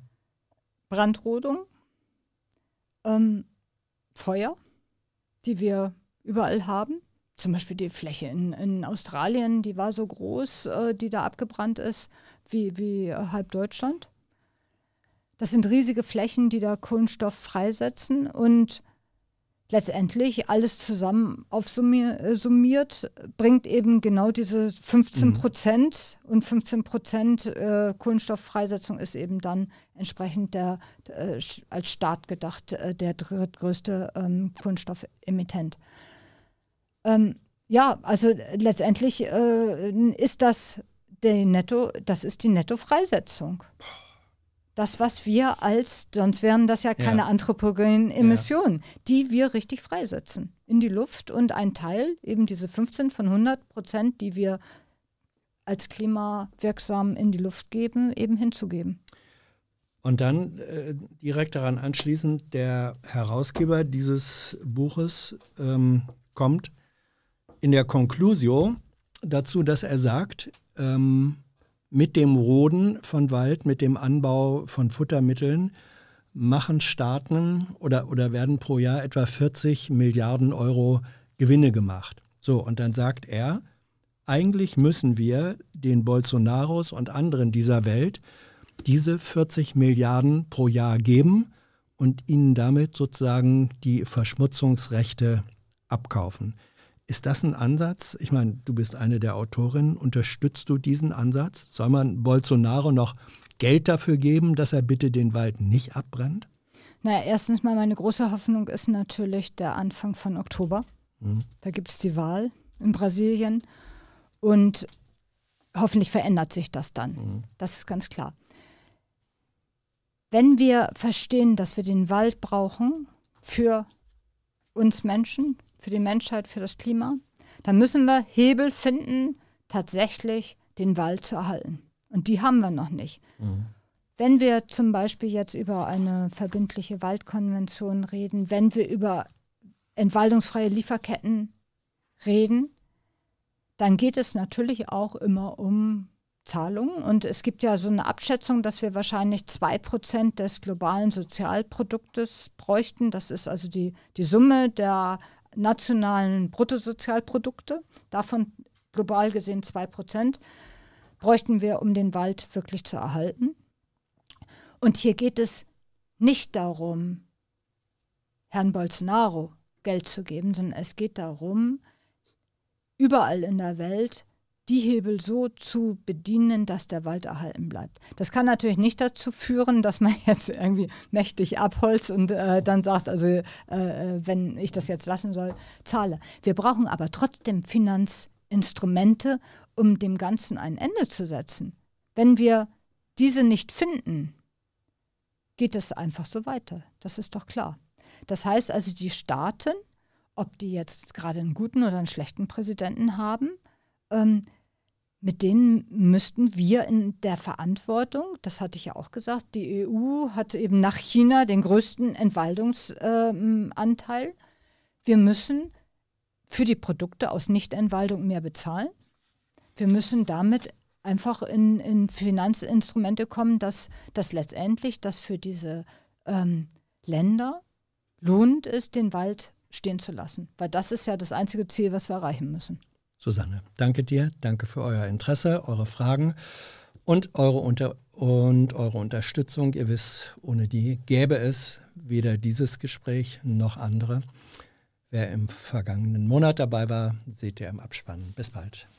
Brandrodung, ähm, Feuer, die wir überall haben. Zum Beispiel die Fläche in, in Australien, die war so groß, äh, die da abgebrannt ist, wie, wie äh, halb Deutschland. Das sind riesige Flächen, die da Kohlenstoff freisetzen und letztendlich alles zusammen aufsummiert, äh, bringt eben genau diese 15 mhm. Prozent mhm. und 15 Prozent äh, Kohlenstofffreisetzung ist eben dann entsprechend der äh, als Staat gedacht äh, der drittgrößte ähm, Kohlenstoffemittent. Ähm, ja, also letztendlich äh, ist das der Netto, das ist die Nettofreisetzung. Boah das, was wir als, sonst wären das ja keine ja. anthropogenen Emissionen, ja. die wir richtig freisetzen in die Luft und ein Teil, eben diese 15 von 100 Prozent, die wir als klimawirksam in die Luft geben, eben hinzugeben. Und dann äh, direkt daran anschließend, der Herausgeber dieses Buches ähm, kommt in der Conclusio dazu, dass er sagt, ähm, mit dem Roden von Wald, mit dem Anbau von Futtermitteln machen Staaten oder, oder werden pro Jahr etwa 40 Milliarden Euro Gewinne gemacht. So, und dann sagt er, eigentlich müssen wir den Bolsonaros und anderen dieser Welt diese 40 Milliarden pro Jahr geben und ihnen damit sozusagen die Verschmutzungsrechte abkaufen. Ist das ein Ansatz? Ich meine, du bist eine der Autorinnen. Unterstützt du diesen Ansatz? Soll man Bolsonaro noch Geld dafür geben, dass er bitte den Wald nicht abbrennt? Naja, erstens mal, meine große Hoffnung ist natürlich der Anfang von Oktober. Mhm. Da gibt es die Wahl in Brasilien. Und hoffentlich verändert sich das dann. Mhm. Das ist ganz klar. Wenn wir verstehen, dass wir den Wald brauchen für uns Menschen, für die Menschheit, für das Klima, dann müssen wir Hebel finden, tatsächlich den Wald zu erhalten. Und die haben wir noch nicht. Mhm. Wenn wir zum Beispiel jetzt über eine verbindliche Waldkonvention reden, wenn wir über entwaldungsfreie Lieferketten reden, dann geht es natürlich auch immer um Zahlungen. Und es gibt ja so eine Abschätzung, dass wir wahrscheinlich 2% des globalen Sozialproduktes bräuchten. Das ist also die, die Summe der nationalen Bruttosozialprodukte, davon global gesehen 2 bräuchten wir, um den Wald wirklich zu erhalten. Und hier geht es nicht darum, Herrn Bolsonaro Geld zu geben, sondern es geht darum, überall in der Welt die Hebel so zu bedienen, dass der Wald erhalten bleibt. Das kann natürlich nicht dazu führen, dass man (laughs) jetzt irgendwie mächtig abholzt und äh, dann sagt, also äh, äh, wenn ich das jetzt lassen soll, zahle. Wir brauchen aber trotzdem Finanzinstrumente, um dem Ganzen ein Ende zu setzen. Wenn wir diese nicht finden, geht es einfach so weiter. Das ist doch klar. Das heißt also, die Staaten, ob die jetzt gerade einen guten oder einen schlechten Präsidenten haben, ähm, mit denen müssten wir in der Verantwortung, das hatte ich ja auch gesagt, die EU hat eben nach China den größten Entwaldungsanteil. Äh, wir müssen für die Produkte aus Nichtentwaldung mehr bezahlen. Wir müssen damit einfach in, in Finanzinstrumente kommen, dass, dass letztendlich das für diese ähm, Länder lohnend ist, den Wald stehen zu lassen. Weil das ist ja das einzige Ziel, was wir erreichen müssen. Susanne, danke dir, danke für euer Interesse, eure Fragen und eure, Unter und eure Unterstützung. Ihr wisst, ohne die gäbe es weder dieses Gespräch noch andere. Wer im vergangenen Monat dabei war, seht ihr im Abspann. Bis bald.